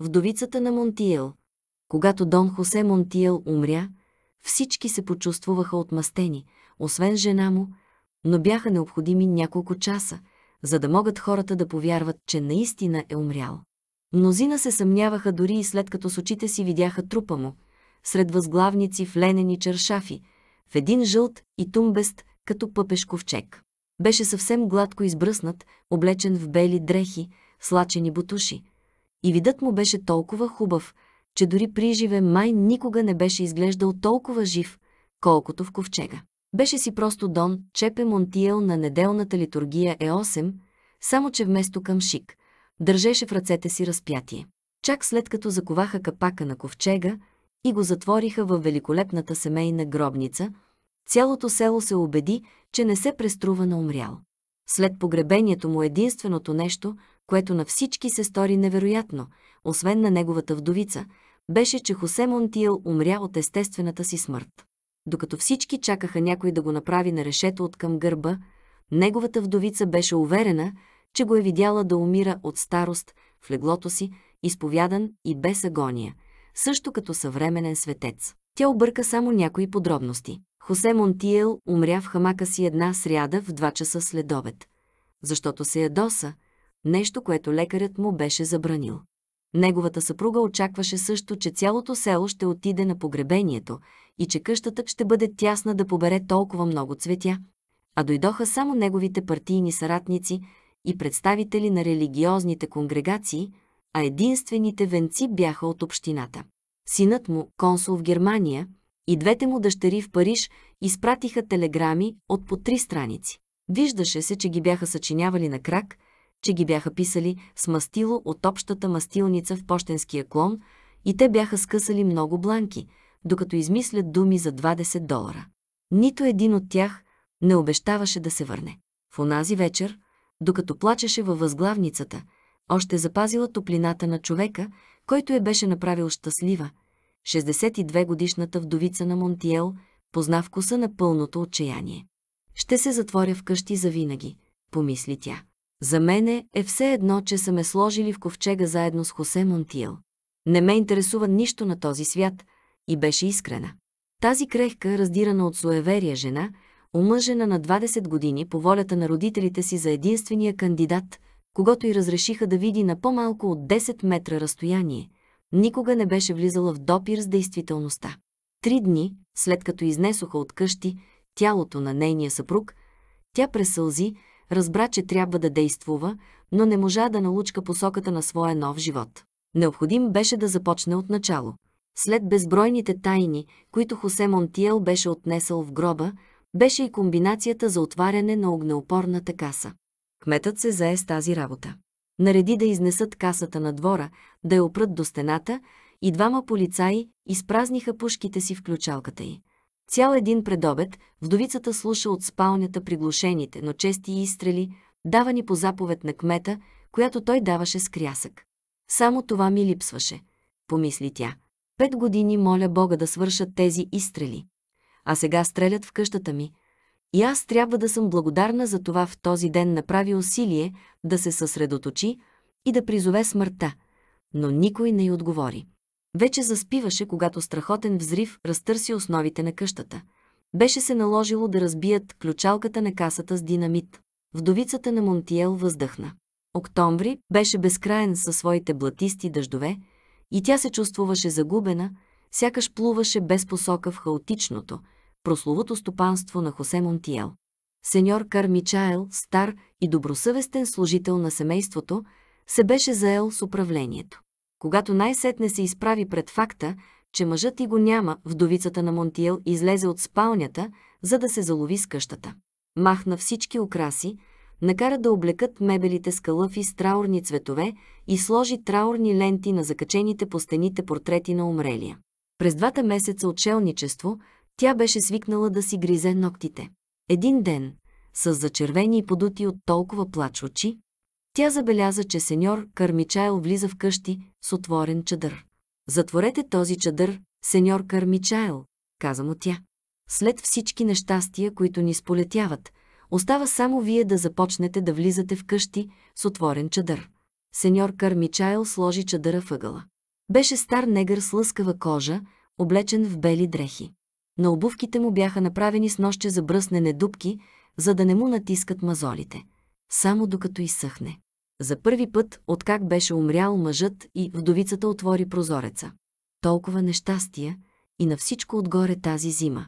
вдовицата на Монтиел. Когато Дон Хосе Монтиел умря, всички се почувствуваха отмъстени, освен жена му, но бяха необходими няколко часа, за да могат хората да повярват, че наистина е умрял. Мнозина се съмняваха дори и след като с очите си видяха трупа му, сред възглавници в ленени чершафи, в един жълт и тумбест, като пъпеш ковчег. Беше съвсем гладко избръснат, облечен в бели дрехи, слачени бутуши, и видът му беше толкова хубав, че дори при живе май никога не беше изглеждал толкова жив, колкото в ковчега. Беше си просто Дон Чепе Монтиел на неделната литургия Е8, само че вместо към шик, държеше в ръцете си разпятие. Чак след като заковаха капака на ковчега и го затвориха във великолепната семейна гробница, цялото село се убеди, че не се преструва на умрял. След погребението му единственото нещо, което на всички се стори невероятно, освен на неговата вдовица, беше, че Хосе Монтиел умря от естествената си смърт. Докато всички чакаха някой да го направи на решето от към гърба, неговата вдовица беше уверена, че го е видяла да умира от старост в леглото си, изповядан и без агония, също като съвременен светец. Тя обърка само някои подробности. Хосе Монтиел умря в хамака си една сряда в 2 часа след обед, защото се ядоса, нещо, което лекарят му беше забранил. Неговата съпруга очакваше също, че цялото село ще отиде на погребението и че къщата ще бъде тясна да побере толкова много цветя, а дойдоха само неговите партийни съратници и представители на религиозните конгрегации, а единствените венци бяха от общината. Синът му, консул в Германия, и двете му дъщери в Париж изпратиха телеграми от по три страници. Виждаше се, че ги бяха съчинявали на крак – че ги бяха писали с мастило от общата мастилница в почтенския клон и те бяха скъсали много бланки, докато измислят думи за 20 долара. Нито един от тях не обещаваше да се върне. В онази вечер, докато плачеше във възглавницата, още запазила топлината на човека, който я беше направил щастлива, 62-годишната вдовица на Монтиел позна вкуса на пълното отчаяние. Ще се затворя вкъщи завинаги, помисли тя. За мене е все едно, че са ме сложили в ковчега заедно с Хосе Монтиел. Не ме интересува нищо на този свят и беше искрена. Тази крехка, раздирана от суеверия жена, омъжена на 20 години по волята на родителите си за единствения кандидат, когато й разрешиха да види на по-малко от 10 метра разстояние, никога не беше влизала в допир с действителността. Три дни, след като изнесоха от къщи тялото на нейния съпруг, тя пресълзи, разбра, че трябва да действува, но не можа да научка посоката на своя нов живот. Необходим беше да започне от начало. След безбройните тайни, които Хосе Монтиел беше отнесъл в гроба, беше и комбинацията за отваряне на огнеопорната каса. Кметът се зае с тази работа. Нареди да изнесат касата на двора, да я опрат до стената и двама полицаи изпразниха пушките си в ключалката й. Цял един предобед вдовицата слуша от спалнята приглушените, но чести изстрели, давани по заповед на кмета, която той даваше с крясък. Само това ми липсваше, помисли тя. Пет години моля Бога да свършат тези изстрели. А сега стрелят в къщата ми. И аз трябва да съм благодарна за това в този ден направи усилие да се съсредоточи и да призове смъртта, но никой не й отговори. Вече заспиваше, когато страхотен взрив разтърси основите на къщата. Беше се наложило да разбият ключалката на касата с динамит. Вдовицата на Монтиел въздъхна. Октомври беше безкраен със своите блатисти дъждове и тя се чувствуваше загубена, сякаш плуваше без посока в хаотичното, прословото стопанство на Хосе Монтиел. Сеньор Кармичаел, стар и добросъвестен служител на семейството, се беше заел с управлението. Когато най-сетне се изправи пред факта, че мъжът и го няма, вдовицата на Монтиел излезе от спалнята, за да се залови с къщата. Махна всички украси, накара да облекат мебелите с калъфи с траурни цветове и сложи траурни ленти на закачените по стените портрети на умрелия. През двата месеца отшелничество тя беше свикнала да си гризе ногтите. Един ден, с зачервени и подути от толкова плач очи, тя забеляза, че сеньор Кармичайл влиза в къщи с отворен чадър. Затворете този чадър, сеньор Кармичайл, каза му тя. След всички нещастия, които ни сполетяват, остава само вие да започнете да влизате в къщи с отворен чадър. Сеньор Кармичайл сложи чадъра въгъла. Беше стар негър с лъскава кожа, облечен в бели дрехи. На обувките му бяха направени с нощче за бръснене дубки, за да не му натискат мазолите само докато изсъхне. За първи път, откак беше умрял мъжът и вдовицата отвори прозореца. Толкова нещастия и на всичко отгоре тази зима.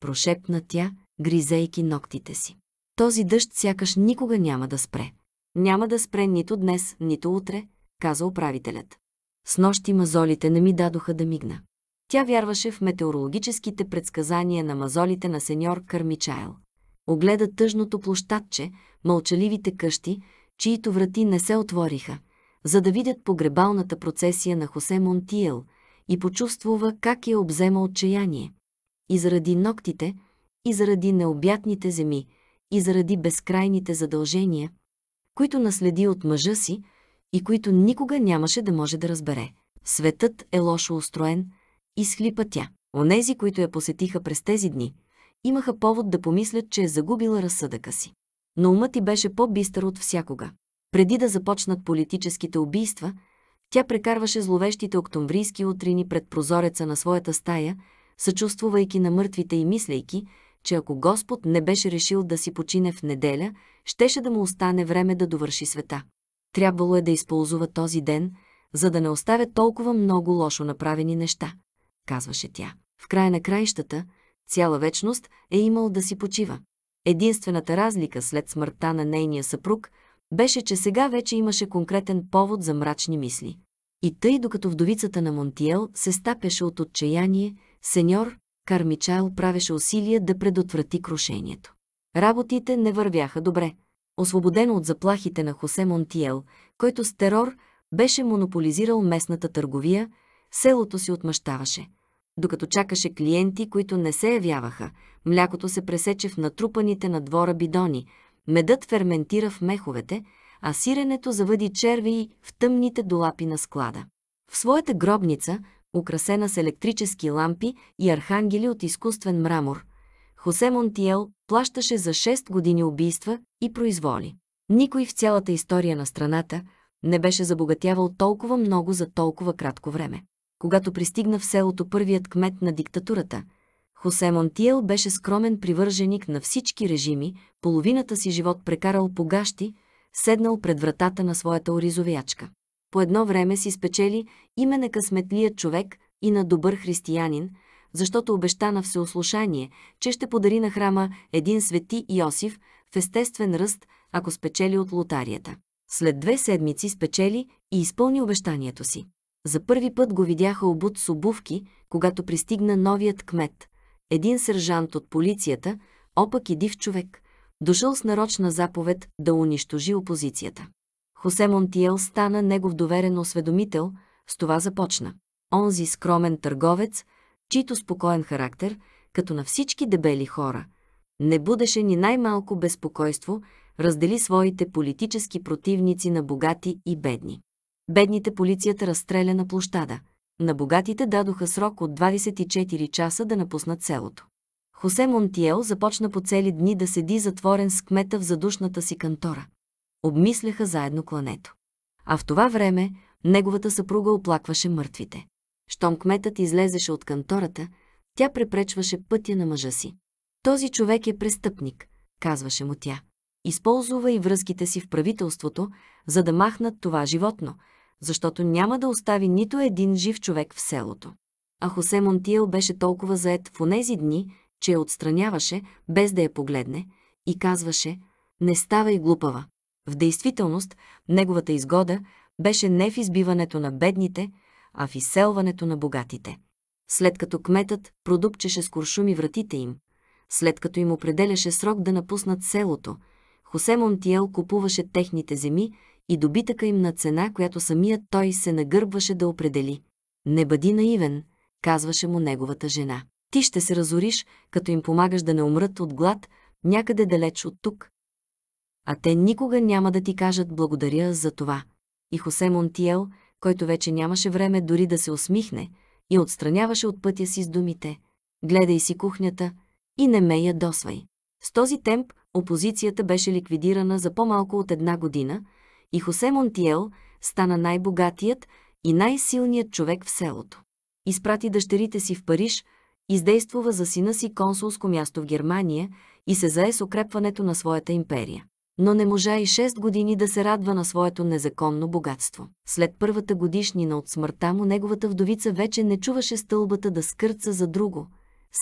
Прошепна тя, гризейки ногтите си. Този дъжд сякаш никога няма да спре. Няма да спре нито днес, нито утре, каза управителят. С нощи мазолите не ми дадоха да мигна. Тя вярваше в метеорологическите предсказания на мазолите на сеньор Кърмичайл. Огледа тъжното площадче, мълчаливите къщи, чието врати не се отвориха, за да видят погребалната процесия на Хосе Монтиел и почувствува как я е обзема отчаяние. И заради ноктите, и заради необятните земи, и заради безкрайните задължения, които наследи от мъжа си и които никога нямаше да може да разбере. Светът е лошо устроен, изхлипа тя. Онези, които я посетиха през тези дни, имаха повод да помислят, че е загубила разсъдъка си. Но умът ти беше по-бистър от всякога. Преди да започнат политическите убийства, тя прекарваше зловещите октомврийски утрини пред прозореца на своята стая, съчувствувайки на мъртвите и мислейки, че ако Господ не беше решил да си почине в неделя, щеше да му остане време да довърши света. Трябвало е да използва този ден, за да не оставя толкова много лошо направени неща, казваше тя. В края на краищата, Цяла вечност е имал да си почива. Единствената разлика след смъртта на нейния съпруг беше, че сега вече имаше конкретен повод за мрачни мисли. И тъй, докато вдовицата на Монтиел се стапеше от отчаяние, сеньор Кармичайл правеше усилия да предотврати крушението. Работите не вървяха добре. Освободено от заплахите на Хосе Монтиел, който с терор беше монополизирал местната търговия, селото си отмъщаваше – докато чакаше клиенти, които не се явяваха, млякото се пресече в натрупаните на двора бидони, медът ферментира в меховете, а сиренето завъди черви в тъмните долапи на склада. В своята гробница, украсена с електрически лампи и архангели от изкуствен мрамор, Хосе Монтиел плащаше за 6 години убийства и произволи. Никой в цялата история на страната не беше забогатявал толкова много за толкова кратко време когато пристигна в селото първият кмет на диктатурата. Хосе Монтиел беше скромен привърженик на всички режими, половината си живот прекарал по гащи, седнал пред вратата на своята оризовячка. По едно време си спечели име на късметлия човек и на добър християнин, защото обеща на всеослушание, че ще подари на храма един свети Йосиф в естествен ръст, ако спечели от лотарията. След две седмици спечели и изпълни обещанието си. За първи път го видяха обут с обувки, когато пристигна новият кмет. Един сержант от полицията, опак и див човек, дошъл с нарочна заповед да унищожи опозицията. Хосе Монтиел стана негов доверен осведомител, с това започна. Онзи скромен търговец, чийто спокоен характер, като на всички дебели хора, не будеше ни най-малко безпокойство, раздели своите политически противници на богати и бедни. Бедните полицията разстреля на площада. На богатите дадоха срок от 24 часа да напуснат селото. Хосе Монтиел започна по цели дни да седи затворен с кмета в задушната си кантора. Обмисляха заедно клането. А в това време неговата съпруга оплакваше мъртвите. Щом кметът излезеше от кантората, тя препречваше пътя на мъжа си. Този човек е престъпник, казваше му тя. Използва и връзките си в правителството, за да махнат това животно, защото няма да остави нито един жив човек в селото. А Хосе Монтиел беше толкова заед в онези дни, че я отстраняваше, без да я погледне, и казваше «Не ставай глупава». В действителност, неговата изгода беше не в избиването на бедните, а в изселването на богатите. След като кметът продупчеше с куршуми вратите им, след като им определяше срок да напуснат селото, Хосе Монтиел купуваше техните земи и добитъка им на цена, която самият той се нагърбваше да определи. Не бъди наивен, казваше му неговата жена. Ти ще се разориш, като им помагаш да не умрат от глад някъде далеч от тук. А те никога няма да ти кажат благодаря за това. И Хосе Монтиел, който вече нямаше време дори да се усмихне, и отстраняваше от пътя си с думите «Гледай си кухнята и не ме ядосвай». С този темп опозицията беше ликвидирана за по-малко от една година, и Хосе Монтиел стана най-богатият и най-силният човек в селото. Изпрати дъщерите си в Париж, издействува за сина си консулско място в Германия и се зае с укрепването на своята империя. Но не можа и 6 години да се радва на своето незаконно богатство. След първата годишнина от смъртта му неговата вдовица вече не чуваше стълбата да скърца за друго,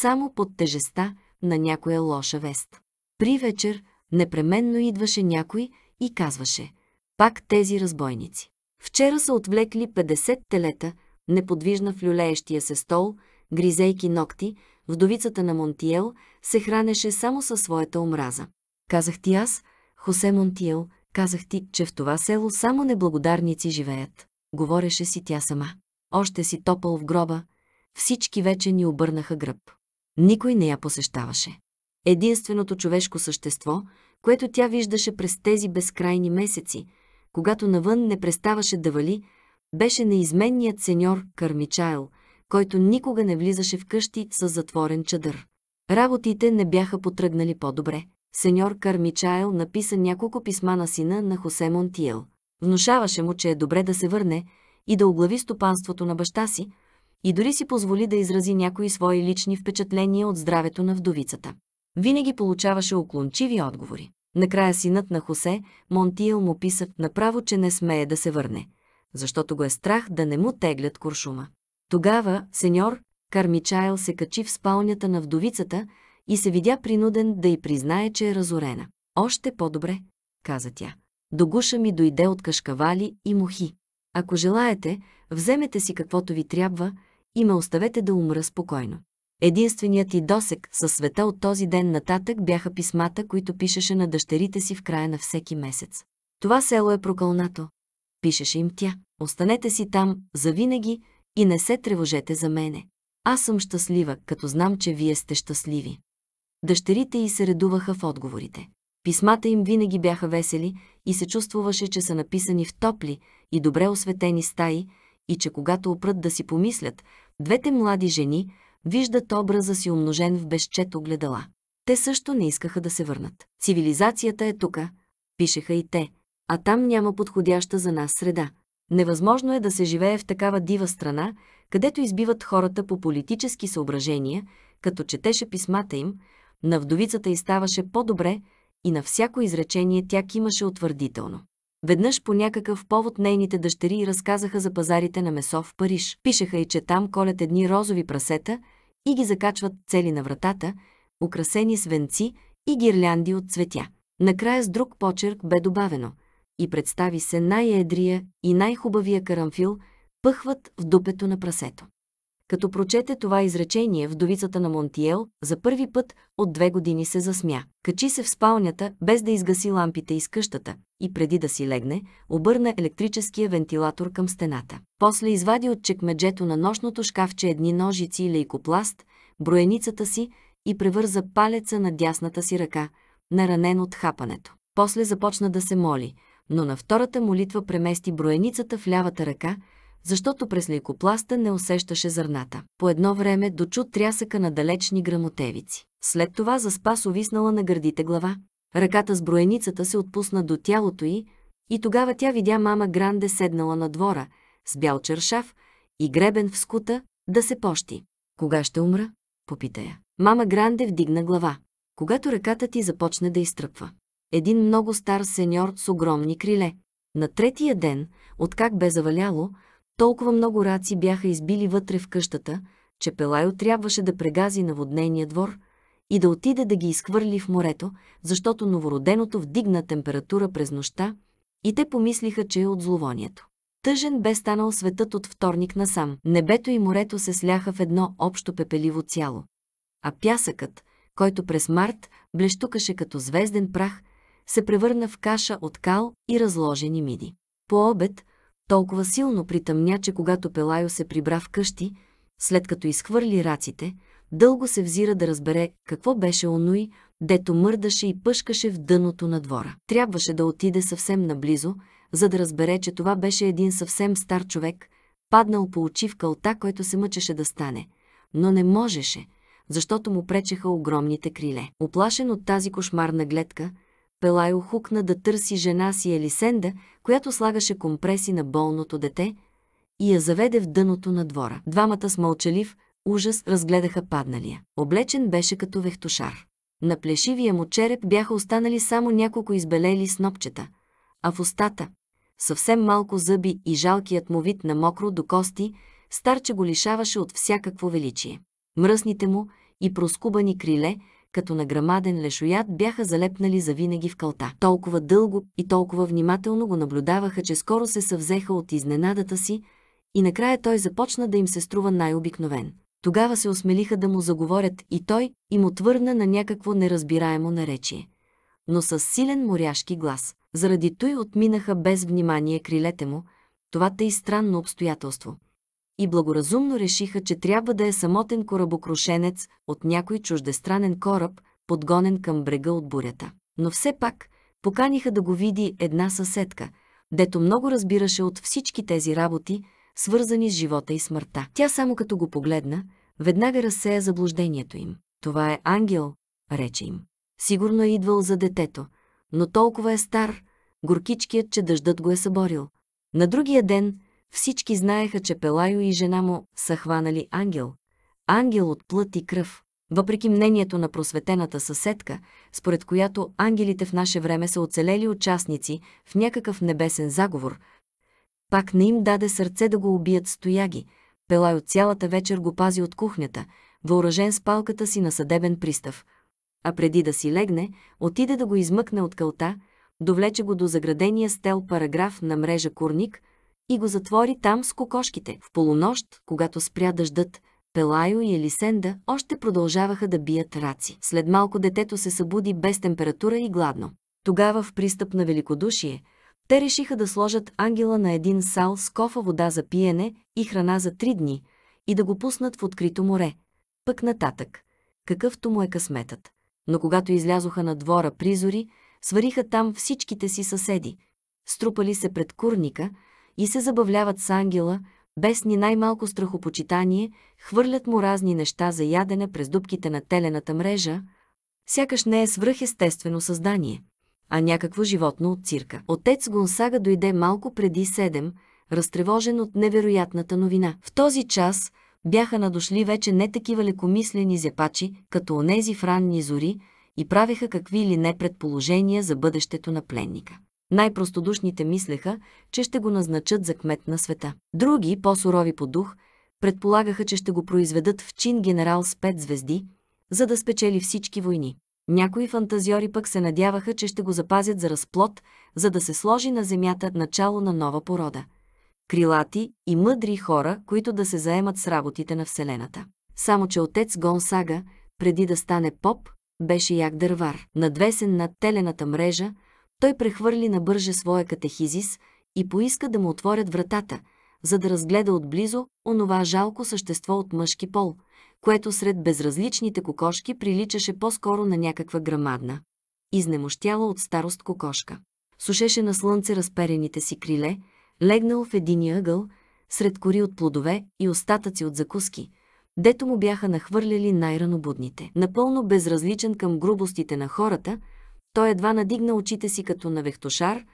само под тежеста на някоя лоша вест. При вечер непременно идваше някой и казваше – пак тези разбойници. Вчера са отвлекли 50 телета, неподвижна в люлеещия се стол, гризейки ногти, вдовицата на Монтиел се хранеше само със своята омраза. Казах ти аз, Хосе Монтиел, казах ти, че в това село само неблагодарници живеят. Говореше си тя сама. Още си топъл в гроба, всички вече ни обърнаха гръб. Никой не я посещаваше. Единственото човешко същество, което тя виждаше през тези безкрайни месеци – когато навън не преставаше да вали, беше неизменният сеньор Кармичайл, който никога не влизаше в къщи с затворен чадър. Работите не бяха потръгнали по-добре. Сеньор Кармичайл написа няколко писма на сина на Хосе Монтиел. Внушаваше му, че е добре да се върне и да оглави стопанството на баща си, и дори си позволи да изрази някои свои лични впечатления от здравето на вдовицата. Винаги получаваше оклончиви отговори. Накрая синът на Хосе, Монтиел му писа направо, че не смее да се върне, защото го е страх да не му теглят куршума. Тогава сеньор Кармичайл се качи в спалнята на вдовицата и се видя принуден да й признае, че е разорена. Още по-добре, каза тя. До гуша ми дойде от кашкавали и мухи. Ако желаете, вземете си каквото ви трябва и ме оставете да умра спокойно. Единственият и досек със света от този ден нататък бяха писмата, които пишеше на дъщерите си в края на всеки месец. Това село е прокълнато. Пишеше им тя. Останете си там, завинаги, и не се тревожете за мене. Аз съм щастлива, като знам, че вие сте щастливи. Дъщерите й се редуваха в отговорите. Писмата им винаги бяха весели и се чувствуваше, че са написани в топли и добре осветени стаи и че когато опрат да си помислят, двете млади жени – виждат образа си умножен в безчет огледала. Те също не искаха да се върнат. Цивилизацията е тука, пишеха и те, а там няма подходяща за нас среда. Невъзможно е да се живее в такава дива страна, където избиват хората по политически съображения, като четеше писмата им, на вдовицата й ставаше по-добре и на всяко изречение тя имаше утвърдително. Веднъж по някакъв повод нейните дъщери разказаха за пазарите на месо в Париж. Пишеха и, че там колят едни розови прасета и ги закачват цели на вратата, украсени с венци и гирлянди от цветя. Накрая с друг почерк бе добавено и представи се най-едрия и най-хубавия карамфил пъхват в дупето на прасето. Като прочете това изречение, вдовицата на Монтиел за първи път от две години се засмя. Качи се в спалнята, без да изгаси лампите из къщата и преди да си легне, обърна електрическия вентилатор към стената. После извади от чекмеджето на нощното шкафче едни ножици и лейкопласт, броеницата си и превърза палеца на дясната си ръка, наранен от хапането. После започна да се моли, но на втората молитва премести броеницата в лявата ръка – защото през лейкопласта не усещаше зърната. По едно време дочу трясъка на далечни грамотевици. След това заспа увиснала на гърдите глава. Ръката с броеницата се отпусна до тялото й и тогава тя видя мама Гранде седнала на двора, с бял чершав и гребен в скута, да се пощи. «Кога ще умра?» – попита я. Мама Гранде вдигна глава. Когато ръката ти започне да изтръпва. Един много стар сеньор с огромни криле. На третия ден, откак бе заваляло, толкова много раци бяха избили вътре в къщата, че Пелайо трябваше да прегази наводнения двор и да отиде да ги изхвърли в морето, защото новороденото вдигна температура през нощта и те помислиха, че е от зловонието. Тъжен бе станал светът от вторник насам. Небето и морето се сляха в едно общо пепеливо цяло. А пясъкът, който през март блещукаше като звезден прах, се превърна в каша от кал и разложени миди. По обед, толкова силно притъмня, че когато Пелайо се прибра в къщи, след като изхвърли раците, дълго се взира да разбере какво беше онуй, дето мърдаше и пъшкаше в дъното на двора. Трябваше да отиде съвсем наблизо, за да разбере, че това беше един съвсем стар човек, паднал по очи в кълта, който се мъчеше да стане, но не можеше, защото му пречеха огромните криле. Оплашен от тази кошмарна гледка, Пелай хукна да търси жена си Елисенда, която слагаше компреси на болното дете и я заведе в дъното на двора. Двамата с мълчалив ужас разгледаха падналия. Облечен беше като вехтошар. На плешивия му череп бяха останали само няколко избелели снопчета, а в устата съвсем малко зъби и жалкият му вид на мокро до кости, старче го лишаваше от всякакво величие. Мръсните му и проскубани криле като на грамаден лешоят, бяха залепнали завинаги в кълта. Толкова дълго и толкова внимателно го наблюдаваха, че скоро се съвзеха от изненадата си и накрая той започна да им се струва най-обикновен. Тогава се осмелиха да му заговорят и той им отвърна на някакво неразбираемо наречие. Но с силен моряшки глас. Заради той отминаха без внимание крилете му, това тъй странно обстоятелство – и благоразумно решиха, че трябва да е самотен корабокрушенец от някой чуждестранен кораб, подгонен към брега от бурята. Но все пак поканиха да го види една съседка, дето много разбираше от всички тези работи, свързани с живота и смъртта. Тя само като го погледна, веднага разсея заблуждението им. Това е ангел, рече им. Сигурно е идвал за детето, но толкова е стар, горкичкият, че дъждът го е съборил. На другия ден всички знаеха, че Пелайо и жена му са хванали ангел. Ангел от плът и кръв. Въпреки мнението на просветената съседка, според която ангелите в наше време са оцелели участници в някакъв небесен заговор, пак не им даде сърце да го убият стояги. Пелайо цялата вечер го пази от кухнята, въоръжен с палката си на съдебен пристав. А преди да си легне, отиде да го измъкне от кълта, довлече го до заградения стел параграф на мрежа Курник – и го затвори там с кокошките. В полунощ, когато спря дъждът, Пелайо и Елисенда още продължаваха да бият раци. След малко детето се събуди без температура и гладно. Тогава в пристъп на великодушие, те решиха да сложат ангела на един сал с кофа вода за пиене и храна за три дни и да го пуснат в открито море. Пък нататък, какъвто му е късметът. Но когато излязоха на двора призори, свариха там всичките си съседи. Струпали се пред курника – и се забавляват с ангела, без ни най-малко страхопочитание, хвърлят му разни неща за ядене през дубките на телената мрежа, сякаш не е свръхестествено създание, а някакво животно от цирка. Отец Гонсага дойде малко преди седем, разтревожен от невероятната новина. В този час бяха надошли вече не такива лекомислени зепачи, като онези в ранни зори, и правеха какви ли не предположения за бъдещето на пленника. Най-простодушните мислеха, че ще го назначат за кмет на света. Други, по-сурови по дух, предполагаха, че ще го произведат в чин генерал с пет звезди, за да спечели всички войни. Някои фантазиори пък се надяваха, че ще го запазят за разплод, за да се сложи на земята начало на нова порода. Крилати и мъдри хора, които да се заемат с работите на Вселената. Само, че отец Гонсага, преди да стане поп, беше як дървар, надвесен над телената мрежа, той прехвърли на бърже своя катехизис и поиска да му отворят вратата, за да разгледа отблизо онова жалко същество от мъжки пол, което сред безразличните кокошки приличаше по-скоро на някаква грамадна, изнемощяла от старост кокошка. Сушеше на слънце разперените си криле, легнал в единия ъгъл, сред кори от плодове и остатъци от закуски, дето му бяха нахвърляли най-ранобудните. Напълно безразличен към грубостите на хората – той едва надигна очите си като на вехтошар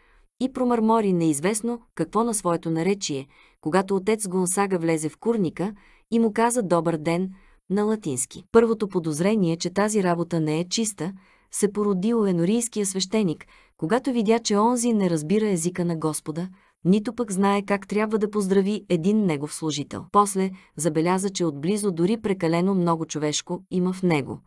и промърмори неизвестно какво на своето наречие, когато отец Гонсага влезе в курника и му каза «Добър ден» на латински. Първото подозрение, че тази работа не е чиста, се породи у енорийския свещеник, когато видя, че онзи не разбира езика на Господа, нито пък знае как трябва да поздрави един негов служител. После забеляза, че отблизо дори прекалено много човешко има в него.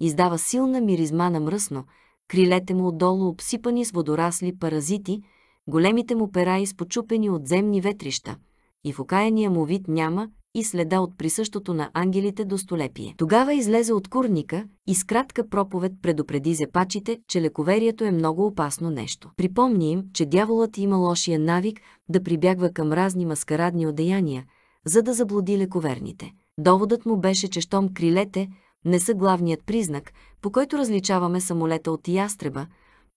Издава силна миризма на мръсно, крилете му отдолу обсипани с водорасли паразити, големите му пера изпочупени от земни ветрища, и в окаяния му вид няма и следа от присъщото на ангелите до столепие. Тогава излезе от курника и с кратка проповед предупреди зепачите, че лековерието е много опасно нещо. Припомни им, че дяволът има лошия навик да прибягва към разни маскарадни одеяния, за да заблуди лековерните. Доводът му беше, че щом крилете не са главният признак, по който различаваме самолета от ястреба,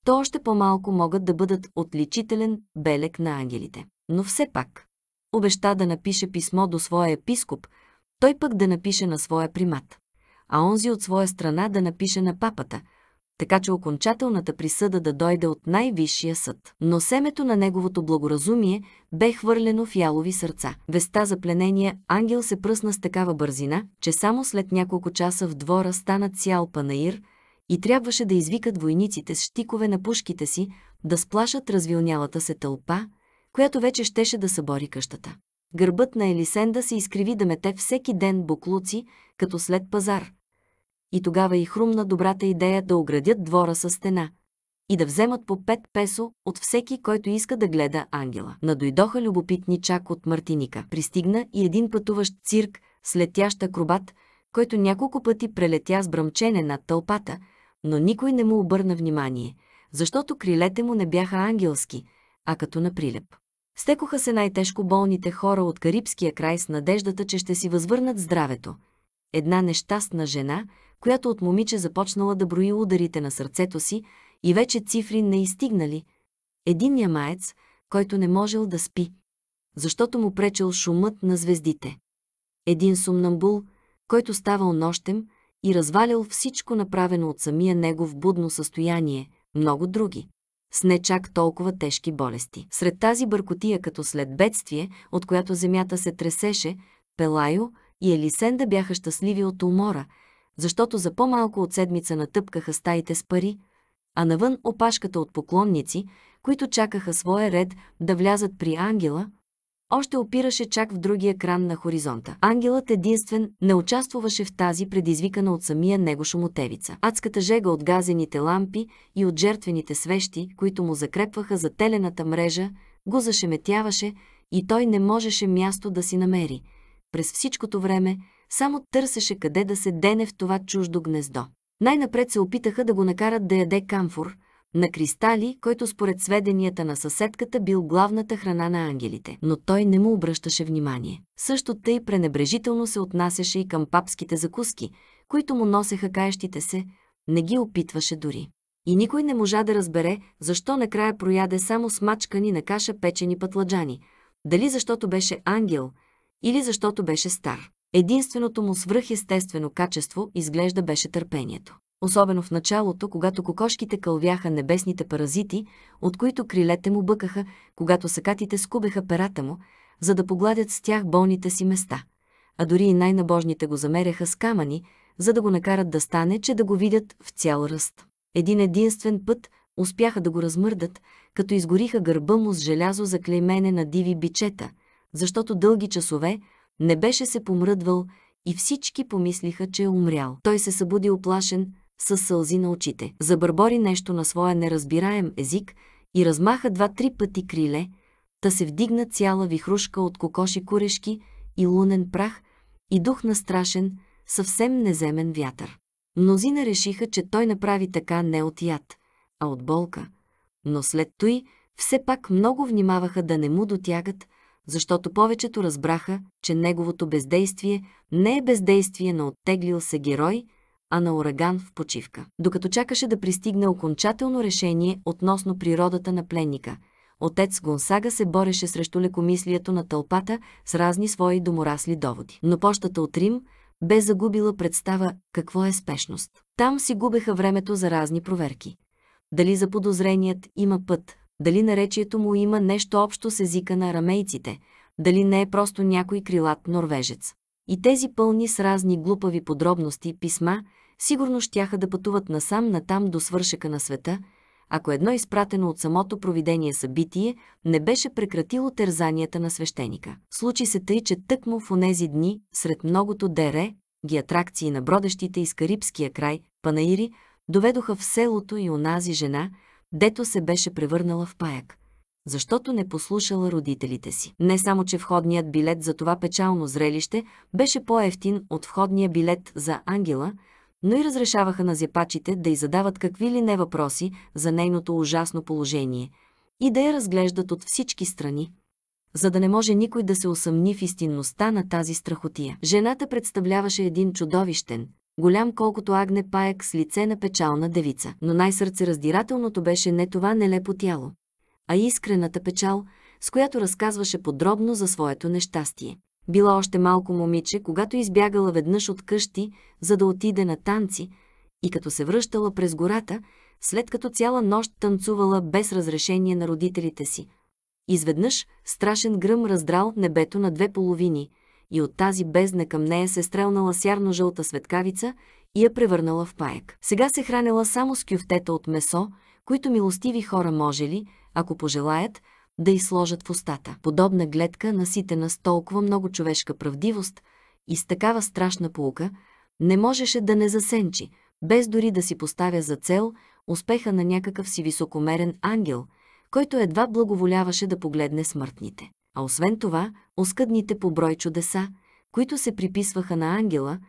то още по-малко могат да бъдат отличителен белек на ангелите. Но все пак, обеща да напише писмо до своя епископ, той пък да напише на своя примат, а онзи от своя страна да напише на папата – така че окончателната присъда да дойде от най-висшия съд. Но семето на неговото благоразумие бе хвърлено в ялови сърца. Веста за пленения ангел се пръсна с такава бързина, че само след няколко часа в двора стана цял панаир и трябваше да извикат войниците с щикове на пушките си да сплашат развилнялата се тълпа, която вече щеше да събори къщата. Гърбът на Елисенда се изкриви да мете всеки ден буклуци, като след пазар, и тогава и хрумна добрата идея да оградят двора със стена и да вземат по 5 песо от всеки, който иска да гледа ангела. Надойдоха любопитни чак от Мартиника. Пристигна и един пътуващ цирк с летящ акробат, който няколко пъти прелетя с бръмчене над тълпата, но никой не му обърна внимание, защото крилете му не бяха ангелски, а като на прилеп. Стекоха се най-тежко болните хора от Карибския край с надеждата, че ще си възвърнат здравето. Една нещастна жена, която от момиче започнала да брои ударите на сърцето си и вече цифри не изстигнали. Един ямаец, който не можел да спи, защото му пречел шумът на звездите. Един сумнамбул, който ставал нощем и развалял всичко направено от самия негов будно състояние, много други с не чак толкова тежки болести. Сред тази бъркотия като след бедствие, от която земята се тресеше, Пелайо и Елисенда бяха щастливи от умора – защото за по-малко от седмица натъпкаха стаите с пари, а навън опашката от поклонници, които чакаха своя ред да влязат при ангела, още опираше чак в другия кран на хоризонта. Ангелът единствен не участваше в тази предизвикана от самия него шумотевица. Адската жега от газените лампи и от жертвените свещи, които му закрепваха за телената мрежа, го зашеметяваше и той не можеше място да си намери. През всичкото време само търсеше къде да се дене в това чуждо гнездо. Най-напред се опитаха да го накарат да яде камфор на кристали, който според сведенията на съседката бил главната храна на ангелите, но той не му обръщаше внимание. Също тъй пренебрежително се отнасяше и към папските закуски, които му носеха каещите се, не ги опитваше дори. И никой не можа да разбере, защо накрая прояде само смачкани на каша печени пътладжани. Дали защото беше ангел или защото беше стар. Единственото му свръхестествено качество изглежда беше търпението. Особено в началото, когато кокошките кълвяха небесните паразити, от които крилете му бъкаха, когато сакатите скубеха перата му, за да погладят с тях болните си места. А дори и най-набожните го замеряха с камъни, за да го накарат да стане, че да го видят в цял ръст. Един единствен път успяха да го размърдат, като изгориха гърба му с желязо за клеймене на диви бичета, защото дълги часове – не беше се помръдвал и всички помислиха, че е умрял. Той се събуди оплашен, със сълзи на очите. Забърбори нещо на своя неразбираем език и размаха два-три пъти криле, та се вдигна цяла вихрушка от кокоши курешки и лунен прах и дух на страшен, съвсем неземен вятър. Мнозина решиха, че той направи така не от яд, а от болка, но след той все пак много внимаваха да не му дотягат, защото повечето разбраха, че неговото бездействие не е бездействие на оттеглил се герой, а на ураган в почивка. Докато чакаше да пристигне окончателно решение относно природата на пленника, отец Гонсага се бореше срещу лекомислието на тълпата с разни свои доморасли доводи. Но пощата от Рим бе загубила представа какво е спешност. Там си губеха времето за разни проверки. Дали за подозреният има път, дали наречието му има нещо общо с езика на арамейците, дали не е просто някой крилат норвежец. И тези пълни с разни глупави подробности писма сигурно щяха да пътуват насам-натам до свършека на света, ако едно изпратено от самото провидение събитие не беше прекратило тързанията на свещеника. Случи се тъй, че тъкмо в онези дни, сред многото дере, ги атракции на бродещите из Карибския край, панаири, доведоха в селото и онази жена, дето се беше превърнала в паяк, защото не послушала родителите си. Не само, че входният билет за това печално зрелище беше по-ефтин от входния билет за Ангела, но и разрешаваха на зепачите да й задават какви ли не въпроси за нейното ужасно положение и да я разглеждат от всички страни, за да не може никой да се усъмни в истинността на тази страхотия. Жената представляваше един чудовищен, голям колкото агне паек с лице на печална девица. Но най-сърцераздирателното беше не това нелепо тяло, а искрената печал, с която разказваше подробно за своето нещастие. Била още малко момиче, когато избягала веднъж от къщи, за да отиде на танци, и като се връщала през гората, след като цяла нощ танцувала без разрешение на родителите си. Изведнъж страшен гръм раздрал небето на две половини – и от тази бездна към нея се е стрелнала сярно-жълта светкавица и я превърнала в паек. Сега се е хранела само с кюфтета от месо, които милостиви хора може ли, ако пожелаят, да й сложат в устата. Подобна гледка, наситена с толкова много човешка правдивост и с такава страшна полука, не можеше да не засенчи, без дори да си поставя за цел успеха на някакъв си високомерен ангел, който едва благоволяваше да погледне смъртните а освен това, оскъдните по брой чудеса, които се приписваха на ангела,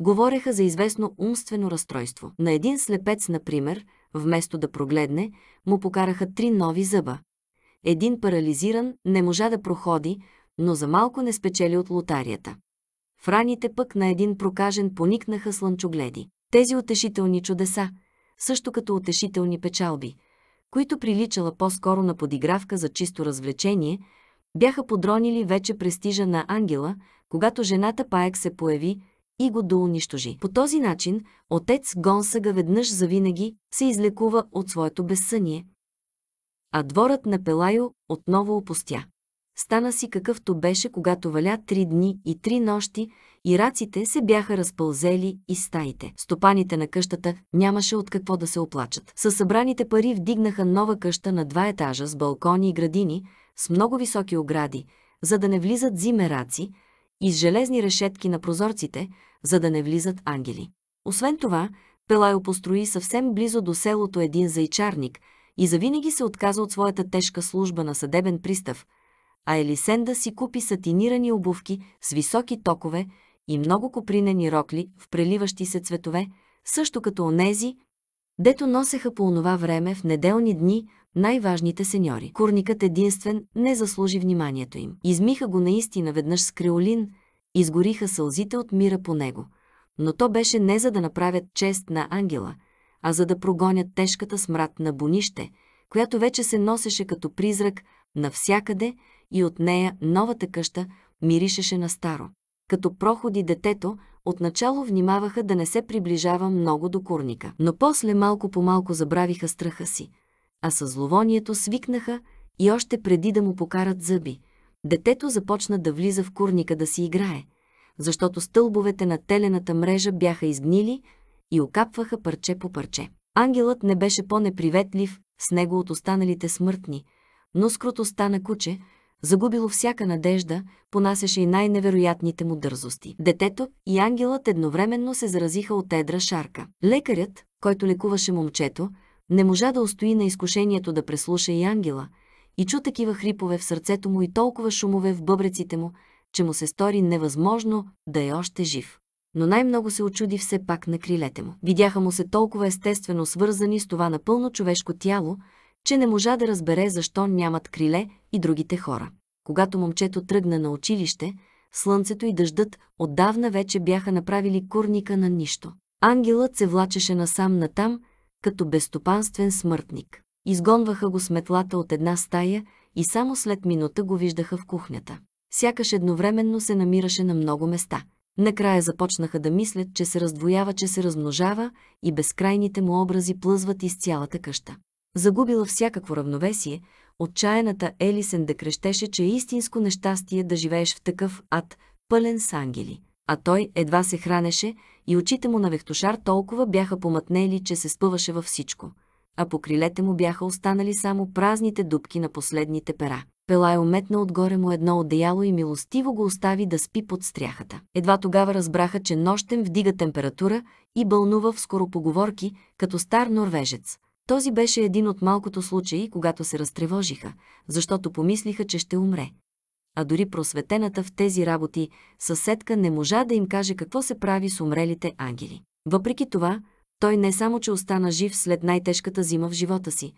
говореха за известно умствено разстройство. На един слепец, например, вместо да прогледне, му покараха три нови зъба. Един парализиран не можа да проходи, но за малко не спечели от лотарията. В раните пък на един прокажен поникнаха слънчогледи. Тези утешителни чудеса, също като утешителни печалби, които приличала по-скоро на подигравка за чисто развлечение – бяха подронили вече престижа на Ангела, когато жената Паек се появи и го доунищожи. По този начин отец Гонсага веднъж завинаги се излекува от своето безсъние, а дворът на Пелайо отново опустя. Стана си какъвто беше, когато валя три дни и три нощи и раците се бяха разпълзели и стаите. Стопаните на къщата нямаше от какво да се оплачат. Със събраните пари вдигнаха нова къща на два етажа с балкони и градини – с много високи огради, за да не влизат зимераци, и с железни решетки на прозорците, за да не влизат ангели. Освен това, Пелайо построи съвсем близо до селото един зайчарник и завинаги се отказа от своята тежка служба на съдебен пристав, а Елисенда си купи сатинирани обувки с високи токове и много копринени рокли в преливащи се цветове, също като онези, дето носеха по онова време в неделни дни най-важните сеньори. Курникът единствен не заслужи вниманието им. Измиха го наистина веднъж с креолин, изгориха сълзите от мира по него. Но то беше не за да направят чест на ангела, а за да прогонят тежката смрад на бунище, която вече се носеше като призрак навсякъде и от нея новата къща миришеше на старо. Като проходи детето, отначало внимаваха да не се приближава много до курника, но после малко по малко забравиха страха си – а със зловонието свикнаха и още преди да му покарат зъби, детето започна да влиза в курника да си играе, защото стълбовете на телената мрежа бяха изгнили и окапваха парче по парче. Ангелът не беше по-неприветлив с него от останалите смъртни, но скрото стана куче, загубило всяка надежда, понасяше и най-невероятните му дързости. Детето и ангелът едновременно се заразиха от едра шарка. Лекарят, който лекуваше момчето, не можа да устои на изкушението да преслуша и ангела, и чу такива хрипове в сърцето му и толкова шумове в бъбреците му, че му се стори невъзможно да е още жив. Но най-много се очуди все пак на крилете му. Видяха му се толкова естествено свързани с това напълно човешко тяло, че не можа да разбере защо нямат криле и другите хора. Когато момчето тръгна на училище, слънцето и дъждът отдавна вече бяха направили курника на нищо. Ангелът се влачеше насам натам като безстопанствен смъртник. Изгонваха го сметлата от една стая и само след минута го виждаха в кухнята. Сякаш едновременно се намираше на много места. Накрая започнаха да мислят, че се раздвоява, че се размножава и безкрайните му образи плъзват из цялата къща. Загубила всякакво равновесие, отчаяната Елисен да крещеше, че е истинско нещастие да живееш в такъв ад, пълен с ангели а той едва се хранеше и очите му на Вехтошар толкова бяха помътнели, че се спъваше във всичко, а по крилете му бяха останали само празните дубки на последните пера. Пелай ометна отгоре му едно одеяло и милостиво го остави да спи под стряхата. Едва тогава разбраха, че нощем вдига температура и бълнува в скоропоговорки, като стар норвежец. Този беше един от малкото случаи, когато се разтревожиха, защото помислиха, че ще умре а дори просветената в тези работи съседка не можа да им каже какво се прави с умрелите ангели. Въпреки това, той не само, че остана жив след най-тежката зима в живота си,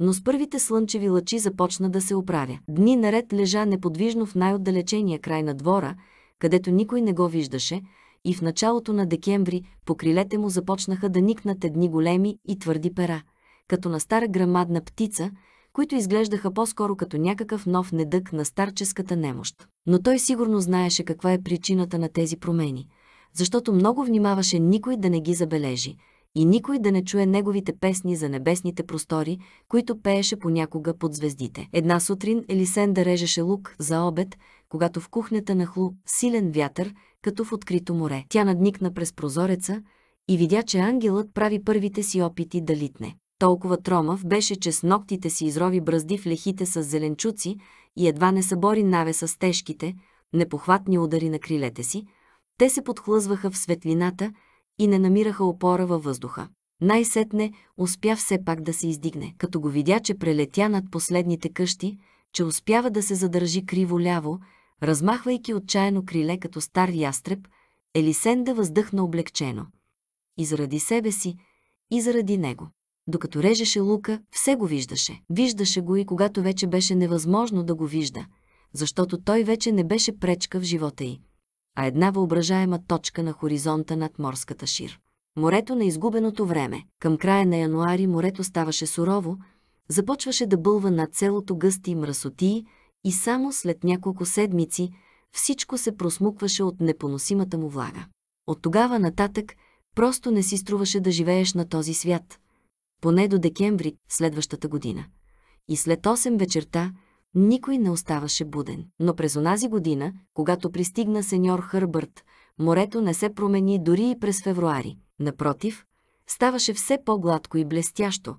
но с първите слънчеви лъчи започна да се оправя. Дни наред лежа неподвижно в най-отдалечения край на двора, където никой не го виждаше, и в началото на декември по крилете му започнаха да никнат едни големи и твърди пера, като на стара грамадна птица, които изглеждаха по-скоро като някакъв нов недък на старческата немощ. Но той сигурно знаеше каква е причината на тези промени, защото много внимаваше никой да не ги забележи и никой да не чуе неговите песни за небесните простори, които пееше понякога под звездите. Една сутрин Елисен да режеше лук за обед, когато в кухнята нахлу силен вятър, като в открито море. Тя надникна през прозореца и видя, че ангелът прави първите си опити да литне. Толкова тромав беше, че с ногтите си изрови бръзди в лехите с зеленчуци и едва не събори навеса с тежките, непохватни удари на крилете си. Те се подхлъзваха в светлината и не намираха опора във въздуха. Най-сетне успя все пак да се издигне, като го видя, че прелетя над последните къщи, че успява да се задържи криво-ляво, размахвайки отчаяно криле като стар ястреб, Елисенда въздъхна облегчено. И заради себе си, и заради него. Докато режеше лука, все го виждаше. Виждаше го и когато вече беше невъзможно да го вижда, защото той вече не беше пречка в живота й, а една въображаема точка на хоризонта над морската шир. Морето на изгубеното време. Към края на януари морето ставаше сурово, започваше да бълва над целото гъсти мръсотии и само след няколко седмици всичко се просмукваше от непоносимата му влага. От тогава нататък просто не си струваше да живееш на този свят поне до декември следващата година. И след 8 вечерта никой не оставаше буден. Но през онази година, когато пристигна сеньор Хърбърт, морето не се промени дори и през февруари. Напротив, ставаше все по-гладко и блестящо,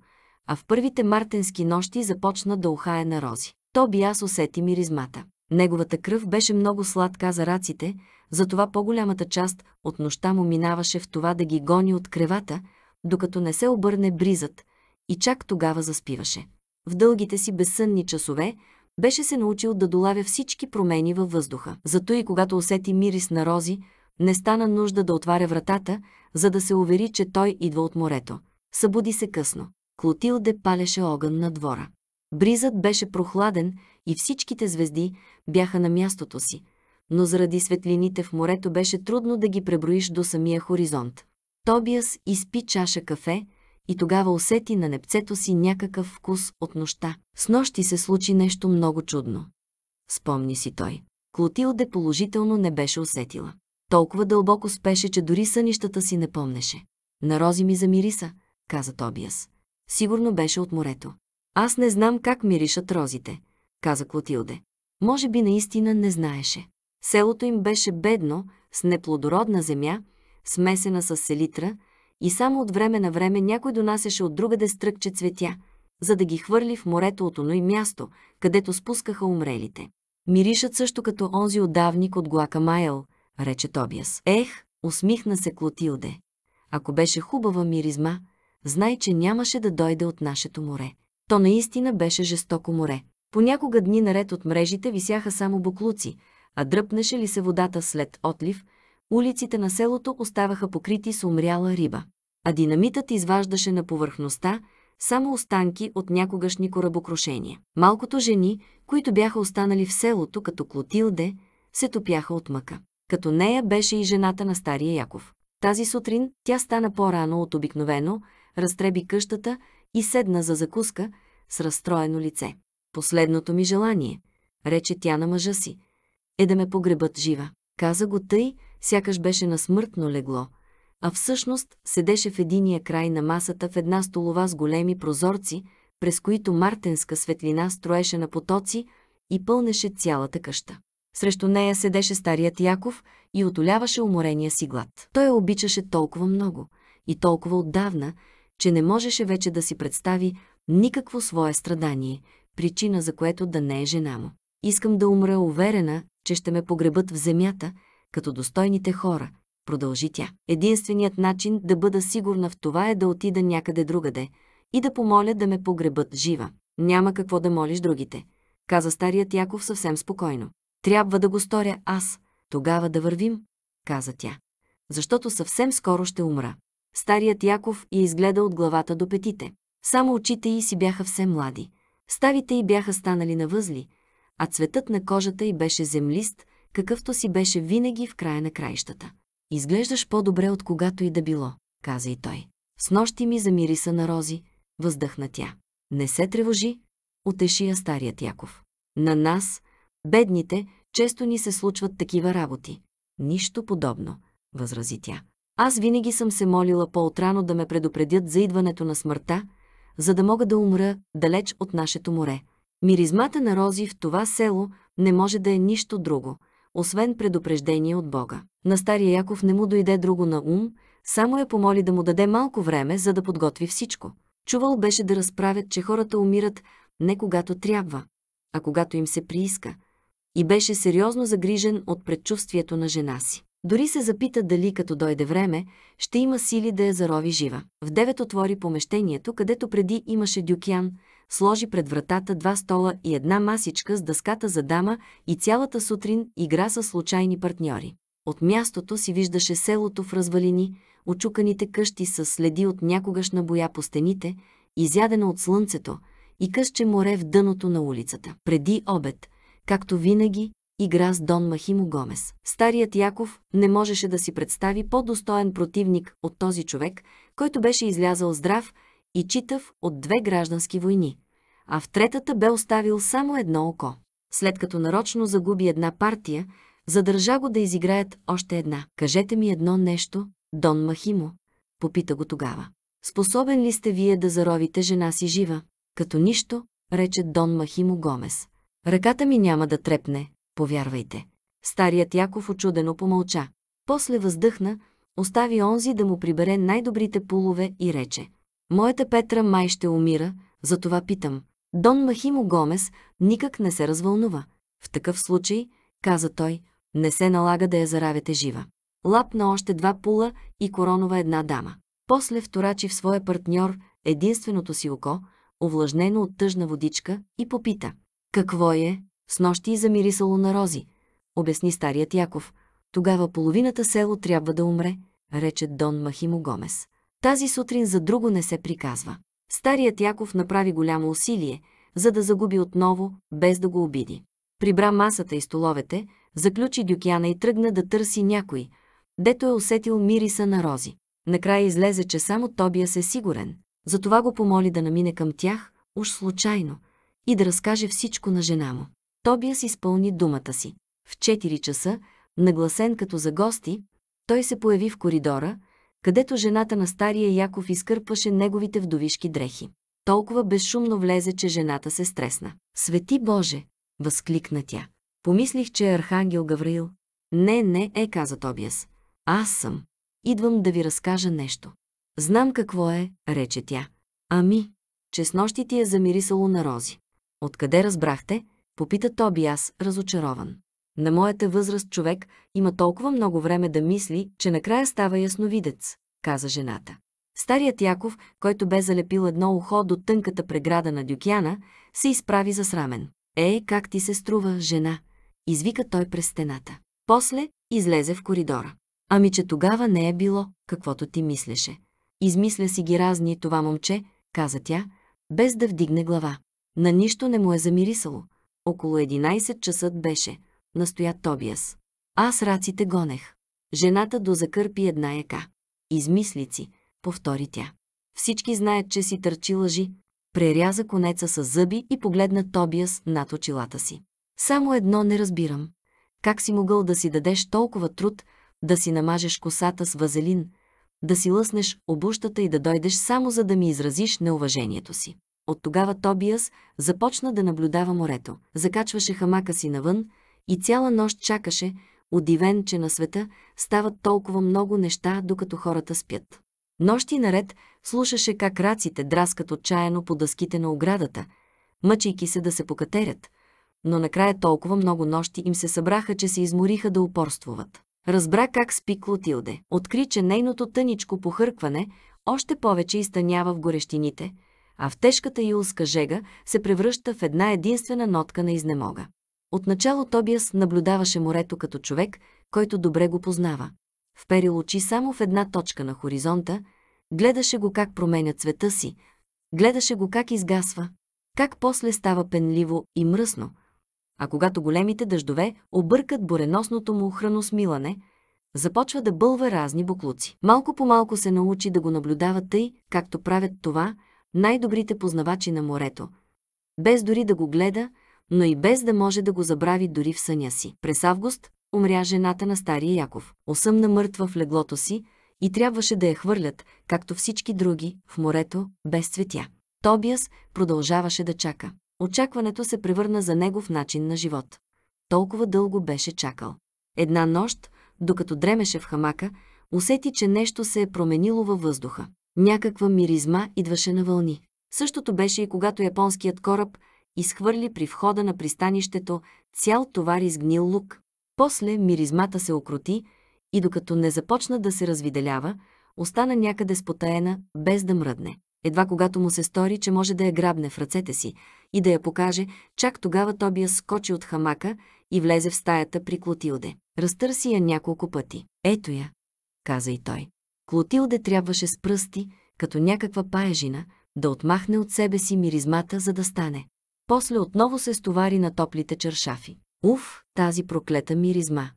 а в първите мартенски нощи започна да ухае на рози. Тоби аз усети миризмата. Неговата кръв беше много сладка за раците, затова по-голямата част от нощта му минаваше в това да ги гони от кревата, докато не се обърне бризът, и чак тогава заспиваше. В дългите си безсънни часове беше се научил да долавя всички промени във въздуха. Зато и когато усети мирис на рози, не стана нужда да отваря вратата, за да се увери, че той идва от морето. Събуди се късно. Клотилде палеше огън на двора. Бризът беше прохладен и всичките звезди бяха на мястото си, но заради светлините в морето беше трудно да ги преброиш до самия хоризонт. Тобиас изпи чаша кафе и тогава усети на непцето си някакъв вкус от нощта. С нощи се случи нещо много чудно. Спомни си той. Клотилде положително не беше усетила. Толкова дълбоко спеше, че дори сънищата си не помнеше. На рози ми замириса, каза Тобиас. Сигурно беше от морето. Аз не знам как миришат розите, каза Клотилде. Може би наистина не знаеше. Селото им беше бедно, с неплодородна земя, смесена с селитра, и само от време на време някой донасеше от другаде стръкче цветя, за да ги хвърли в морето от оно и място, където спускаха умрелите. Миришат също като онзи отдавник от Майл, рече Тобиас. Ех, усмихна се Клотилде. Ако беше хубава миризма, знай, че нямаше да дойде от нашето море. То наистина беше жестоко море. Понякога дни наред от мрежите висяха само буклуци, а дръпнеше ли се водата след отлив – улиците на селото оставаха покрити с умряла риба. А динамитът изваждаше на повърхността само останки от някогашни корабокрушения. Малкото жени, които бяха останали в селото като Клотилде, се топяха от мъка. Като нея беше и жената на стария Яков. Тази сутрин тя стана по-рано от обикновено, разтреби къщата и седна за закуска с разстроено лице. Последното ми желание, рече тя на мъжа си, е да ме погребат жива. Каза го тъй, сякаш беше на смъртно легло, а всъщност седеше в единия край на масата в една столова с големи прозорци, през които мартенска светлина строеше на потоци и пълнеше цялата къща. Срещу нея седеше старият Яков и отоляваше уморения си глад. Той я обичаше толкова много и толкова отдавна, че не можеше вече да си представи никакво свое страдание, причина за което да не е жена му. Искам да умра уверена, че ще ме погребат в земята – като достойните хора, продължи тя. Единственият начин да бъда сигурна в това е да отида някъде другаде и да помоля да ме погребат жива. Няма какво да молиш другите, каза старият Яков съвсем спокойно. Трябва да го сторя аз. Тогава да вървим, каза тя. Защото съвсем скоро ще умра. Старият Яков я изгледа от главата до петите. Само очите й си бяха все млади. Ставите й бяха станали на възли, а цветът на кожата й беше землист, какъвто си беше винаги в края на краищата. Изглеждаш по-добре от когато и да било, каза и той. С нощи ми замириса на рози, въздъхна тя. Не се тревожи, отеши я старият Яков. На нас, бедните, често ни се случват такива работи. Нищо подобно, възрази тя. Аз винаги съм се молила по-отрано да ме предупредят за идването на смъртта, за да мога да умра далеч от нашето море. Миризмата на рози в това село не може да е нищо друго – освен предупреждение от Бога. На Стария Яков не му дойде друго на ум, само я помоли да му даде малко време, за да подготви всичко. Чувал беше да разправят, че хората умират не когато трябва, а когато им се прииска. И беше сериозно загрижен от предчувствието на жена си. Дори се запита дали като дойде време, ще има сили да я зарови жива. В девет отвори помещението, където преди имаше дюкян, сложи пред вратата два стола и една масичка с дъската за дама и цялата сутрин игра с случайни партньори. От мястото си виждаше селото в развалини, очуканите къщи с следи от някогашна боя по стените, изядена от слънцето, и късче море в дъното на улицата. Преди обед, както винаги, игра с Дон Махимо Гомес. Старият Яков не можеше да си представи по-достоен противник от този човек, който беше излязал здрав и читав от две граждански войни а в третата бе оставил само едно око. След като нарочно загуби една партия, задържа го да изиграят още една. Кажете ми едно нещо, Дон Махимо, попита го тогава. Способен ли сте вие да заровите жена си жива? Като нищо, рече Дон Махимо Гомес. Ръката ми няма да трепне, повярвайте. Старият Яков очудено помълча. После въздъхна, остави онзи да му прибере най-добрите пулове и рече. Моята Петра май ще умира, затова питам. Дон Махимо Гомес никак не се развълнува. В такъв случай, каза той, не се налага да я заравяте жива. Лапна още два пула и коронова една дама. После вторачи в своя партньор единственото си око, овлажнено от тъжна водичка, и попита. Какво е? С нощи и замирисало на рози, обясни старият Яков. Тогава половината село трябва да умре, рече Дон Махимо Гомес. Тази сутрин за друго не се приказва. Старият Яков направи голямо усилие, за да загуби отново, без да го обиди. Прибра масата и столовете, заключи дюкяна и тръгна да търси някой, дето е усетил мириса на рози. Накрая излезе, че само Тобиас е сигурен. Затова го помоли да намине към тях, уж случайно, и да разкаже всичко на жена му. Тобиас изпълни думата си. В 4 часа, нагласен като за гости, той се появи в коридора, където жената на стария Яков изкърпваше неговите вдовишки дрехи. Толкова безшумно влезе, че жената се стресна. «Свети Боже!» – възкликна тя. Помислих, че е архангел Гавриил. «Не, не е», каза Тобиас. «Аз съм. Идвам да ви разкажа нещо». «Знам какво е», рече тя. «Ами, че с нощи ти е замирисало на рози». «Откъде разбрахте?» попита Тобиас, разочарован. На моята възраст човек има толкова много време да мисли, че накрая става ясновидец, каза жената. Старият Яков, който бе залепил едно ухо до тънката преграда на Дюкяна, се изправи засрамен. Е, как ти се струва, жена? Извика той през стената. После излезе в коридора. Ами, че тогава не е било, каквото ти мислеше. Измисля си ги разни това момче, каза тя, без да вдигне глава. На нищо не му е замирисало. Около 11 часът беше – настоя Тобиас. Аз раците гонех. Жената до закърпи една яка. Измислици, повтори тя. Всички знаят, че си търчи лъжи. Преряза конеца с зъби и погледна Тобиас над очилата си. Само едно не разбирам. Как си могъл да си дадеш толкова труд, да си намажеш косата с вазелин, да си лъснеш обущата и да дойдеш само за да ми изразиш неуважението си. От тогава Тобиас започна да наблюдава морето. Закачваше хамака си навън, и цяла нощ чакаше, удивен, че на света стават толкова много неща, докато хората спят. Нощи наред слушаше как раците драскат отчаяно по дъските на оградата, мъчейки се да се покатерят, но накрая толкова много нощи им се събраха, че се измориха да упорствуват. Разбра как спи Клотилде. Откри, че нейното тъничко похъркване още повече изтънява в горещините, а в тежката юлска жега се превръща в една единствена нотка на изнемога. Отначало Тобиас наблюдаваше морето като човек, който добре го познава. Вперил очи само в една точка на хоризонта, гледаше го как променя цвета си, гледаше го как изгасва, как после става пенливо и мръсно, а когато големите дъждове объркат буреносното му храносмилане, започва да бълва разни буклуци. Малко по малко се научи да го наблюдава тъй, както правят това най-добрите познавачи на морето, без дори да го гледа, но и без да може да го забрави дори в съня си. През август умря жената на стария Яков. Осъмна мъртва в леглото си и трябваше да я хвърлят, както всички други, в морето, без цветя. Тобиас продължаваше да чака. Очакването се превърна за негов начин на живот. Толкова дълго беше чакал. Една нощ, докато дремеше в хамака, усети, че нещо се е променило във въздуха. Някаква миризма идваше на вълни. Същото беше и когато японският кораб изхвърли при входа на пристанището цял товар изгнил лук. После миризмата се окроти и докато не започна да се развиделява, остана някъде спотаена, без да мръдне. Едва когато му се стори, че може да я грабне в ръцете си и да я покаже, чак тогава Тобия скочи от хамака и влезе в стаята при Клотилде. Разтърси я няколко пъти. Ето я, каза и той. Клотилде трябваше с пръсти, като някаква паежина, да отмахне от себе си миризмата, за да стане после отново се стовари на топлите чершафи. Уф, тази проклета миризма,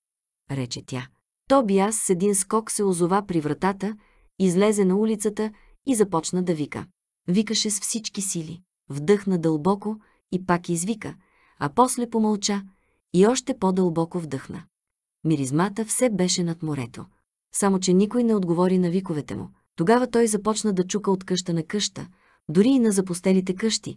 рече тя. Тоби аз с един скок се озова при вратата, излезе на улицата и започна да вика. Викаше с всички сили. Вдъхна дълбоко и пак извика, а после помълча и още по-дълбоко вдъхна. Миризмата все беше над морето. Само, че никой не отговори на виковете му. Тогава той започна да чука от къща на къща, дори и на запустелите къщи,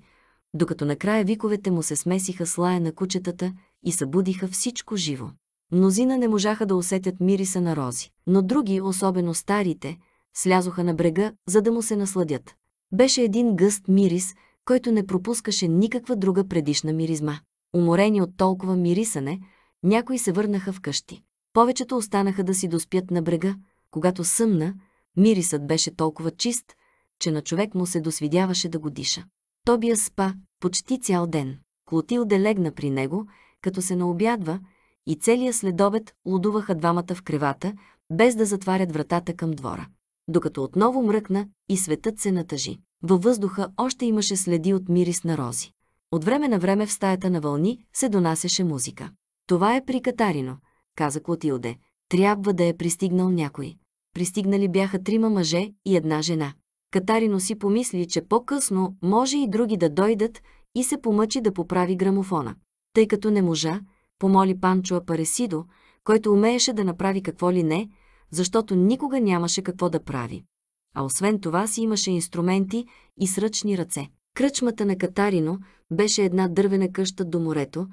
докато накрая виковете му се смесиха с лая на кучетата и събудиха всичко живо. Мнозина не можаха да усетят мириса на рози, но други, особено старите, слязоха на брега, за да му се насладят. Беше един гъст мирис, който не пропускаше никаква друга предишна миризма. Уморени от толкова мирисане, някои се върнаха в къщи. Повечето останаха да си доспят на брега. Когато съмна, мирисът беше толкова чист, че на човек му се досвидяваше да го диша. Тобия спа почти цял ден. Клотилде легна при него, като се наобядва, и целия следобед лудуваха двамата в кревата, без да затварят вратата към двора. Докато отново мръкна и светът се натъжи. Във въздуха още имаше следи от мирис на рози. От време на време в стаята на вълни се донасеше музика. Това е при Катарино, каза Клотилде. Трябва да е пристигнал някой. Пристигнали бяха трима мъже и една жена. Катарино си помисли, че по-късно може и други да дойдат и се помъчи да поправи грамофона. Тъй като не можа, помоли Панчо Апаресидо, който умееше да направи какво ли не, защото никога нямаше какво да прави. А освен това си имаше инструменти и с ръчни ръце. Кръчмата на Катарино беше една дървена къща до морето,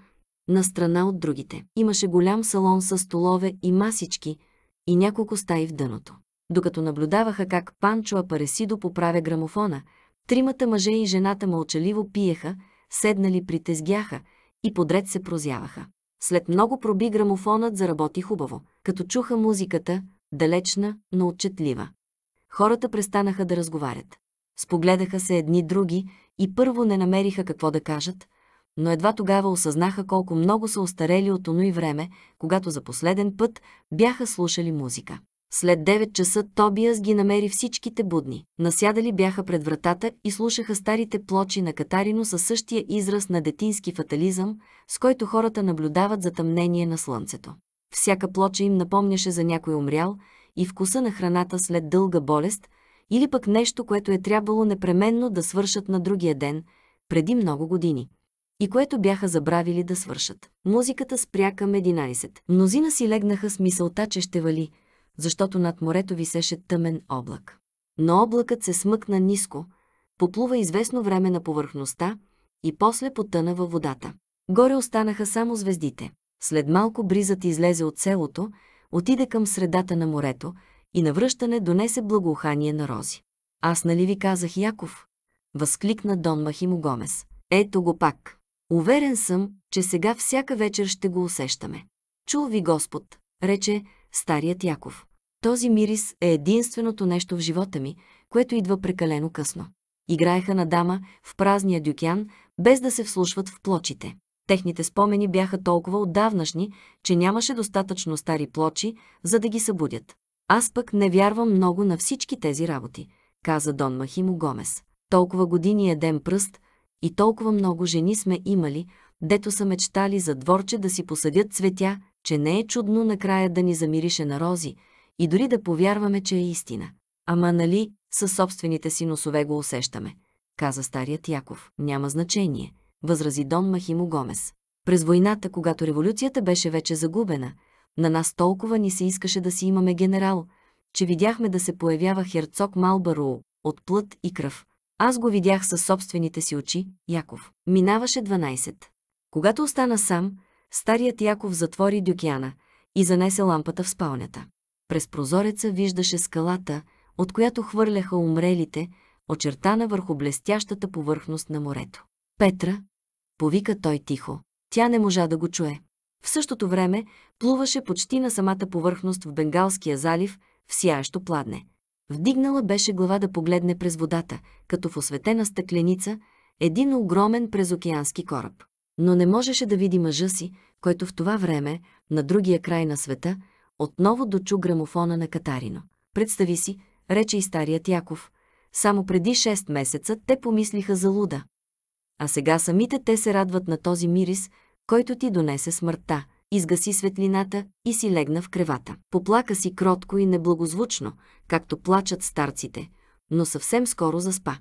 на страна от другите. Имаше голям салон с столове и масички и няколко стаи в дъното. Докато наблюдаваха как Панчо Апаресидо поправя грамофона, тримата мъже и жената мълчаливо пиеха, седнали при тезгяха и подред се прозяваха. След много проби грамофонът заработи хубаво, като чуха музиката, далечна, но отчетлива. Хората престанаха да разговарят. Спогледаха се едни други и първо не намериха какво да кажат, но едва тогава осъзнаха колко много са остарели от оно и време, когато за последен път бяха слушали музика. След 9 часа Тобиас ги намери всичките будни. Насядали бяха пред вратата и слушаха старите плочи на Катарино със същия израз на детински фатализъм, с който хората наблюдават затъмнение на слънцето. Всяка плоча им напомняше за някой умрял и вкуса на храната след дълга болест или пък нещо, което е трябвало непременно да свършат на другия ден, преди много години и което бяха забравили да свършат. Музиката спря към 11. Мнозина си легнаха с мисълта, че ще вали – защото над морето висеше тъмен облак. Но облакът се смъкна ниско, поплува известно време на повърхността и после потъна във водата. Горе останаха само звездите. След малко бризът излезе от селото, отиде към средата на морето и навръщане донесе благоухание на рози. Аз нали ви казах Яков? Възкликна Дон Махимо Гомес. Ето го пак. Уверен съм, че сега всяка вечер ще го усещаме. Чул ви Господ, рече старият Яков. Този мирис е единственото нещо в живота ми, което идва прекалено късно. Играеха на дама в празния дюкян, без да се вслушват в плочите. Техните спомени бяха толкова отдавнашни, че нямаше достатъчно стари плочи, за да ги събудят. Аз пък не вярвам много на всички тези работи, каза Дон Махимо Гомес. Толкова години е ден пръст и толкова много жени сме имали, дето са мечтали за дворче да си посадят цветя че не е чудно накрая да ни замирише на рози и дори да повярваме, че е истина. Ама нали, със собствените си носове го усещаме, каза старият Яков. Няма значение, възрази Дон Махимо Гомес. През войната, когато революцията беше вече загубена, на нас толкова ни се искаше да си имаме генерал, че видяхме да се появява херцог Малбаро от плът и кръв. Аз го видях със собствените си очи, Яков. Минаваше 12. Когато остана сам, Старият Яков затвори дюкяна и занесе лампата в спалнята. През прозореца виждаше скалата, от която хвърляха умрелите, очертана върху блестящата повърхност на морето. Петра, повика той тихо. Тя не можа да го чуе. В същото време плуваше почти на самата повърхност в Бенгалския залив в сияещо пладне. Вдигнала беше глава да погледне през водата, като в осветена стъкленица, един огромен презокеански кораб но не можеше да види мъжа си, който в това време, на другия край на света, отново дочу грамофона на Катарино. Представи си, рече и старият Яков, само преди 6 месеца те помислиха за луда. А сега самите те се радват на този мирис, който ти донесе смъртта, изгаси светлината и си легна в кревата. Поплака си кротко и неблагозвучно, както плачат старците, но съвсем скоро заспа.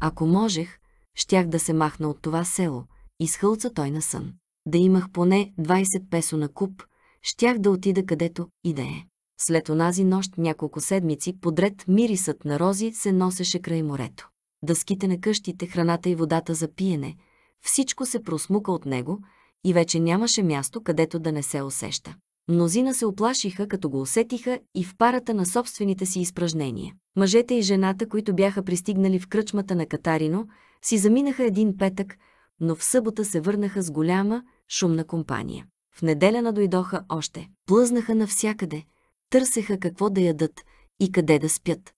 Ако можех, щях да се махна от това село – изхълца той на сън. Да имах поне 20 песо на куп, щях да отида където и да е. След онази нощ няколко седмици подред мирисът на рози се носеше край морето. Дъските на къщите, храната и водата за пиене, всичко се просмука от него и вече нямаше място, където да не се усеща. Мнозина се оплашиха, като го усетиха и в парата на собствените си изпражнения. Мъжете и жената, които бяха пристигнали в кръчмата на Катарино, си заминаха един петък, но в събота се върнаха с голяма, шумна компания. В неделя надойдоха още. Плъзнаха навсякъде, търсеха какво да ядат и къде да спят.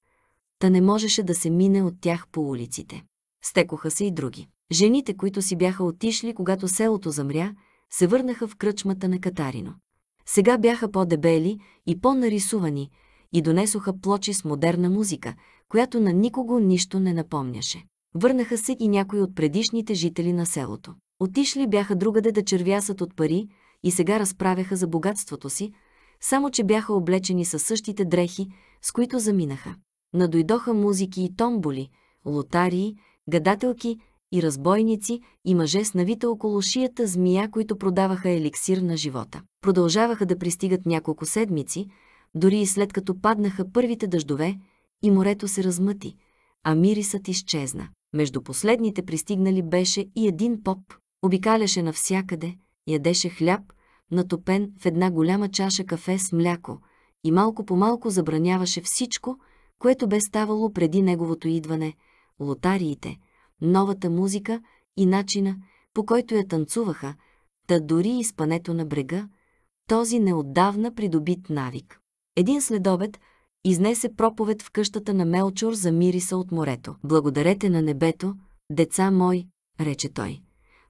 Та не можеше да се мине от тях по улиците. Стекоха се и други. Жените, които си бяха отишли, когато селото замря, се върнаха в кръчмата на Катарино. Сега бяха по-дебели и по-нарисувани и донесоха плочи с модерна музика, която на никого нищо не напомняше. Върнаха се и някои от предишните жители на селото. Отишли бяха другаде да червясат от пари и сега разправяха за богатството си, само че бяха облечени със същите дрехи, с които заминаха. Надойдоха музики и томболи, лотарии, гадателки и разбойници и мъже с навита около шията змия, които продаваха еликсир на живота. Продължаваха да пристигат няколко седмици, дори и след като паднаха първите дъждове и морето се размъти, а мирисът изчезна. Между последните пристигнали беше и един поп. Обикаляше навсякъде, ядеше хляб, натопен в една голяма чаша кафе с мляко и малко по малко забраняваше всичко, което бе ставало преди неговото идване – лотариите, новата музика и начина, по който я танцуваха, та дори и спането на брега, този неотдавна придобит навик. Един следобед Изнесе проповед в къщата на Мелчор за мириса от морето. Благодарете на небето, деца мой, рече той,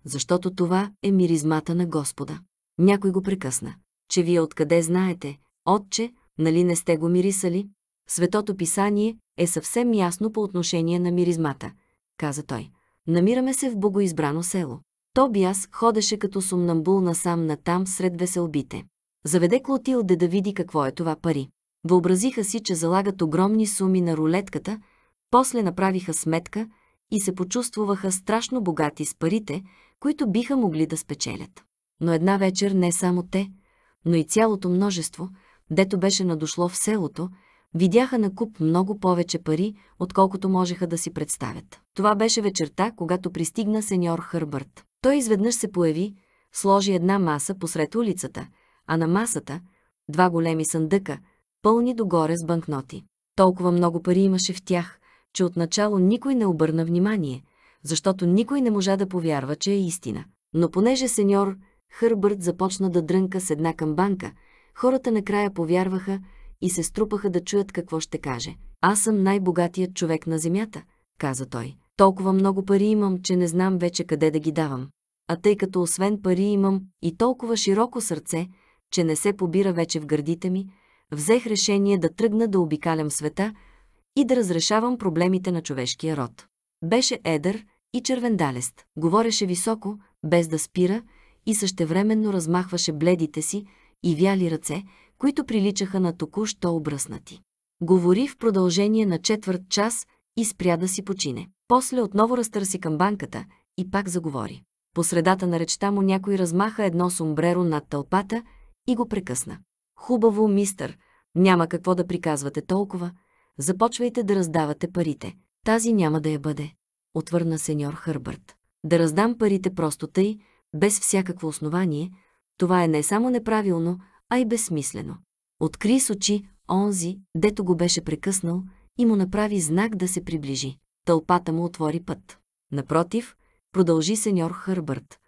защото това е миризмата на Господа. Някой го прекъсна. Че вие откъде знаете, отче, нали не сте го мирисали? Светото писание е съвсем ясно по отношение на миризмата, каза той. Намираме се в богоизбрано село. Тобиас ходеше като сумнамбул насам натам сред веселбите. Заведе Клотилде да види какво е това пари. Въобразиха си, че залагат огромни суми на рулетката, после направиха сметка и се почувствуваха страшно богати с парите, които биха могли да спечелят. Но една вечер не само те, но и цялото множество, дето беше надошло в селото, видяха на куп много повече пари, отколкото можеха да си представят. Това беше вечерта, когато пристигна сеньор Хърбърт. Той изведнъж се появи, сложи една маса посред улицата, а на масата – два големи съндъка, пълни догоре с банкноти. Толкова много пари имаше в тях, че отначало никой не обърна внимание, защото никой не можа да повярва, че е истина. Но понеже сеньор Хърбърт започна да дрънка с една камбанка, хората накрая повярваха и се струпаха да чуят какво ще каже. Аз съм най-богатият човек на земята, каза той. Толкова много пари имам, че не знам вече къде да ги давам. А тъй като освен пари имам и толкова широко сърце, че не се побира вече в гърдите ми, взех решение да тръгна да обикалям света и да разрешавам проблемите на човешкия род. Беше едър и червендалест. Говореше високо, без да спира и същевременно размахваше бледите си и вяли ръце, които приличаха на току-що обръснати. Говори в продължение на четвърт час и спря да си почине. После отново разтърси към банката и пак заговори. По средата на речта му някой размаха едно сомбреро над тълпата и го прекъсна. Хубаво, мистър, няма какво да приказвате толкова. Започвайте да раздавате парите. Тази няма да я бъде. Отвърна сеньор Хърбърт. Да раздам парите просто тъй, без всякакво основание, това е не само неправилно, а и безсмислено. Откри с очи онзи, дето го беше прекъснал, и му направи знак да се приближи. Тълпата му отвори път. Напротив, продължи сеньор Хърбърт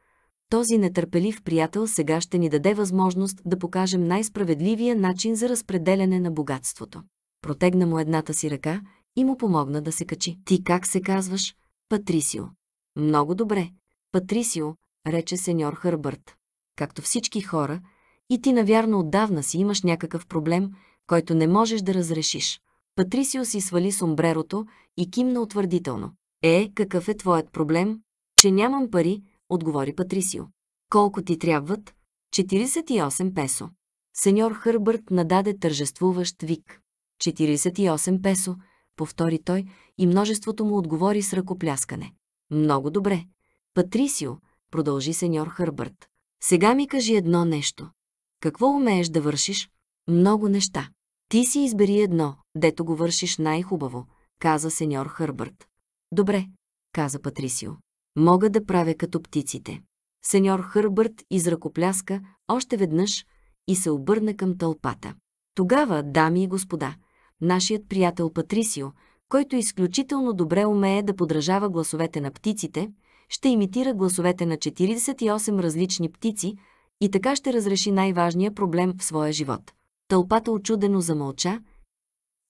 този нетърпелив приятел сега ще ни даде възможност да покажем най-справедливия начин за разпределяне на богатството. Протегна му едната си ръка и му помогна да се качи. Ти как се казваш? Патрисио. Много добре. Патрисио, рече сеньор Хърбърт. Както всички хора, и ти навярно отдавна си имаш някакъв проблем, който не можеш да разрешиш. Патрисио си свали сомбрерото и кимна утвърдително. Е, какъв е твоят проблем? Че нямам пари, отговори Патрисио. Колко ти трябват? 48 песо. Сеньор Хърбърт нададе тържествуващ вик. 48 песо, повтори той и множеството му отговори с ръкопляскане. Много добре. Патрисио, продължи сеньор Хърбърт. Сега ми кажи едно нещо. Какво умееш да вършиш? Много неща. Ти си избери едно, дето го вършиш най-хубаво, каза сеньор Хърбърт. Добре, каза Патрисио. Мога да правя като птиците. Сеньор Хърбърт изръкопляска още веднъж и се обърна към тълпата. Тогава, дами и господа, нашият приятел Патрисио, който изключително добре умее да подражава гласовете на птиците, ще имитира гласовете на 48 различни птици и така ще разреши най-важния проблем в своя живот. Тълпата очудено замълча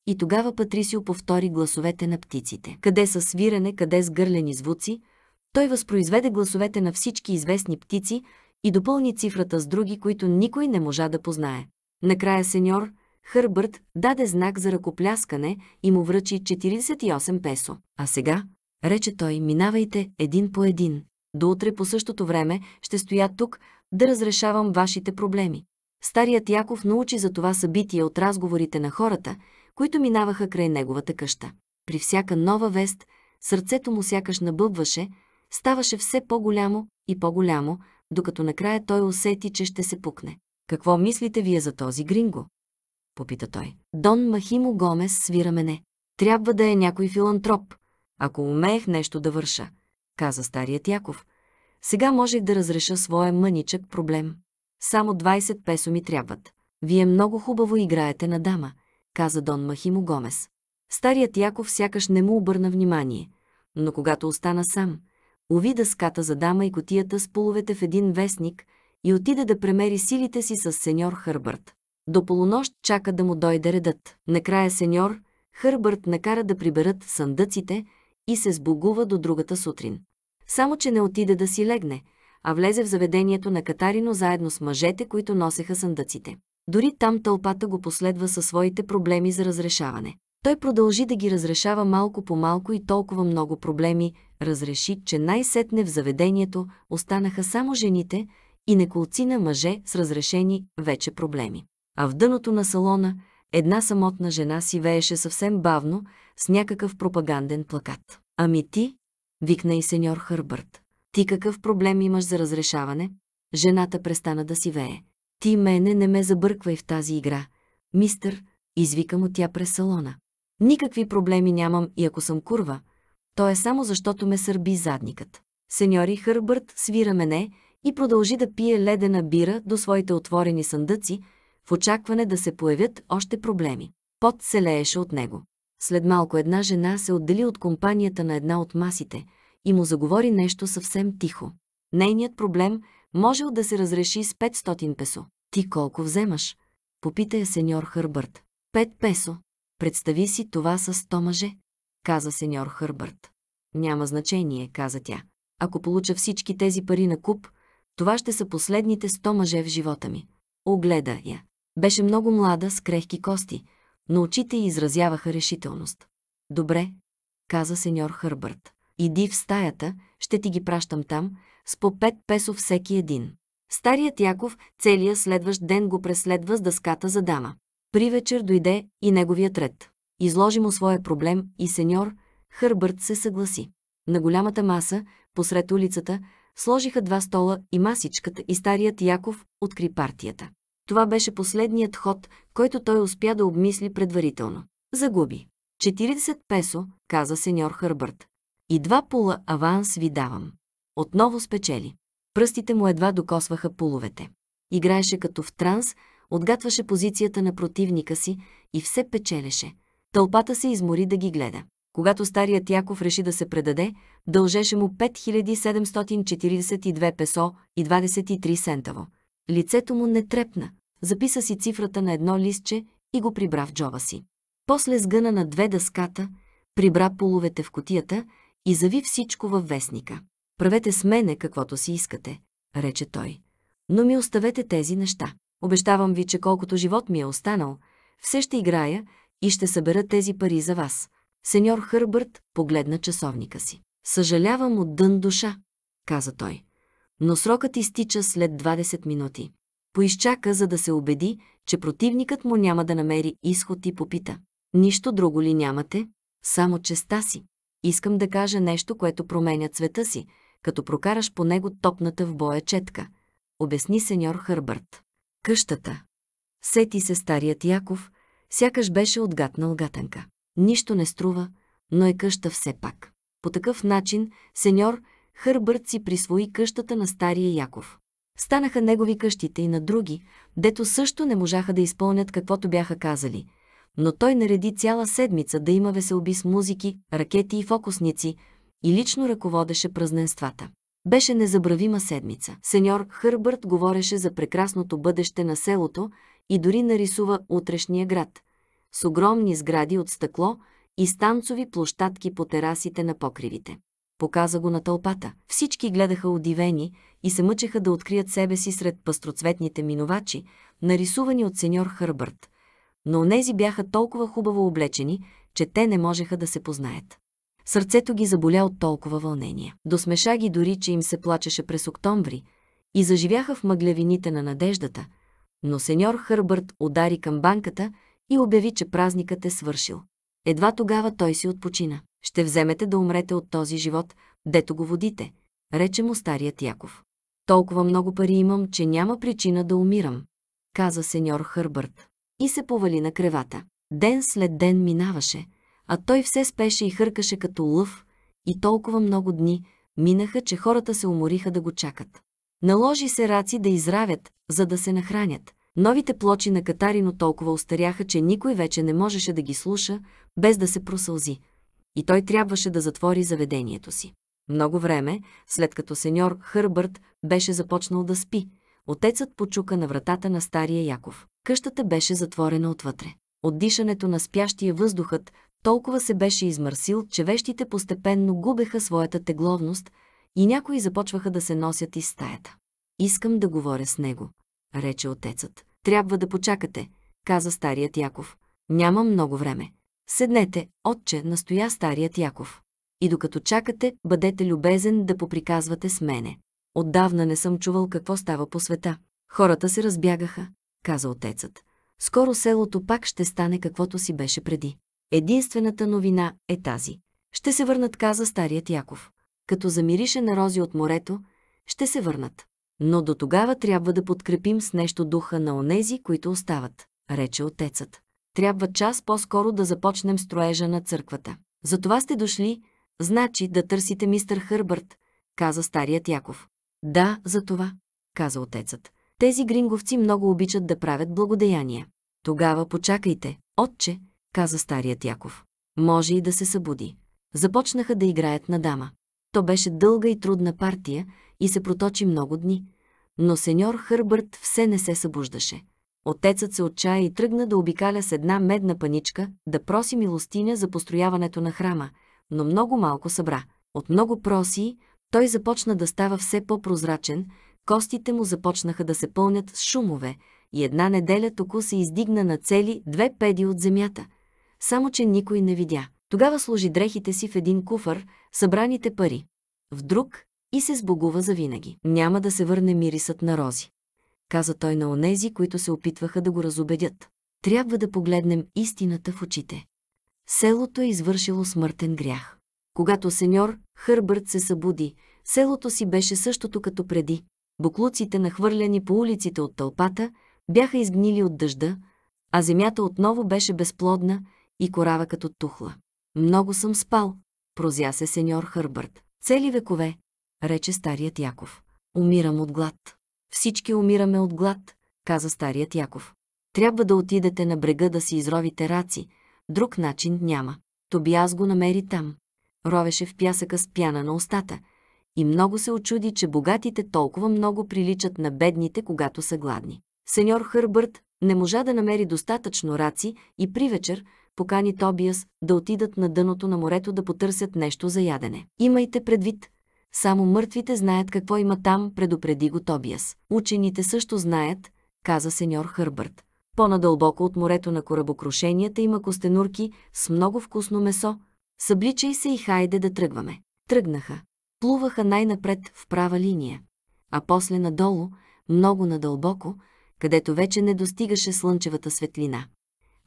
и тогава Патрисио повтори гласовете на птиците. Къде са свирене, къде с гърлени звуци – той възпроизведе гласовете на всички известни птици и допълни цифрата с други, които никой не можа да познае. Накрая сеньор Хърбърт даде знак за ръкопляскане и му връчи 48 песо. А сега, рече той, минавайте един по един. До утре по същото време ще стоя тук да разрешавам вашите проблеми. Старият Яков научи за това събитие от разговорите на хората, които минаваха край неговата къща. При всяка нова вест, сърцето му сякаш набъбваше, ставаше все по-голямо и по-голямо, докато накрая той усети, че ще се пукне. Какво мислите вие за този гринго? Попита той. Дон Махимо Гомес свира мене. Трябва да е някой филантроп, ако умеех нещо да върша, каза старият Яков. Сега можех да разреша своя мъничък проблем. Само 20 песо ми трябват. Вие много хубаво играете на дама, каза Дон Махимо Гомес. Старият Яков сякаш не му обърна внимание, но когато остана сам – уви дъската за дама и котията с половете в един вестник и отиде да премери силите си с сеньор Хърбърт. До полунощ чака да му дойде редът. Накрая сеньор Хърбърт накара да приберат съндъците и се сбогува до другата сутрин. Само, че не отиде да си легне, а влезе в заведението на Катарино заедно с мъжете, които носеха съндъците. Дори там тълпата го последва със своите проблеми за разрешаване. Той продължи да ги разрешава малко по малко и толкова много проблеми, разреши, че най-сетне в заведението останаха само жените и неколци на мъже с разрешени вече проблеми. А в дъното на салона една самотна жена си вееше съвсем бавно с някакъв пропаганден плакат. Ами ти, викна и сеньор Хърбърт. Ти какъв проблем имаш за разрешаване? Жената престана да си вее. Ти мене не ме забърквай в тази игра. Мистър, извика му тя през салона. Никакви проблеми нямам и ако съм курва, то е само защото ме сърби задникът. Сеньори Хърбърт свира мене и продължи да пие ледена бира до своите отворени съндъци, в очакване да се появят още проблеми. Пот се лееше от него. След малко една жена се отдели от компанията на една от масите и му заговори нещо съвсем тихо. Нейният проблем можел да се разреши с 500 песо. Ти колко вземаш? Попита я сеньор Хърбърт. Пет песо. Представи си това с сто мъже, каза сеньор Хърбърт. Няма значение, каза тя. Ако получа всички тези пари на куп, това ще са последните сто мъже в живота ми. Огледа я. Беше много млада, с крехки кости, но очите изразяваха решителност. Добре, каза сеньор Хърбърт. Иди в стаята, ще ти ги пращам там, с по пет песо всеки един. Старият Яков целия следващ ден го преследва с дъската за дама. При вечер дойде и неговият ред. Изложи му своя проблем и сеньор Хърбърт се съгласи. На голямата маса, посред улицата, сложиха два стола и масичката и старият Яков откри партията. Това беше последният ход, който той успя да обмисли предварително. Загуби. 40 песо, каза сеньор Хърбърт. И два пула аванс ви давам. Отново спечели. Пръстите му едва докосваха пуловете. Играеше като в транс, отгатваше позицията на противника си и все печелеше. Тълпата се измори да ги гледа. Когато старият Яков реши да се предаде, дължеше му 5742 песо и 23 сентаво. Лицето му не трепна. Записа си цифрата на едно листче и го прибра в джоба си. После сгъна на две дъската, прибра половете в котията и зави всичко във вестника. Правете с мене каквото си искате, рече той. Но ми оставете тези неща. Обещавам ви, че колкото живот ми е останал, все ще играя и ще събера тези пари за вас. Сеньор Хърбърт погледна часовника си. Съжалявам от дън душа, каза той. Но срокът изтича след 20 минути. Поизчака, за да се убеди, че противникът му няма да намери изход и попита. Нищо друго ли нямате? Само честа си. Искам да кажа нещо, което променя цвета си, като прокараш по него топната в боя четка. Обясни сеньор Хърбърт. Къщата. Сети се старият Яков, сякаш беше отгатнал гатанка. Нищо не струва, но е къща все пак. По такъв начин сеньор Хърбърт си присвои къщата на стария Яков. Станаха негови къщите и на други, дето също не можаха да изпълнят каквото бяха казали. Но той нареди цяла седмица да има веселби с музики, ракети и фокусници и лично ръководеше празненствата. Беше незабравима седмица. Сеньор Хърбърт говореше за прекрасното бъдеще на селото и дори нарисува утрешния град с огромни сгради от стъкло и станцови площадки по терасите на покривите. Показа го на тълпата. Всички гледаха удивени и се мъчеха да открият себе си сред пастроцветните минувачи, нарисувани от сеньор Хърбърт. Но онези бяха толкова хубаво облечени, че те не можеха да се познаят. Сърцето ги заболя от толкова вълнение. Досмеша ги дори, че им се плачеше през октомври и заживяха в мъглевините на надеждата, но сеньор Хърбърт удари към банката и обяви, че празникът е свършил. Едва тогава той си отпочина. Ще вземете да умрете от този живот, дето го водите, рече му старият Яков. Толкова много пари имам, че няма причина да умирам, каза сеньор Хърбърт. И се повали на кревата. Ден след ден минаваше – а той все спеше и хъркаше като лъв, и толкова много дни минаха, че хората се умориха да го чакат. Наложи се раци да изравят, за да се нахранят. Новите плочи на Катарино толкова устаряха, че никой вече не можеше да ги слуша, без да се просълзи. И той трябваше да затвори заведението си. Много време, след като сеньор Хърбърт беше започнал да спи, отецът почука на вратата на стария Яков. Къщата беше затворена отвътре. Отдишането на спящия въздухът толкова се беше измърсил, че вещите постепенно губеха своята тегловност и някои започваха да се носят из стаята. Искам да говоря с него, рече отецът. Трябва да почакате, каза старият Яков. Няма много време. Седнете, отче, настоя старият Яков. И докато чакате, бъдете любезен да поприказвате с мене. Отдавна не съм чувал какво става по света. Хората се разбягаха, каза отецът. Скоро селото пак ще стане каквото си беше преди. Единствената новина е тази. Ще се върнат, каза старият Яков. Като замирише на рози от морето, ще се върнат. Но до тогава трябва да подкрепим с нещо духа на онези, които остават, рече отецът. Трябва час по-скоро да започнем строежа на църквата. Затова сте дошли, значи да търсите мистър Хърбърт, каза старият Яков. Да, за това, каза отецът. Тези гринговци много обичат да правят благодеяния. Тогава почакайте, отче, каза старият Яков. Може и да се събуди. Започнаха да играят на дама. То беше дълга и трудна партия и се проточи много дни, но сеньор Хърбърт все не се събуждаше. Отецът се отчая и тръгна да обикаля с една медна паничка, да проси милостиня за построяването на храма, но много малко събра. От много проси, той започна да става все по-прозрачен, костите му започнаха да се пълнят с шумове и една неделя току се издигна на цели две педи от земята – само че никой не видя. Тогава сложи дрехите си в един куфар, събраните пари, в друг и се сбогува завинаги. Няма да се върне мирисът на рози, каза той на онези, които се опитваха да го разобедят. Трябва да погледнем истината в очите. Селото е извършило смъртен грях. Когато сеньор Хърбърт се събуди, селото си беше същото като преди. Буклуците, нахвърляни по улиците от тълпата, бяха изгнили от дъжда, а земята отново беше безплодна и корава като тухла. Много съм спал, прозя се сеньор Хърбърт. Цели векове, рече старият Яков. Умирам от глад. Всички умираме от глад, каза старият Яков. Трябва да отидете на брега да си изровите раци. Друг начин няма. Тобиас го намери там. Ровеше в пясъка с пяна на устата. И много се очуди, че богатите толкова много приличат на бедните, когато са гладни. Сеньор Хърбърт не можа да намери достатъчно раци и при вечер, покани Тобиас да отидат на дъното на морето да потърсят нещо за ядене. Имайте предвид, само мъртвите знаят какво има там, предупреди го Тобиас. Учените също знаят, каза сеньор Хърбърт. По-надълбоко от морето на корабокрушенията има костенурки с много вкусно месо. Събличай се и хайде да тръгваме. Тръгнаха. Плуваха най-напред в права линия, а после надолу, много надълбоко, където вече не достигаше слънчевата светлина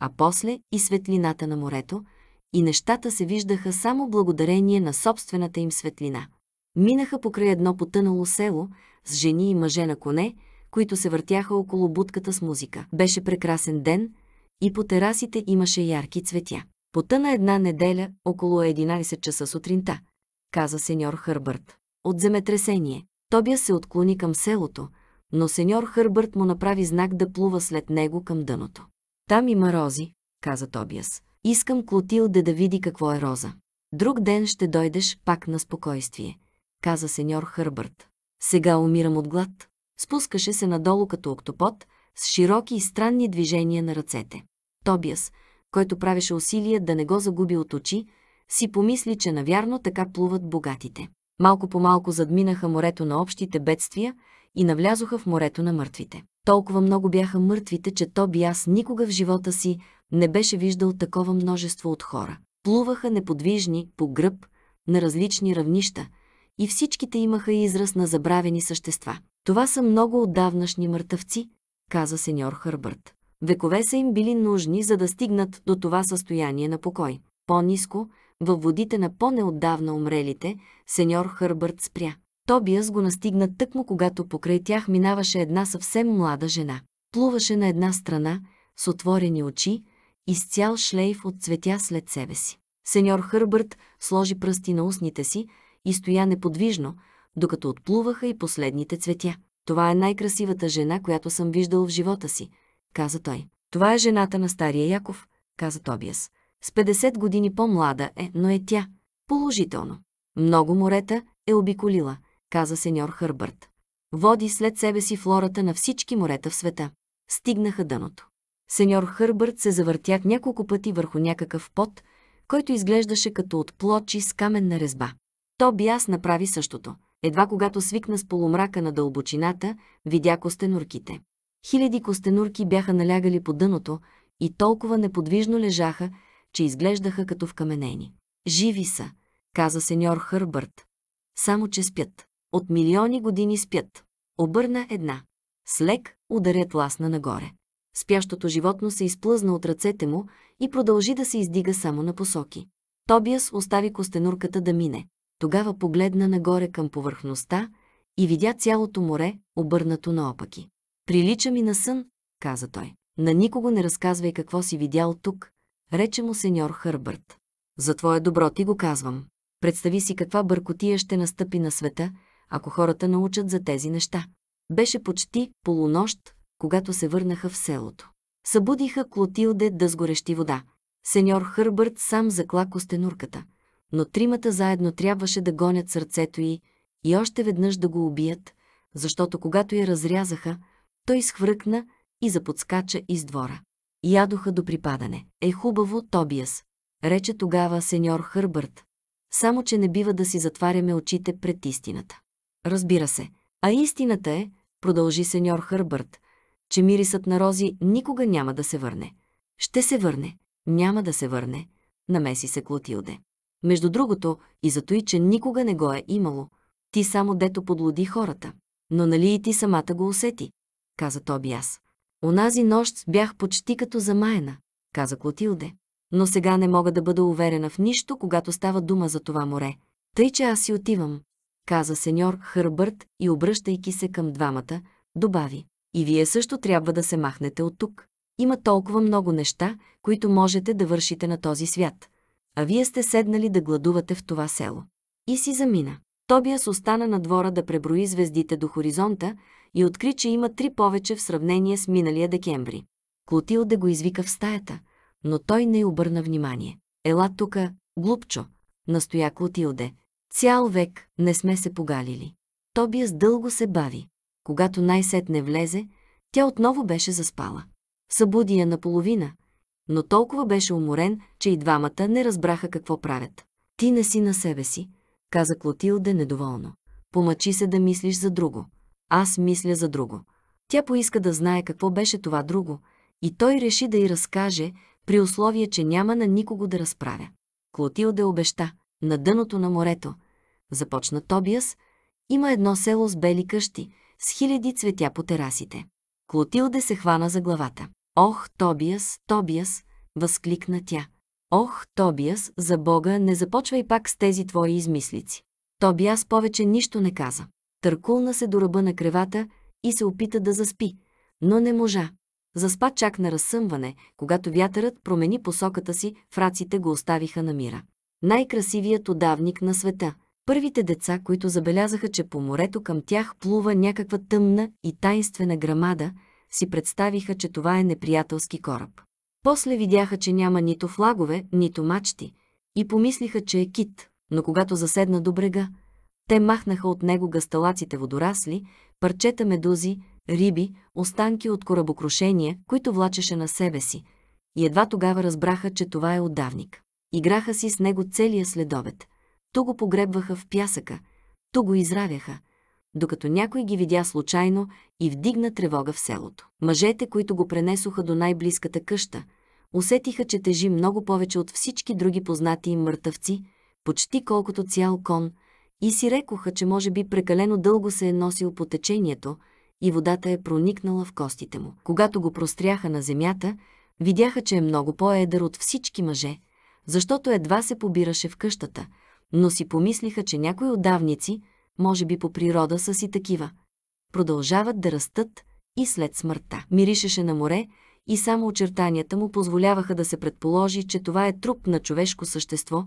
а после и светлината на морето, и нещата се виждаха само благодарение на собствената им светлина. Минаха покрай едно потънало село с жени и мъже на коне, които се въртяха около будката с музика. Беше прекрасен ден и по терасите имаше ярки цветя. Потъна една неделя около 11 часа сутринта, каза сеньор Хърбърт. От земетресение. Тобия се отклони към селото, но сеньор Хърбърт му направи знак да плува след него към дъното. Там има рози, каза Тобиас. Искам Клотилде да види какво е роза. Друг ден ще дойдеш пак на спокойствие, каза сеньор Хърбърт. Сега умирам от глад. Спускаше се надолу като октопот, с широки и странни движения на ръцете. Тобиас, който правеше усилие да не го загуби от очи, си помисли, че навярно така плуват богатите. Малко по малко задминаха морето на общите бедствия и навлязоха в морето на мъртвите. Толкова много бяха мъртвите, че Тоби аз никога в живота си не беше виждал такова множество от хора. Плуваха неподвижни, по гръб, на различни равнища и всичките имаха израз на забравени същества. Това са много отдавнашни мъртъвци, каза сеньор Хърбърт. Векове са им били нужни, за да стигнат до това състояние на покой. По-низко, във водите на по-неотдавна умрелите, сеньор Хърбърт спря. Тобиас го настигна тъкмо, когато покрай тях минаваше една съвсем млада жена. Плуваше на една страна, с отворени очи, и с цял шлейф от цветя след себе си. Сеньор Хърбърт сложи пръсти на устните си и стоя неподвижно, докато отплуваха и последните цветя. Това е най-красивата жена, която съм виждал в живота си, каза той. Това е жената на стария Яков, каза Тобиас. С 50 години по-млада е, но е тя. Положително. Много морета е обиколила каза сеньор Хърбърт. Води след себе си флората на всички морета в света. Стигнаха дъното. Сеньор Хърбърт се завъртя няколко пъти върху някакъв пот, който изглеждаше като от плочи с каменна резба. би аз направи същото. Едва когато свикна с полумрака на дълбочината, видя костенурките. Хиляди костенурки бяха налягали по дъното и толкова неподвижно лежаха, че изглеждаха като вкаменени. Живи са, каза сеньор Хърбърт. Само, че спят. От милиони години спят. Обърна една. С лек ударят ласна нагоре. Спящото животно се изплъзна от ръцете му и продължи да се издига само на посоки. Тобиас остави костенурката да мине. Тогава погледна нагоре към повърхността и видя цялото море, обърнато наопаки. «Прилича ми на сън», каза той. «На никого не разказвай какво си видял тук», рече му сеньор Хърбърт. «За твое добро ти го казвам. Представи си каква бъркотия ще настъпи на света, ако хората научат за тези неща. Беше почти полунощ, когато се върнаха в селото. Събудиха Клотилде да сгорещи вода. Сеньор Хърбърт сам закла костенурката, но тримата заедно трябваше да гонят сърцето й и още веднъж да го убият, защото когато я разрязаха, той схвъркна и заподскача из двора. Ядоха до припадане. Е хубаво, Тобиас, рече тогава сеньор Хърбърт. Само, че не бива да си затваряме очите пред истината. Разбира се. А истината е, продължи сеньор Хърбърт, че мирисът на рози никога няма да се върне. Ще се върне. Няма да се върне. Намеси се Клотилде. Между другото, и зато и, че никога не го е имало. Ти само дето подлоди хората. Но нали и ти самата го усети? Каза Тоби аз. Онази нощ бях почти като замаяна, каза Клотилде. Но сега не мога да бъда уверена в нищо, когато става дума за това море. Тъй, че аз си отивам каза сеньор Хърбърт и обръщайки се към двамата, добави. И вие също трябва да се махнете от тук. Има толкова много неща, които можете да вършите на този свят. А вие сте седнали да гладувате в това село. И си замина. Тобиас остана на двора да преброи звездите до хоризонта и откри, че има три повече в сравнение с миналия декември. Клотил да го извика в стаята, но той не обърна внимание. Ела тука, глупчо, настоя Клотилде. Цял век не сме се погалили. Тобиас дълго се бави. Когато най-сетне влезе, тя отново беше заспала. Събуди я наполовина, но толкова беше уморен, че и двамата не разбраха какво правят. Ти не си на себе си, каза Клотилде недоволно. Помачи се да мислиш за друго. Аз мисля за друго. Тя поиска да знае какво беше това друго, и той реши да й разкаже, при условие, че няма на никого да разправя. Клотилде обеща, на дъното на морето, започна Тобиас, има едно село с бели къщи, с хиляди цветя по терасите. Клотилде се хвана за главата. Ох, Тобиас, Тобиас, възкликна тя. Ох, Тобиас, за Бога, не започвай пак с тези твои измислици. Тобиас повече нищо не каза. Търкулна се до ръба на кревата и се опита да заспи, но не можа. Заспа чак на разсъмване, когато вятърът промени посоката си, в го оставиха на мира. Най-красивият удавник на света – първите деца, които забелязаха, че по морето към тях плува някаква тъмна и таинствена грамада, си представиха, че това е неприятелски кораб. После видяха, че няма нито флагове, нито мачти и помислиха, че е кит, но когато заседна до брега, те махнаха от него гасталаците водорасли, парчета медузи, риби, останки от корабокрушения, които влачеше на себе си. И едва тогава разбраха, че това е отдавник. Играха си с него целия следобед – Ту го погребваха в пясъка, то го изравяха, докато някой ги видя случайно и вдигна тревога в селото. Мъжете, които го пренесоха до най-близката къща, усетиха, че тежи много повече от всички други познати им мъртъвци, почти колкото цял кон, и си рекоха, че може би прекалено дълго се е носил по течението и водата е проникнала в костите му. Когато го простряха на земята, видяха, че е много по-едър от всички мъже, защото едва се побираше в къщата – но си помислиха, че някои отдавници, може би по природа са си такива, продължават да растат и след смъртта. Миришеше на море и само очертанията му позволяваха да се предположи, че това е труп на човешко същество,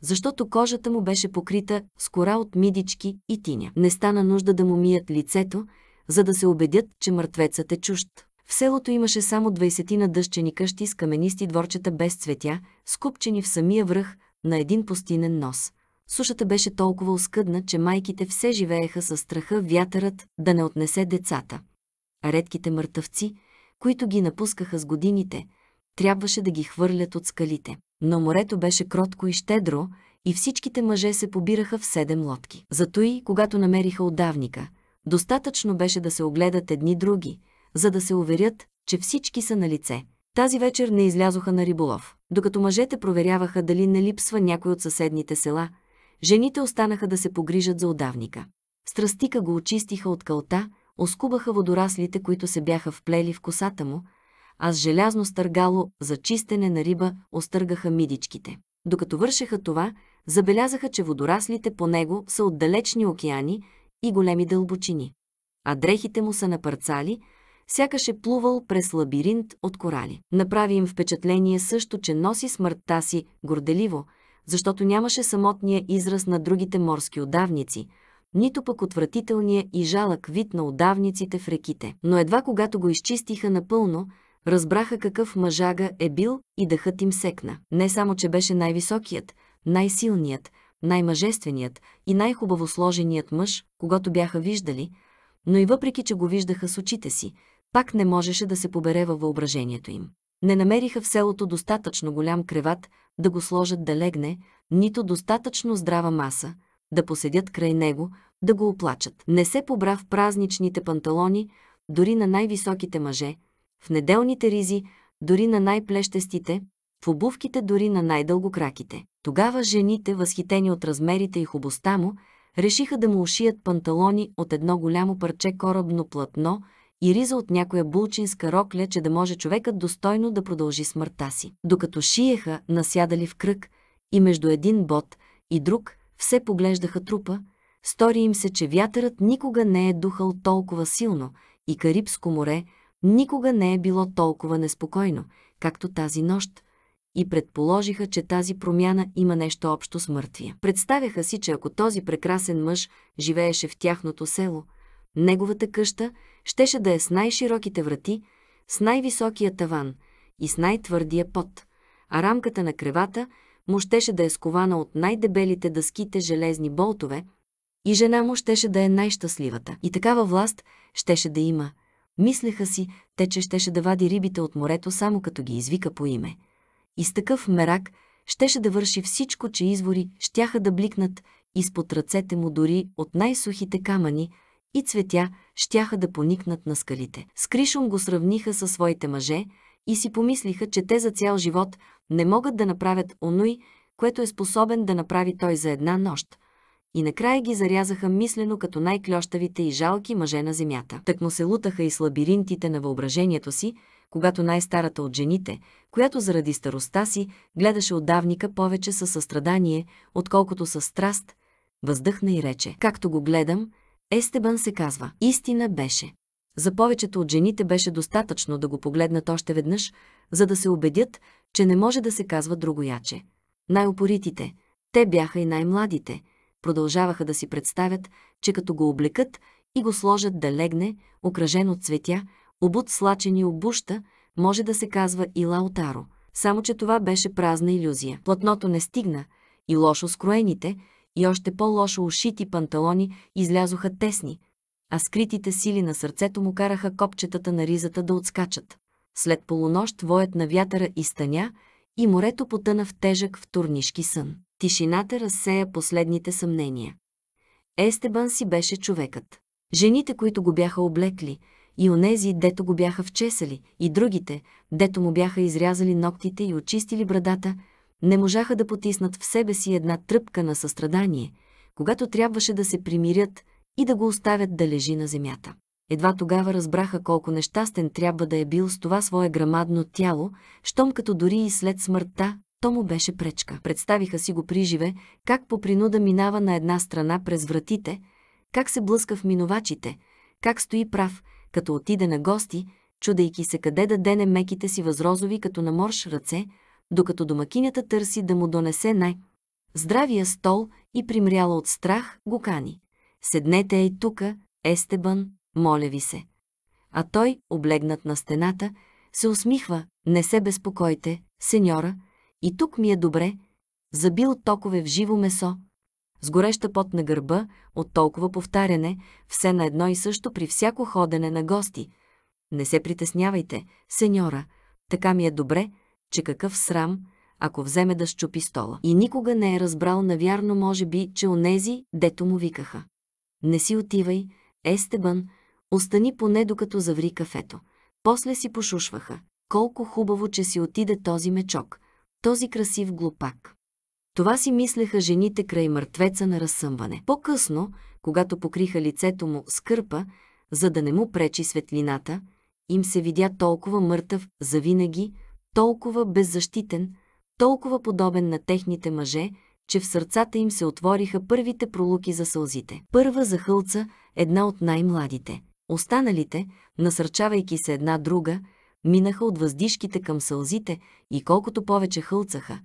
защото кожата му беше покрита с кора от мидички и тиня. Не стана нужда да му мият лицето, за да се убедят, че мъртвецът е чужд. В селото имаше само 20 на дъщени къщи с каменисти дворчета без цветя, скупчени в самия връх на един пустинен нос сушата беше толкова оскъдна, че майките все живееха със страха вятърът да не отнесе децата. Редките мъртъвци, които ги напускаха с годините, трябваше да ги хвърлят от скалите. Но морето беше кротко и щедро, и всичките мъже се побираха в седем лодки. Зато и, когато намериха отдавника, достатъчно беше да се огледат едни други, за да се уверят, че всички са на лице. Тази вечер не излязоха на риболов. Докато мъжете проверяваха дали не липсва някой от съседните села, Жените останаха да се погрижат за отдавника. Страстика го очистиха от кълта, оскубаха водораслите, които се бяха вплели в косата му, а с желязно стъргало за чистене на риба остъргаха мидичките. Докато вършеха това, забелязаха, че водораслите по него са от далечни океани и големи дълбочини, а дрехите му са напърцали, сякаш е плувал през лабиринт от корали. Направи им впечатление също, че носи смъртта си горделиво – защото нямаше самотния израз на другите морски отдавници, нито пък отвратителния и жалък вид на отдавниците в реките. Но едва когато го изчистиха напълно, разбраха какъв мъжага е бил и дъхът им секна. Не само, че беше най-високият, най-силният, най-мъжественият и най-хубаво сложеният мъж, когато бяха виждали, но и въпреки, че го виждаха с очите си, пак не можеше да се побере във въображението им. Не намериха в селото достатъчно голям креват, да го сложат да легне, нито достатъчно здрава маса, да поседят край него, да го оплачат. Не се побра в празничните панталони, дори на най-високите мъже, в неделните ризи, дори на най-плещестите, в обувките дори на най-дългокраките. Тогава жените, възхитени от размерите и хубостта му, решиха да му ушият панталони от едно голямо парче корабно платно – и риза от някоя булчинска рокля, че да може човекът достойно да продължи смъртта си. Докато шиеха, насядали в кръг и между един бот и друг, все поглеждаха трупа, стори им се, че вятърът никога не е духал толкова силно и Карибско море никога не е било толкова неспокойно, както тази нощ, и предположиха, че тази промяна има нещо общо с мъртвия. Представяха си, че ако този прекрасен мъж живееше в тяхното село – Неговата къща щеше да е с най-широките врати, с най-високия таван и с най-твърдия пот, а рамката на кревата му щеше да е скована от най-дебелите дъските железни болтове и жена му щеше да е най-щастливата. И такава власт щеше да има. Мислеха си, те, че щеше да вади рибите от морето само като ги извика по име. И с такъв мерак щеше да върши всичко, че извори щяха да бликнат изпод ръцете му дори от най-сухите камъни – и цветя щяха да поникнат на скалите. С Кришум го сравниха със своите мъже и си помислиха, че те за цял живот не могат да направят онуй, което е способен да направи той за една нощ. И накрая ги зарязаха мислено като най-клющавите и жалки мъже на земята. Так му се лутаха и с лабиринтите на въображението си, когато най-старата от жените, която заради староста си гледаше отдавника повече със състрадание, отколкото със страст, въздъхна и рече «Както го гледам, Естебан се казва. Истина беше. За повечето от жените беше достатъчно да го погледнат още веднъж, за да се убедят, че не може да се казва другояче. Най-опоритите, те бяха и най-младите, продължаваха да си представят, че като го облекат и го сложат да легне, окръжен от цветя, обут слачени обуща, може да се казва и Лаутаро. Само, че това беше празна иллюзия. Платното не стигна и лошо скроените – и още по-лошо ушити панталони излязоха тесни, а скритите сили на сърцето му караха копчетата на ризата да отскачат. След полунощ воят на вятъра и стъня и морето потъна в тежък в турнишки сън. Тишината разсея последните съмнения. Естебан си беше човекът. Жените, които го бяха облекли, и онези, дето го бяха вчесали, и другите, дето му бяха изрязали ногтите и очистили брадата – не можаха да потиснат в себе си една тръпка на състрадание, когато трябваше да се примирят и да го оставят да лежи на земята. Едва тогава разбраха колко нещастен трябва да е бил с това свое грамадно тяло, щом като дори и след смъртта, то му беше пречка. Представиха си го приживе, как по принуда минава на една страна през вратите, как се блъска в минувачите, как стои прав, като отиде на гости, чудейки се къде да дене меките си възрозови като на морш ръце, докато домакинята търси да му донесе най-здравия стол и примряла от страх, го кани. Седнете ей тука, Естебан, моля ви се. А той, облегнат на стената, се усмихва, не се безпокойте, сеньора, и тук ми е добре, забил токове в живо месо, с гореща пот на гърба, от толкова повтаряне, все на едно и също при всяко ходене на гости. Не се притеснявайте, сеньора, така ми е добре, че какъв срам, ако вземе да щупи стола. И никога не е разбрал навярно, може би, че онези, дето му викаха. Не си отивай, Естебан, остани поне докато заври кафето. После си пошушваха. Колко хубаво, че си отиде този мечок, този красив глупак. Това си мислеха жените край мъртвеца на разсъмване. По-късно, когато покриха лицето му с кърпа, за да не му пречи светлината, им се видя толкова мъртъв завинаги, толкова беззащитен, толкова подобен на техните мъже, че в сърцата им се отвориха първите пролуки за сълзите. Първа захълца, една от най-младите. Останалите, насърчавайки се една друга, минаха от въздишките към сълзите и колкото повече хълцаха,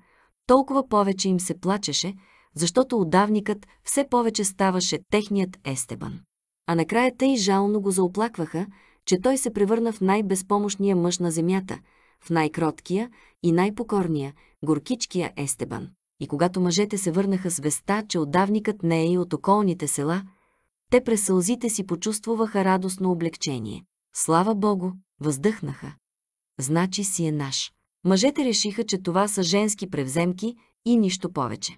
толкова повече им се плачеше, защото отдавникът все повече ставаше техният Естебан. А накрая те и жално го заоплакваха, че той се превърна в най-безпомощния мъж на земята – в най-кроткия и най-покорния, горкичкия Естебан. И когато мъжете се върнаха с веста, че отдавникът не е и от околните села, те през сълзите си почувствуваха радостно облегчение. Слава Богу, въздъхнаха. Значи си е наш. Мъжете решиха, че това са женски превземки и нищо повече.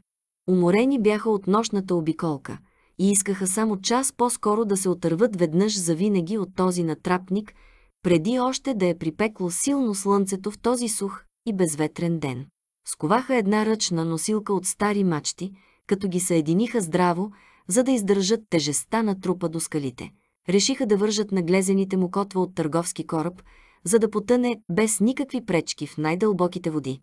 Уморени бяха от нощната обиколка и искаха само час по-скоро да се отърват веднъж завинаги от този натрапник преди още да е припекло силно слънцето в този сух и безветрен ден. Сковаха една ръчна носилка от стари мачти, като ги съединиха здраво, за да издържат тежестта на трупа до скалите. Решиха да вържат наглезените му котва от търговски кораб, за да потъне без никакви пречки в най-дълбоките води.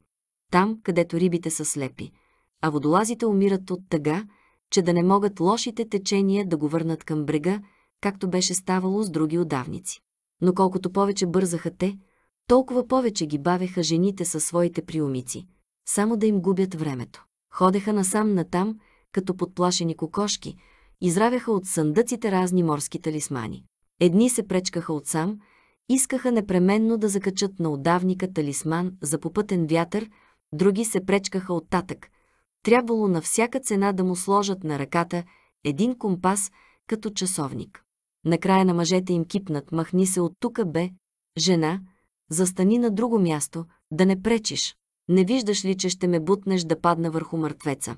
Там, където рибите са слепи, а водолазите умират от тъга, че да не могат лошите течения да го върнат към брега, както беше ставало с други отдавници но колкото повече бързаха те, толкова повече ги бавеха жените със своите приумици, само да им губят времето. Ходеха насам-натам, като подплашени кокошки, изравяха от съндъците разни морски талисмани. Едни се пречкаха отсам, искаха непременно да закачат на отдавника талисман за попътен вятър, други се пречкаха оттатък. Трябвало на всяка цена да му сложат на ръката един компас като часовник. Накрая на мъжете им кипнат, махни се от тука, бе, жена, застани на друго място, да не пречиш. Не виждаш ли, че ще ме бутнеш да падна върху мъртвеца?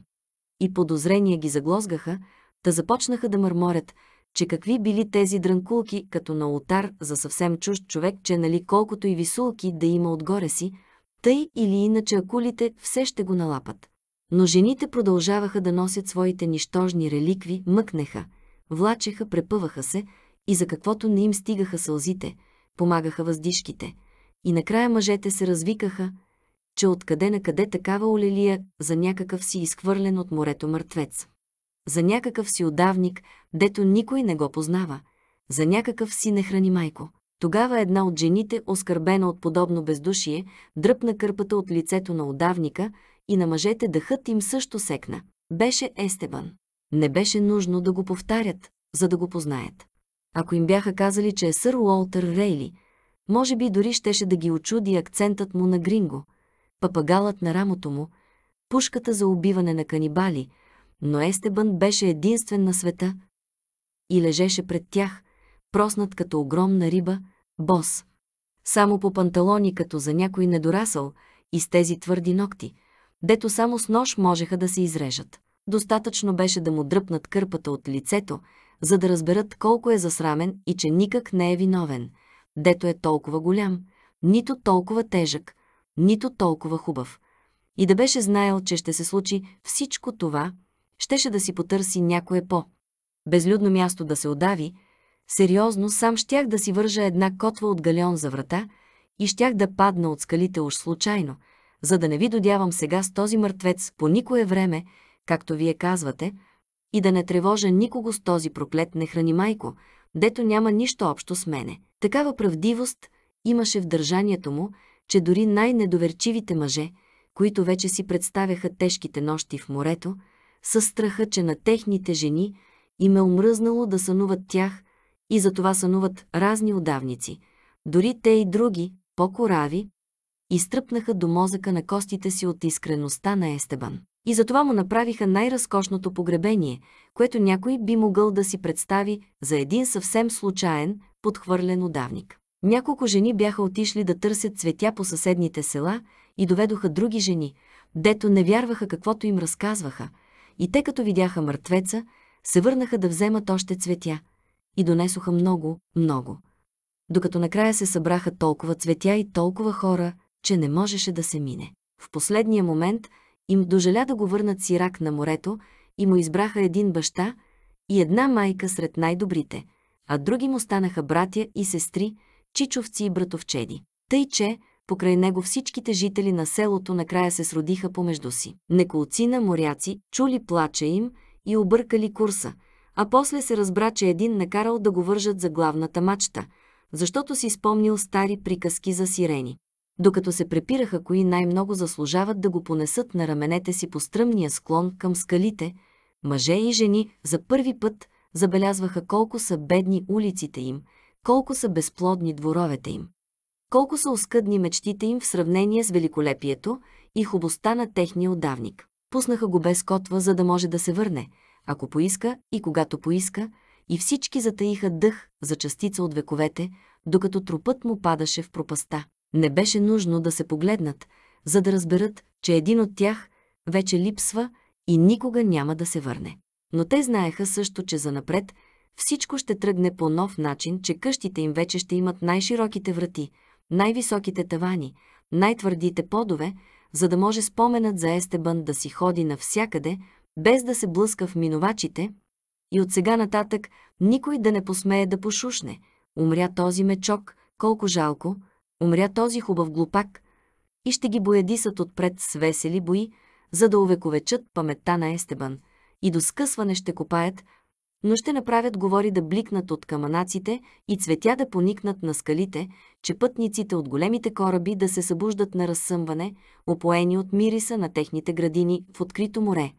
И подозрения ги заглозгаха, та започнаха да мърморят, че какви били тези дрънкулки, като на ултар за съвсем чужд човек, че нали колкото и висулки да има отгоре си, тъй или иначе акулите все ще го налапат. Но жените продължаваха да носят своите нищожни реликви, мъкнеха – влачеха, препъваха се и за каквото не им стигаха сълзите, помагаха въздишките. И накрая мъжете се развикаха, че откъде на къде такава олелия за някакъв си изхвърлен от морето мъртвец. За някакъв си отдавник, дето никой не го познава. За някакъв си нехрани майко. Тогава една от жените, оскърбена от подобно бездушие, дръпна кърпата от лицето на отдавника и на мъжете дъхът им също секна. Беше Естебан. Не беше нужно да го повтарят, за да го познаят. Ако им бяха казали, че е сър Уолтер Рейли, може би дори щеше да ги очуди акцентът му на гринго, папагалът на рамото му, пушката за убиване на канибали, но Естебън беше единствен на света и лежеше пред тях, проснат като огромна риба, бос. Само по панталони като за някой недорасъл и с тези твърди ногти, дето само с нож можеха да се изрежат. Достатъчно беше да му дръпнат кърпата от лицето, за да разберат колко е засрамен и че никак не е виновен, дето е толкова голям, нито толкова тежък, нито толкова хубав. И да беше знаел, че ще се случи всичко това, щеше да си потърси някое по. Безлюдно място да се удави. сериозно сам щях да си вържа една котва от галеон за врата и щях да падна от скалите уж случайно, за да не ви додявам сега с този мъртвец по никое време, както вие казвате, и да не тревожа никого с този проклет не храни майко, дето няма нищо общо с мене. Такава правдивост имаше в държанието му, че дори най-недоверчивите мъже, които вече си представяха тежките нощи в морето, със страха, че на техните жени им е умръзнало да сънуват тях и затова сънуват разни удавници, Дори те и други, по-корави, изтръпнаха до мозъка на костите си от искреността на Естебан и затова му направиха най-разкошното погребение, което някой би могъл да си представи за един съвсем случайен, подхвърлен удавник. Няколко жени бяха отишли да търсят цветя по съседните села и доведоха други жени, дето не вярваха каквото им разказваха, и те като видяха мъртвеца, се върнаха да вземат още цветя и донесоха много, много. Докато накрая се събраха толкова цветя и толкова хора, че не можеше да се мине. В последния момент – им дожеля да го върнат сирак на морето и му избраха един баща и една майка сред най-добрите, а други му станаха братя и сестри, чичовци и братовчеди. Тъй, че покрай него всичките жители на селото накрая се сродиха помежду си. Неколцина моряци чули плача им и объркали курса, а после се разбра, че един накарал да го вържат за главната мачта, защото си спомнил стари приказки за сирени докато се препираха кои най-много заслужават да го понесат на раменете си по стръмния склон към скалите, мъже и жени за първи път забелязваха колко са бедни улиците им, колко са безплодни дворовете им, колко са оскъдни мечтите им в сравнение с великолепието и хубостта на техния отдавник. Пуснаха го без котва, за да може да се върне, ако поиска и когато поиска, и всички затаиха дъх за частица от вековете, докато трупът му падаше в пропаста. Не беше нужно да се погледнат, за да разберат, че един от тях вече липсва и никога няма да се върне. Но те знаеха също, че занапред всичко ще тръгне по нов начин, че къщите им вече ще имат най-широките врати, най-високите тавани, най-твърдите подове, за да може споменът за Естебан да си ходи навсякъде, без да се блъска в минувачите, и от сега нататък никой да не посмее да пошушне. Умря този мечок, колко жалко, Умря този хубав глупак и ще ги боядисат отпред с весели бои, за да увековечат паметта на Естебан и до скъсване ще копаят, но ще направят говори да бликнат от каманаците и цветя да поникнат на скалите, че пътниците от големите кораби да се събуждат на разсъмване, опоени от мириса на техните градини в открито море.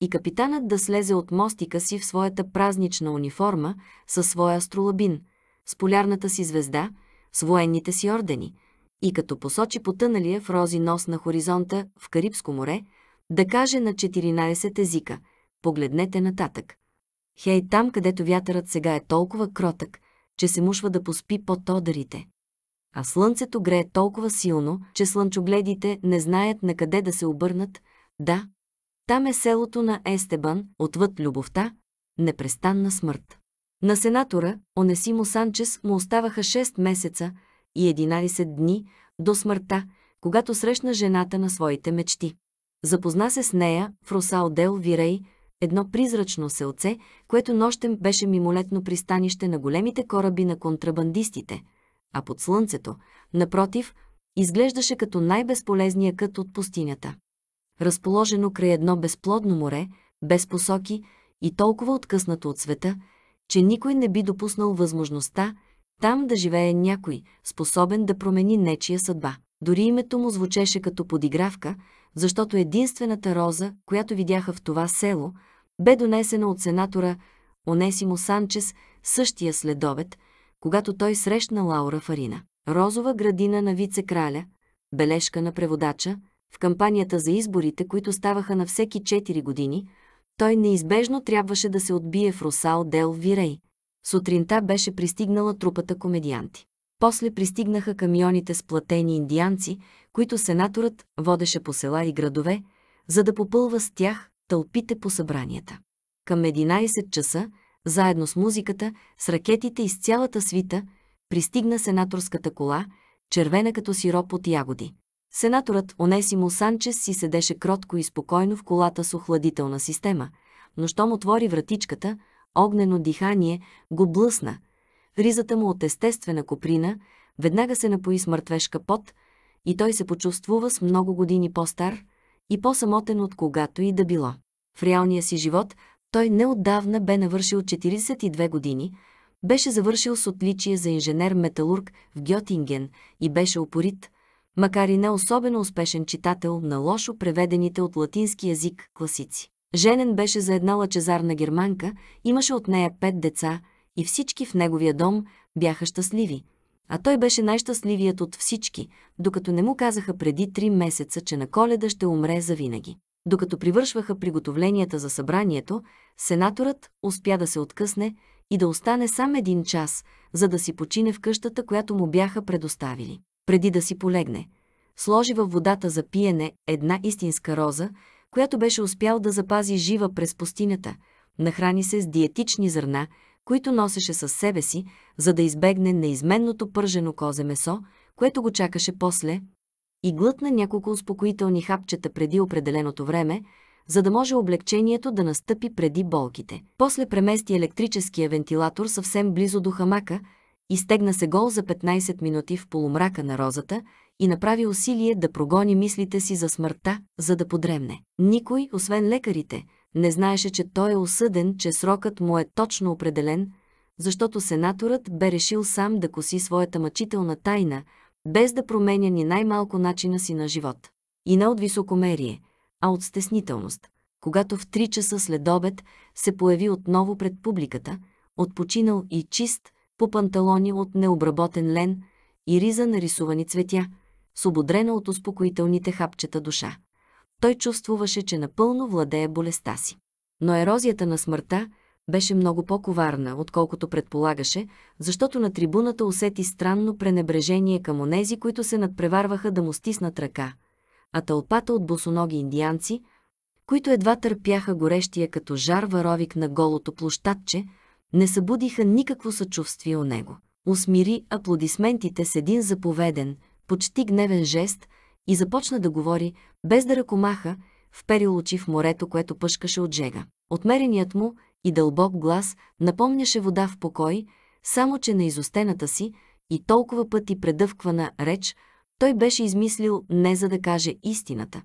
И капитанът да слезе от мостика си в своята празнична униформа със своя астролабин, с полярната си звезда – с военните си ордени, и като посочи потъналия в рози нос на хоризонта в Карибско море, да каже на 14 езика «Погледнете нататък». Хей там, където вятърът сега е толкова кротък, че се мушва да поспи под одарите. А слънцето грее толкова силно, че слънчогледите не знаят на къде да се обърнат. Да, там е селото на Естебан, отвъд любовта, непрестанна смърт. На сенатора Онесимо Санчес му оставаха 6 месеца и 11 дни до смъртта, когато срещна жената на своите мечти. Запозна се с нея в Русао Дел Вирей, едно призрачно селце, което нощем беше мимолетно пристанище на големите кораби на контрабандистите, а под слънцето, напротив, изглеждаше като най-безполезния кът от пустинята. Разположено край едно безплодно море, без посоки и толкова откъснато от света – че никой не би допуснал възможността там да живее някой, способен да промени нечия съдба. Дори името му звучеше като подигравка, защото единствената роза, която видяха в това село, бе донесена от сенатора Онесимо Санчес същия следобед, когато той срещна Лаура Фарина. Розова градина на вице-краля, бележка на преводача, в кампанията за изборите, които ставаха на всеки 4 години – той неизбежно трябваше да се отбие в Русал Дел Вирей. Сутринта беше пристигнала трупата комедианти. После пристигнаха камионите с платени индианци, които сенаторът водеше по села и градове, за да попълва с тях тълпите по събранията. Към 11 часа, заедно с музиката, с ракетите и с цялата свита, пристигна сенаторската кола, червена като сироп от ягоди. Сенаторът Онесимо Санчес си седеше кротко и спокойно в колата с охладителна система, но щом отвори вратичката, огнено дихание го блъсна. Ризата му от естествена коприна веднага се напои с мъртвешка пот и той се почувствува с много години по-стар и по-самотен от когато и да било. В реалния си живот той неотдавна бе навършил 42 години, беше завършил с отличие за инженер-металург в Гьотинген и беше опорит – макар и не особено успешен читател на лошо преведените от латински язик класици. Женен беше за една лъчезарна германка, имаше от нея пет деца и всички в неговия дом бяха щастливи. А той беше най-щастливият от всички, докато не му казаха преди три месеца, че на коледа ще умре завинаги. Докато привършваха приготовленията за събранието, сенаторът успя да се откъсне и да остане сам един час, за да си почине в къщата, която му бяха предоставили преди да си полегне. Сложи във водата за пиене една истинска роза, която беше успял да запази жива през пустинята. Нахрани се с диетични зърна, които носеше със себе си, за да избегне неизменното пържено козе месо, което го чакаше после, и глътна няколко успокоителни хапчета преди определеното време, за да може облегчението да настъпи преди болките. После премести електрическия вентилатор съвсем близо до хамака, Изтегна се гол за 15 минути в полумрака на розата и направи усилие да прогони мислите си за смъртта, за да подремне. Никой, освен лекарите, не знаеше, че той е осъден, че срокът му е точно определен, защото сенаторът бе решил сам да коси своята мъчителна тайна, без да променя ни най-малко начина си на живот. И не от високомерие, а от стеснителност. Когато в три часа след обед се появи отново пред публиката, отпочинал и чист – по панталони от необработен лен и риза на рисувани цветя, свободрена от успокоителните хапчета душа. Той чувствуваше, че напълно владее болестта си. Но ерозията на смъртта беше много по-коварна, отколкото предполагаше, защото на трибуната усети странно пренебрежение към онези, които се надпреварваха да му стиснат ръка, а тълпата от босоноги индианци – които едва търпяха горещия като жар варовик на голото площадче, не събудиха никакво съчувствие у него. Усмири аплодисментите с един заповеден, почти гневен жест и започна да говори, без да ръкомаха, вперил очи в морето, което пъшкаше от жега. Отмереният му и дълбок глас напомняше вода в покой, само че на изостената си и толкова пъти предъвквана реч, той беше измислил не за да каже истината,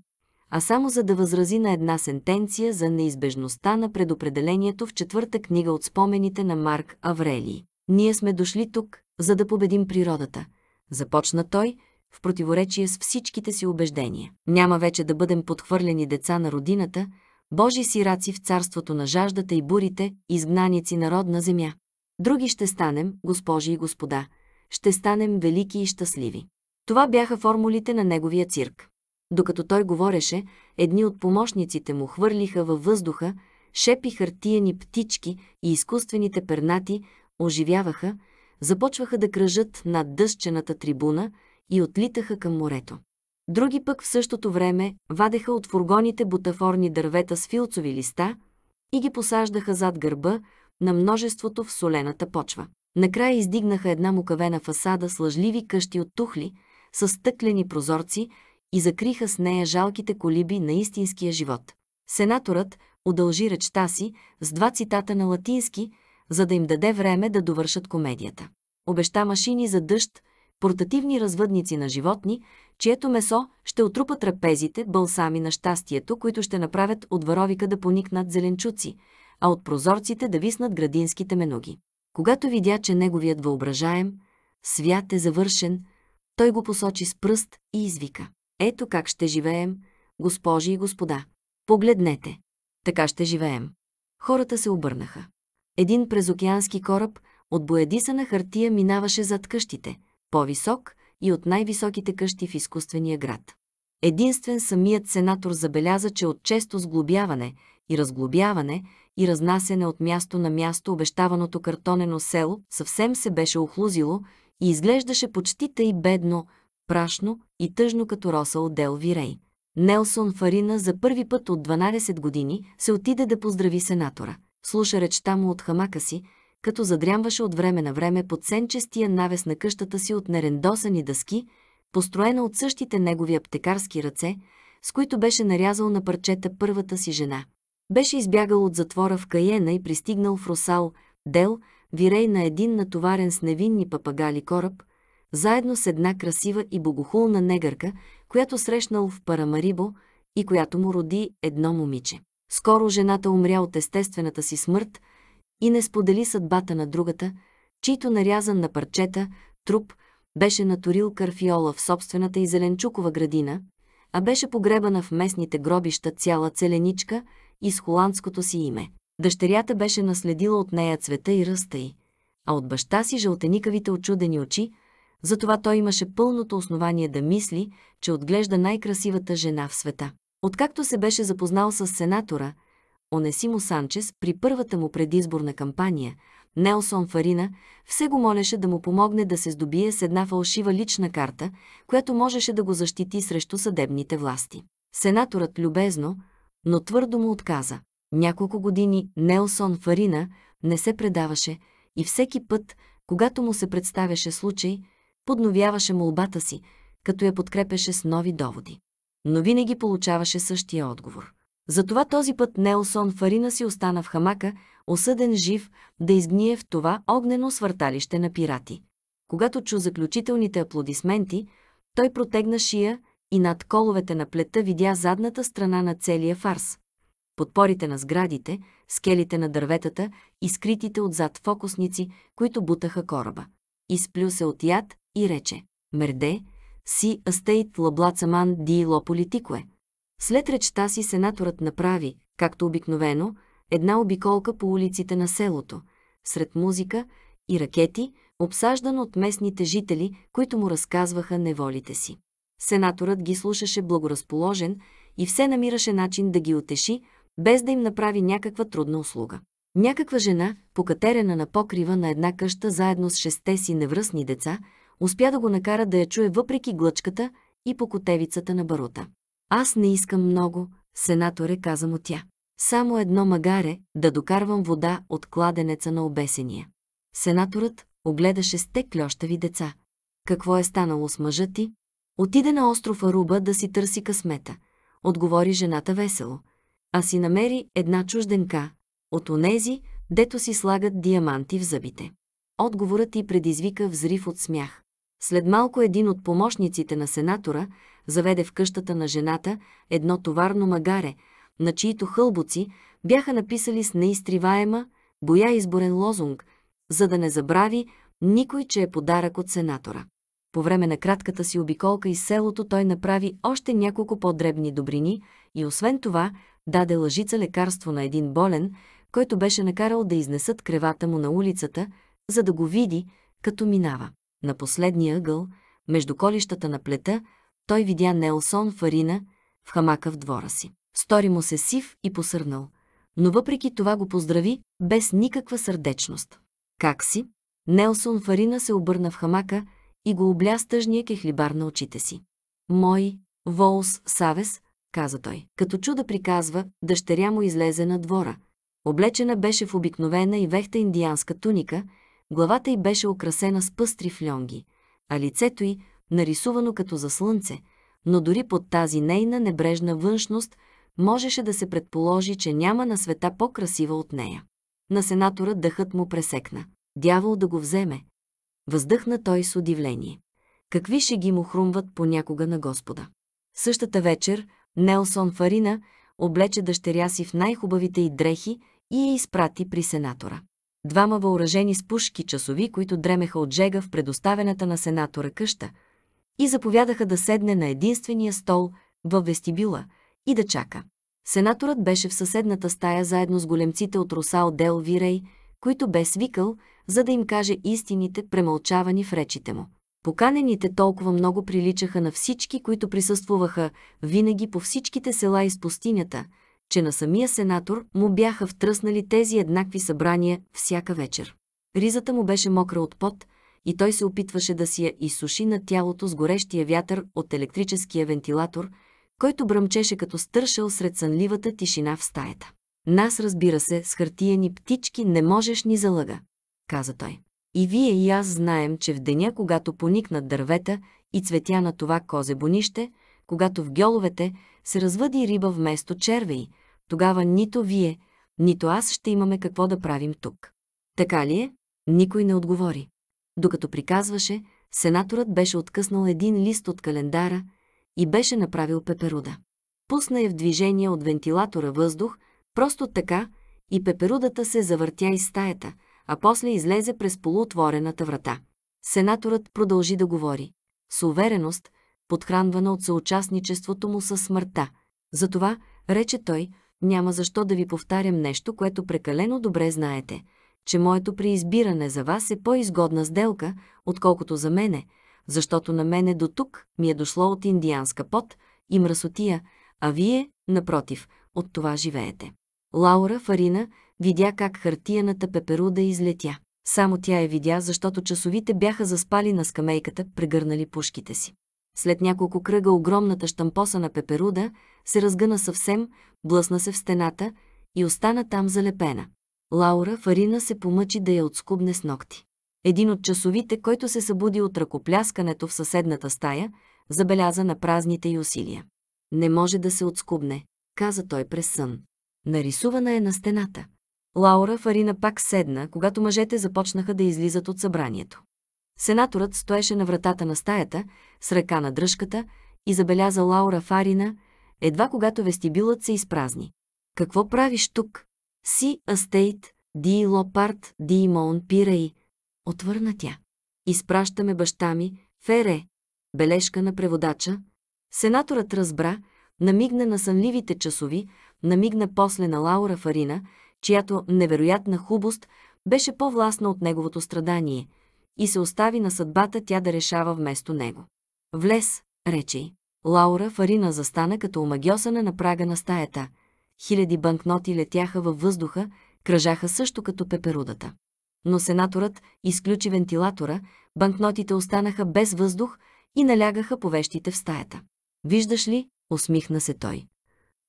а само за да възрази на една сентенция за неизбежността на предопределението в четвърта книга от спомените на Марк Аврелий. Ние сме дошли тук, за да победим природата. Започна той, в противоречие с всичките си убеждения. Няма вече да бъдем подхвърлени деца на родината, Божи сираци в царството на жаждата и бурите, изгнаници на родна земя. Други ще станем, госпожи и господа, ще станем велики и щастливи. Това бяха формулите на неговия цирк. Докато той говореше, едни от помощниците му хвърлиха във въздуха шепи хартияни птички и изкуствените пернати оживяваха, започваха да кръжат над дъщената трибуна и отлитаха към морето. Други пък в същото време вадеха от фургоните бутафорни дървета с филцови листа и ги посаждаха зад гърба на множеството в солената почва. Накрая издигнаха една мукавена фасада с лъжливи къщи от тухли, с стъклени прозорци, и закриха с нея жалките колиби на истинския живот. Сенаторът удължи речта си с два цитата на латински, за да им даде време да довършат комедията. Обеща машини за дъжд, портативни развъдници на животни, чието месо ще отрупа трапезите, бълсами на щастието, които ще направят от варовика да поникнат зеленчуци, а от прозорците да виснат градинските менуги. Когато видя, че неговият въображаем, свят е завършен, той го посочи с пръст и извика. Ето как ще живеем, госпожи и господа. Погледнете. Така ще живеем. Хората се обърнаха. Един през океански кораб от боядисана хартия минаваше зад къщите, по-висок и от най-високите къщи в изкуствения град. Единствен самият сенатор забеляза, че от често сглобяване и разглобяване и разнасене от място на място обещаваното картонено село съвсем се беше охлузило и изглеждаше почти тъй бедно, прашно и тъжно като роса от Дел Вирей. Нелсон Фарина за първи път от 12 години се отиде да поздрави сенатора. Слуша речта му от хамака си, като задрямваше от време на време под сенчестия навес на къщата си от нерендосани дъски, построена от същите негови аптекарски ръце, с които беше нарязал на парчета първата си жена. Беше избягал от затвора в Каена и пристигнал в Росал, Дел, вирей на един натоварен с невинни папагали кораб – заедно с една красива и богохулна негърка, която срещнал в Парамарибо и която му роди едно момиче. Скоро жената умря от естествената си смърт и не сподели съдбата на другата, чийто нарязан на парчета труп беше наторил карфиола в собствената и зеленчукова градина, а беше погребана в местните гробища цяла целеничка и с холандското си име. Дъщерята беше наследила от нея цвета и ръста й, а от баща си жълтеникавите очудени очи – затова той имаше пълното основание да мисли, че отглежда най-красивата жена в света. Откакто се беше запознал с сенатора, Онесимо Санчес при първата му предизборна кампания, Нелсон Фарина все го молеше да му помогне да се здобие с една фалшива лична карта, която можеше да го защити срещу съдебните власти. Сенаторът любезно, но твърдо му отказа. Няколко години Нелсон Фарина не се предаваше и всеки път, когато му се представяше случай – подновяваше молбата си, като я подкрепеше с нови доводи. Но винаги получаваше същия отговор. Затова този път Нелсон Фарина си остана в хамака, осъден жив да изгние в това огнено свърталище на пирати. Когато чу заключителните аплодисменти, той протегна шия и над коловете на плета видя задната страна на целия фарс. Подпорите на сградите, скелите на дърветата и скритите отзад фокусници, които бутаха кораба. Изплю се от яд и рече «Мерде, си астейт лаблацаман ди ло политикое». След речта си сенаторът направи, както обикновено, една обиколка по улиците на селото, сред музика и ракети, обсаждан от местните жители, които му разказваха неволите си. Сенаторът ги слушаше благоразположен и все намираше начин да ги отеши, без да им направи някаква трудна услуга. Някаква жена, покатерена на покрива на една къща заедно с шесте си невръстни деца, успя да го накара да я чуе въпреки глъчката и по котевицата на барута. Аз не искам много, сенаторе, каза му тя. Само едно магаре да докарвам вода от кладенеца на обесения. Сенаторът огледаше сте клющави деца. Какво е станало с мъжа ти? Отиде на остров Аруба да си търси късмета, отговори жената весело, а си намери една чужденка, от онези, дето си слагат диаманти в зъбите. Отговорът ти предизвика взрив от смях. След малко един от помощниците на сенатора заведе в къщата на жената едно товарно магаре, на чието хълбоци бяха написали с неизтриваема, боя изборен лозунг, за да не забрави никой, че е подарък от сенатора. По време на кратката си обиколка из селото той направи още няколко по-дребни добрини и освен това даде лъжица лекарство на един болен, който беше накарал да изнесат кревата му на улицата, за да го види, като минава на последния ъгъл, между колищата на плета, той видя Нелсон Фарина в хамака в двора си. Стори му се сив и посърнал, но въпреки това го поздрави без никаква сърдечност. Как си? Нелсон Фарина се обърна в хамака и го обля с тъжния кехлибар на очите си. Мой, Волс Савес, каза той, като чуда приказва, дъщеря му излезе на двора. Облечена беше в обикновена и вехта индианска туника – Главата й беше украсена с пъстри флонги, а лицето й нарисувано като за слънце, но дори под тази нейна небрежна външност можеше да се предположи, че няма на света по-красива от нея. На сенатора дъхът му пресекна. Дявол да го вземе. Въздъхна той с удивление. Какви ще ги му хрумват понякога на Господа. Същата вечер Нелсон Фарина облече дъщеря си в най-хубавите й дрехи и я изпрати при сенатора двама въоръжени с пушки часови, които дремеха от жега в предоставената на сенатора къща, и заповядаха да седне на единствения стол във вестибюла и да чака. Сенаторът беше в съседната стая заедно с големците от Русал Дел Вирей, които бе свикал, за да им каже истините, премълчавани в речите му. Поканените толкова много приличаха на всички, които присъствуваха винаги по всичките села из пустинята – че на самия сенатор му бяха втръснали тези еднакви събрания всяка вечер. Ризата му беше мокра от пот и той се опитваше да си я изсуши на тялото с горещия вятър от електрическия вентилатор, който бръмчеше като стършал сред сънливата тишина в стаята. Нас, разбира се, с хартияни птички не можеш ни залъга, каза той. И вие и аз знаем, че в деня, когато поникнат дървета и цветя на това козе бонище, когато в гьоловете се развъди риба вместо червей, тогава нито вие, нито аз ще имаме какво да правим тук. Така ли е? Никой не отговори. Докато приказваше, сенаторът беше откъснал един лист от календара и беше направил пеперуда. Пусна я в движение от вентилатора въздух, просто така, и пеперудата се завъртя из стаята, а после излезе през полуотворената врата. Сенаторът продължи да говори. С увереност, подхранвана от съучастничеството му със смъртта. Затова, рече той, няма защо да ви повтарям нещо, което прекалено добре знаете, че моето преизбиране за вас е по-изгодна сделка, отколкото за мене, защото на мене до тук ми е дошло от индианска пот и мръсотия, а вие, напротив, от това живеете. Лаура Фарина видя как хартияната пеперуда излетя. Само тя я видя, защото часовите бяха заспали на скамейката, прегърнали пушките си. След няколко кръга огромната щампоса на пеперуда се разгъна съвсем, блъсна се в стената и остана там залепена. Лаура Фарина се помъчи да я отскубне с ногти. Един от часовите, който се събуди от ръкопляскането в съседната стая, забеляза на празните й усилия. Не може да се отскубне, каза той през сън. Нарисувана е на стената. Лаура Фарина пак седна, когато мъжете започнаха да излизат от събранието. Сенаторът стоеше на вратата на стаята, с ръка на дръжката и забеляза Лаура Фарина, едва когато вестибилът се изпразни. Какво правиш тук? Си Астейт, Ди Лопарт, Ди Моун Пирей. Отвърна тя. Изпращаме баща ми, Фере. Бележка на преводача. Сенаторът разбра, намигна на сънливите часови, намигна после на Лаура Фарина, чиято невероятна хубост беше по-властна от неговото страдание – и се остави на съдбата тя да решава вместо него. Влез, рече й. Лаура Фарина застана като омагиосана на прага на стаята. Хиляди банкноти летяха във въздуха, кръжаха също като пеперудата. Но сенаторът изключи вентилатора, банкнотите останаха без въздух и налягаха по вещите в стаята. Виждаш ли, усмихна се той.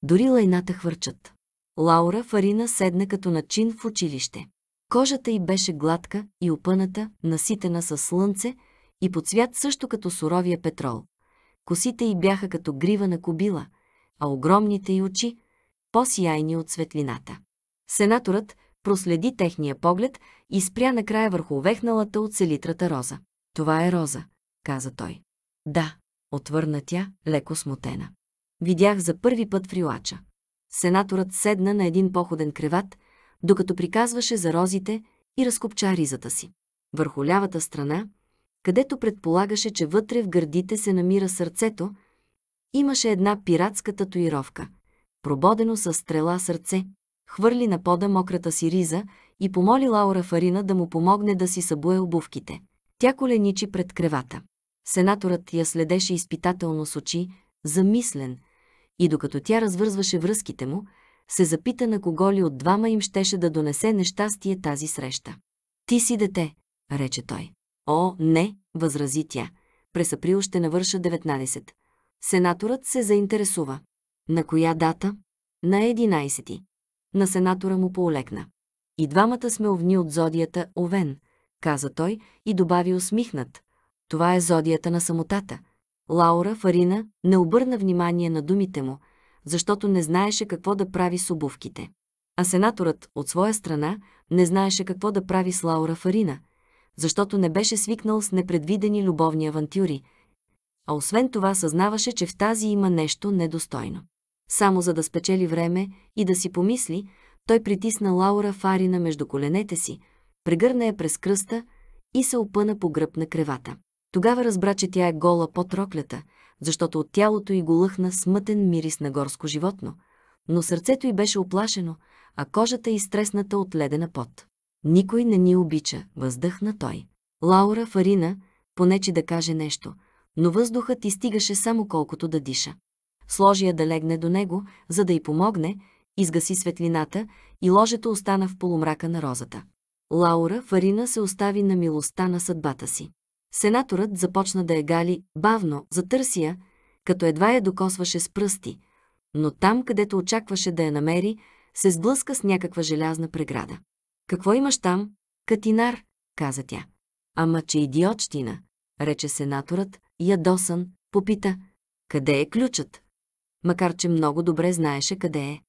Дори лайната хвърчат. Лаура Фарина седна като начин в училище. Кожата й беше гладка и опъната, наситена със слънце и по цвят също като суровия петрол. Косите й бяха като грива на кобила, а огромните й очи – по-сияйни от светлината. Сенаторът проследи техния поглед и спря накрая върху овехналата от селитрата роза. «Това е роза», каза той. «Да», отвърна тя, леко смутена. Видях за първи път фрилача. Сенаторът седна на един походен креват – докато приказваше за розите и разкопча ризата си. Върху лявата страна, където предполагаше, че вътре в гърдите се намира сърцето, имаше една пиратска татуировка, прободено с стрела сърце. Хвърли на пода мократа си риза и помоли Лаура Фарина да му помогне да си събуе обувките. Тя коленичи пред кревата. Сенаторът я следеше изпитателно с очи, замислен, и докато тя развързваше връзките му, се запита на кого ли от двама им щеше да донесе нещастие тази среща. Ти си дете, рече той. О, не, възрази тя. През април ще навърша 19. Сенаторът се заинтересува. На коя дата? На 11. На сенатора му поолекна. И двамата сме овни от зодията Овен, каза той и добави усмихнат. Това е зодията на самотата. Лаура Фарина не обърна внимание на думите му, защото не знаеше какво да прави с обувките. А сенаторът, от своя страна, не знаеше какво да прави с Лаура Фарина, защото не беше свикнал с непредвидени любовни авантюри, а освен това съзнаваше, че в тази има нещо недостойно. Само за да спечели време и да си помисли, той притисна Лаура Фарина между коленете си, прегърна я през кръста и се опъна по гръб на кревата. Тогава разбра, че тя е гола под роклята – защото от тялото й го лъхна смътен мирис на горско животно, но сърцето й беше оплашено, а кожата й стресната от ледена пот. Никой не ни обича, въздъхна той. Лаура Фарина понечи да каже нещо, но въздухът й стигаше само колкото да диша. Сложи я да легне до него, за да й помогне, изгаси светлината и ложето остана в полумрака на розата. Лаура Фарина се остави на милостта на съдбата си. Сенаторът започна да я е гали, бавно, затърси я, като едва я докосваше с пръсти, но там, където очакваше да я намери, се сблъска с някаква желязна преграда. «Какво имаш там?» «Катинар», каза тя. «Ама, че идиотщина», рече сенаторът, ядосан, попита. «Къде е ключът?» Макар, че много добре знаеше къде е.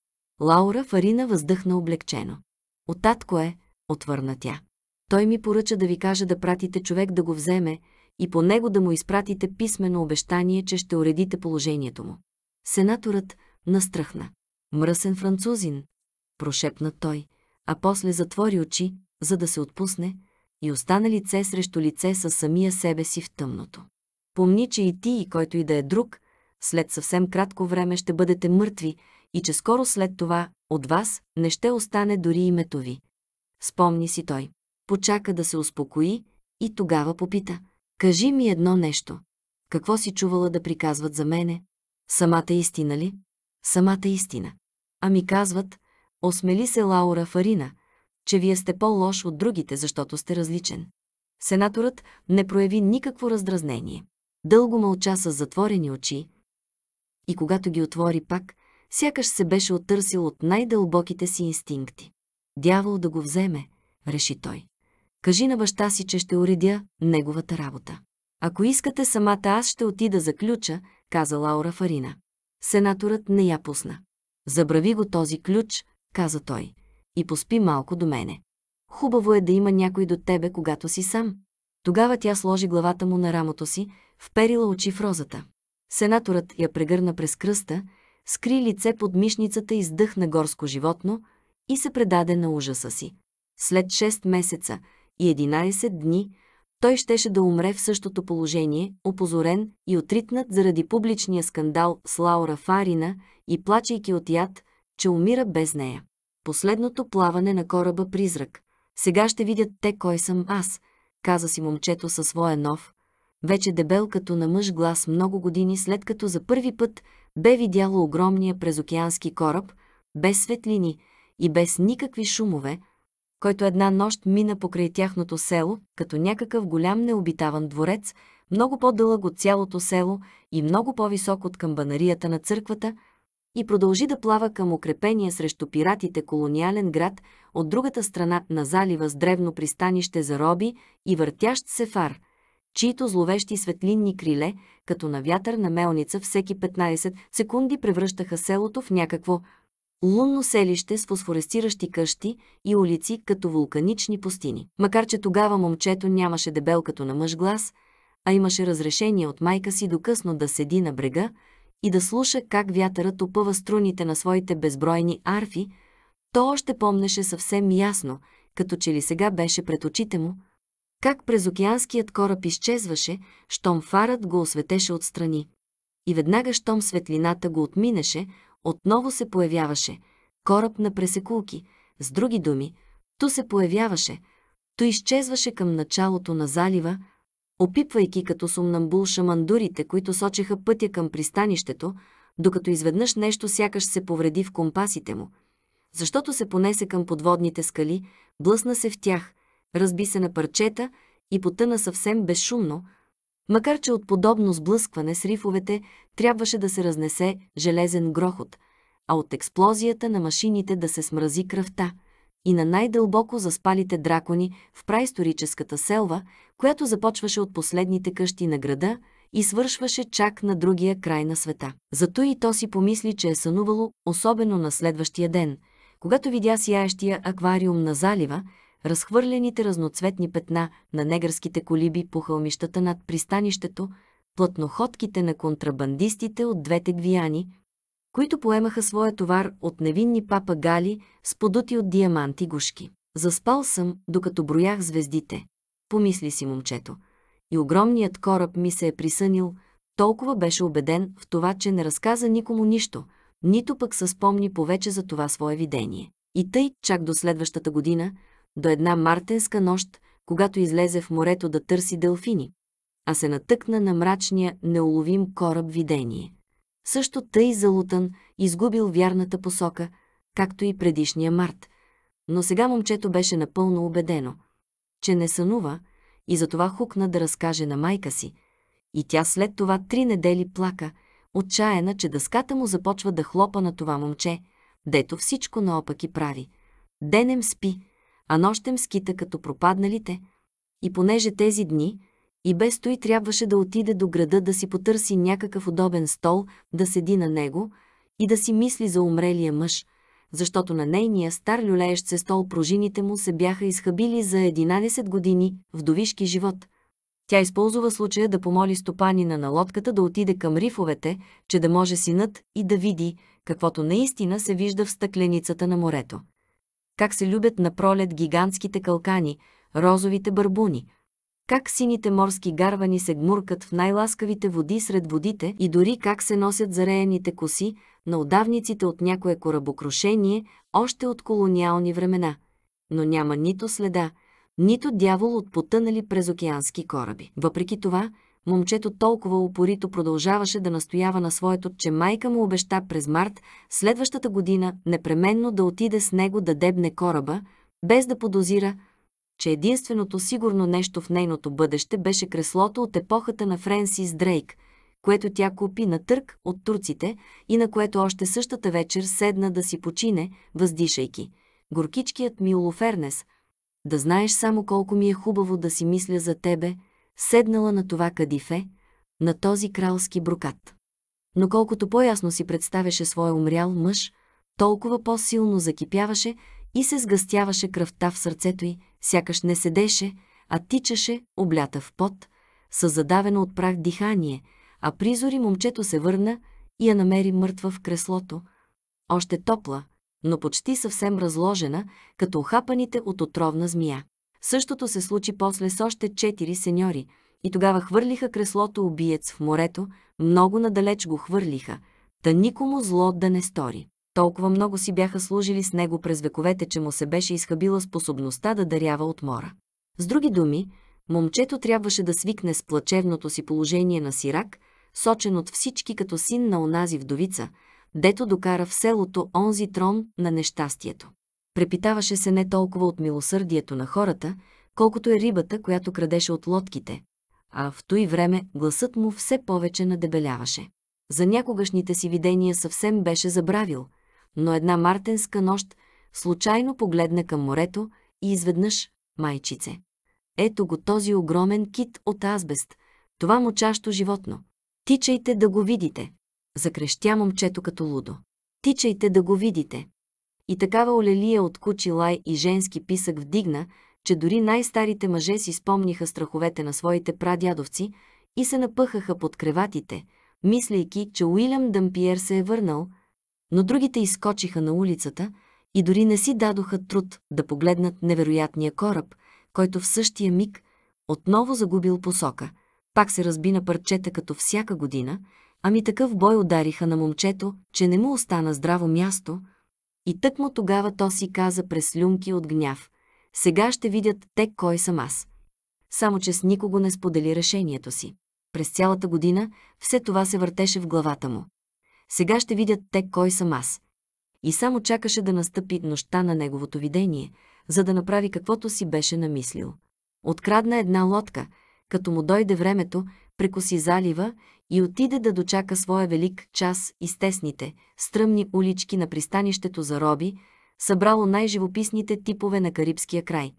Лаура Фарина въздъхна облегчено. Отатко е», отвърна тя. Той ми поръча да ви каже да пратите човек да го вземе и по него да му изпратите писмено обещание, че ще уредите положението му. Сенаторът настръхна. Мръсен французин, прошепна той, а после затвори очи, за да се отпусне, и остана лице срещу лице със самия себе си в тъмното. Помни, че и ти, и който и да е друг, след съвсем кратко време ще бъдете мъртви и че скоро след това от вас не ще остане дори името ви. Спомни си той почака да се успокои и тогава попита. Кажи ми едно нещо. Какво си чувала да приказват за мене? Самата истина ли? Самата истина. Ами казват, осмели се Лаура Фарина, че вие сте по-лош от другите, защото сте различен. Сенаторът не прояви никакво раздразнение. Дълго мълча с затворени очи и когато ги отвори пак, сякаш се беше оттърсил от най-дълбоките си инстинкти. Дявол да го вземе, реши той. Кажи на баща си, че ще уредя неговата работа. Ако искате самата аз ще отида за ключа, каза Лаура Фарина. Сенаторът не я пусна. Забрави го този ключ, каза той, и поспи малко до мене. Хубаво е да има някой до тебе, когато си сам. Тогава тя сложи главата му на рамото си, вперила очи в розата. Сенаторът я прегърна през кръста, скри лице под мишницата и сдъхна горско животно и се предаде на ужаса си. След 6 месеца, и 11 дни, той щеше да умре в същото положение, опозорен и отритнат заради публичния скандал с Лаура Фарина и плачейки от яд, че умира без нея. Последното плаване на кораба призрак. Сега ще видят те кой съм аз, каза си момчето със своя нов, вече дебел като на мъж глас много години след като за първи път бе видяло огромния презокеански кораб, без светлини и без никакви шумове, който една нощ мина покрай тяхното село, като някакъв голям необитаван дворец, много по-дълъг от цялото село и много по-висок от камбанарията на църквата, и продължи да плава към укрепения срещу пиратите колониален град от другата страна на залива с древно пристанище за роби и въртящ се фар, чието зловещи светлинни криле, като на вятър на мелница всеки 15 секунди превръщаха селото в някакво лунно селище с фосфорестиращи къщи и улици като вулканични пустини. Макар че тогава момчето нямаше дебел като на мъж глас, а имаше разрешение от майка си докъсно да седи на брега и да слуша как вятърът опъва струните на своите безбройни арфи, то още помнеше съвсем ясно, като че ли сега беше пред очите му, как през океанският кораб изчезваше, щом фарът го осветеше отстрани. И веднага, щом светлината го отминеше, отново се появяваше кораб на пресекулки, с други думи, то се появяваше, то изчезваше към началото на залива, опипвайки като сумнамбул шамандурите, които сочеха пътя към пристанището, докато изведнъж нещо сякаш се повреди в компасите му, защото се понесе към подводните скали, блъсна се в тях, разби се на парчета и потъна съвсем безшумно, Макар, че от подобно сблъскване с рифовете трябваше да се разнесе железен грохот, а от експлозията на машините да се смрази кръвта и на най-дълбоко заспалите дракони в праисторическата селва, която започваше от последните къщи на града и свършваше чак на другия край на света. Зато и то си помисли, че е сънувало, особено на следващия ден, когато видя сияещия аквариум на залива, разхвърлените разноцветни петна на негърските колиби по хълмищата над пристанището, плътноходките на контрабандистите от двете гвияни, които поемаха своя товар от невинни папагали с подути от диаманти гушки. Заспал съм, докато броях звездите, помисли си момчето. И огромният кораб ми се е присънил, толкова беше убеден в това, че не разказа никому нищо, нито пък се спомни повече за това свое видение. И тъй, чак до следващата година, до една мартенска нощ, когато излезе в морето да търси делфини, а се натъкна на мрачния, неуловим кораб видение. Също тъй залутан, изгубил вярната посока, както и предишния март. Но сега момчето беше напълно убедено, че не сънува и затова хукна да разкаже на майка си. И тя след това три недели плака, отчаяна, че дъската му започва да хлопа на това момче, дето всичко наопаки прави. Денем спи, а нощем скита като пропадналите, и понеже тези дни, и без той трябваше да отиде до града да си потърси някакъв удобен стол, да седи на него и да си мисли за умрелия мъж, защото на нейния стар люлеещ се стол пружините му се бяха изхабили за 11 години вдовишки живот. Тя използва случая да помоли стопанина на лодката да отиде към рифовете, че да може синът и да види, каквото наистина се вижда в стъкленицата на морето как се любят на пролет гигантските калкани, розовите барбуни, как сините морски гарвани се гмуркат в най-ласкавите води сред водите и дори как се носят зареяните коси на удавниците от някое корабокрушение още от колониални времена. Но няма нито следа, нито дявол от потънали през океански кораби. Въпреки това, момчето толкова упорито продължаваше да настоява на своето, че майка му обеща през март следващата година непременно да отиде с него да дебне кораба, без да подозира, че единственото сигурно нещо в нейното бъдеще беше креслото от епохата на Френсис Дрейк, което тя купи на търк от турците и на което още същата вечер седна да си почине, въздишайки. Горкичкият ми Олофернес. Да знаеш само колко ми е хубаво да си мисля за тебе – седнала на това кадифе, на този кралски брукат. Но колкото по-ясно си представяше своя умрял мъж, толкова по-силно закипяваше и се сгъстяваше кръвта в сърцето й, сякаш не седеше, а тичаше, облята в пот, със задавено от прах дихание, а призори момчето се върна и я намери мъртва в креслото, още топла, но почти съвсем разложена, като охапаните от отровна змия. Същото се случи после с още четири сеньори и тогава хвърлиха креслото убиец в морето, много надалеч го хвърлиха, та никому зло да не стори. Толкова много си бяха служили с него през вековете, че му се беше изхабила способността да дарява от мора. С други думи, момчето трябваше да свикне с плачевното си положение на сирак, сочен от всички като син на онази вдовица, дето докара в селото онзи трон на нещастието препитаваше се не толкова от милосърдието на хората, колкото е рибата, която крадеше от лодките, а в той време гласът му все повече надебеляваше. За някогашните си видения съвсем беше забравил, но една мартенска нощ случайно погледна към морето и изведнъж майчице. Ето го този огромен кит от азбест, това мочащо животно. Тичайте да го видите! Закрещя момчето като лудо. Тичайте да го видите! И такава олелия от кучи лай и женски писък вдигна, че дори най-старите мъже си спомниха страховете на своите прадядовци и се напъхаха под креватите, мислейки, че Уилям Дампиер се е върнал, но другите изкочиха на улицата и дори не си дадоха труд да погледнат невероятния кораб, който в същия миг отново загубил посока. Пак се разби на парчета като всяка година, ами такъв бой удариха на момчето, че не му остана здраво място – и тъкмо тогава то си каза през люмки от гняв. Сега ще видят те кой съм аз. Само че с никого не сподели решението си. През цялата година все това се въртеше в главата му. Сега ще видят те кой съм аз. И само чакаше да настъпи нощта на неговото видение, за да направи каквото си беше намислил. Открадна една лодка, като му дойде времето, прекоси залива и отиде да дочака своя велик час из тесните, стръмни улички на пристанището за роби, събрало най-живописните типове на Карибския край.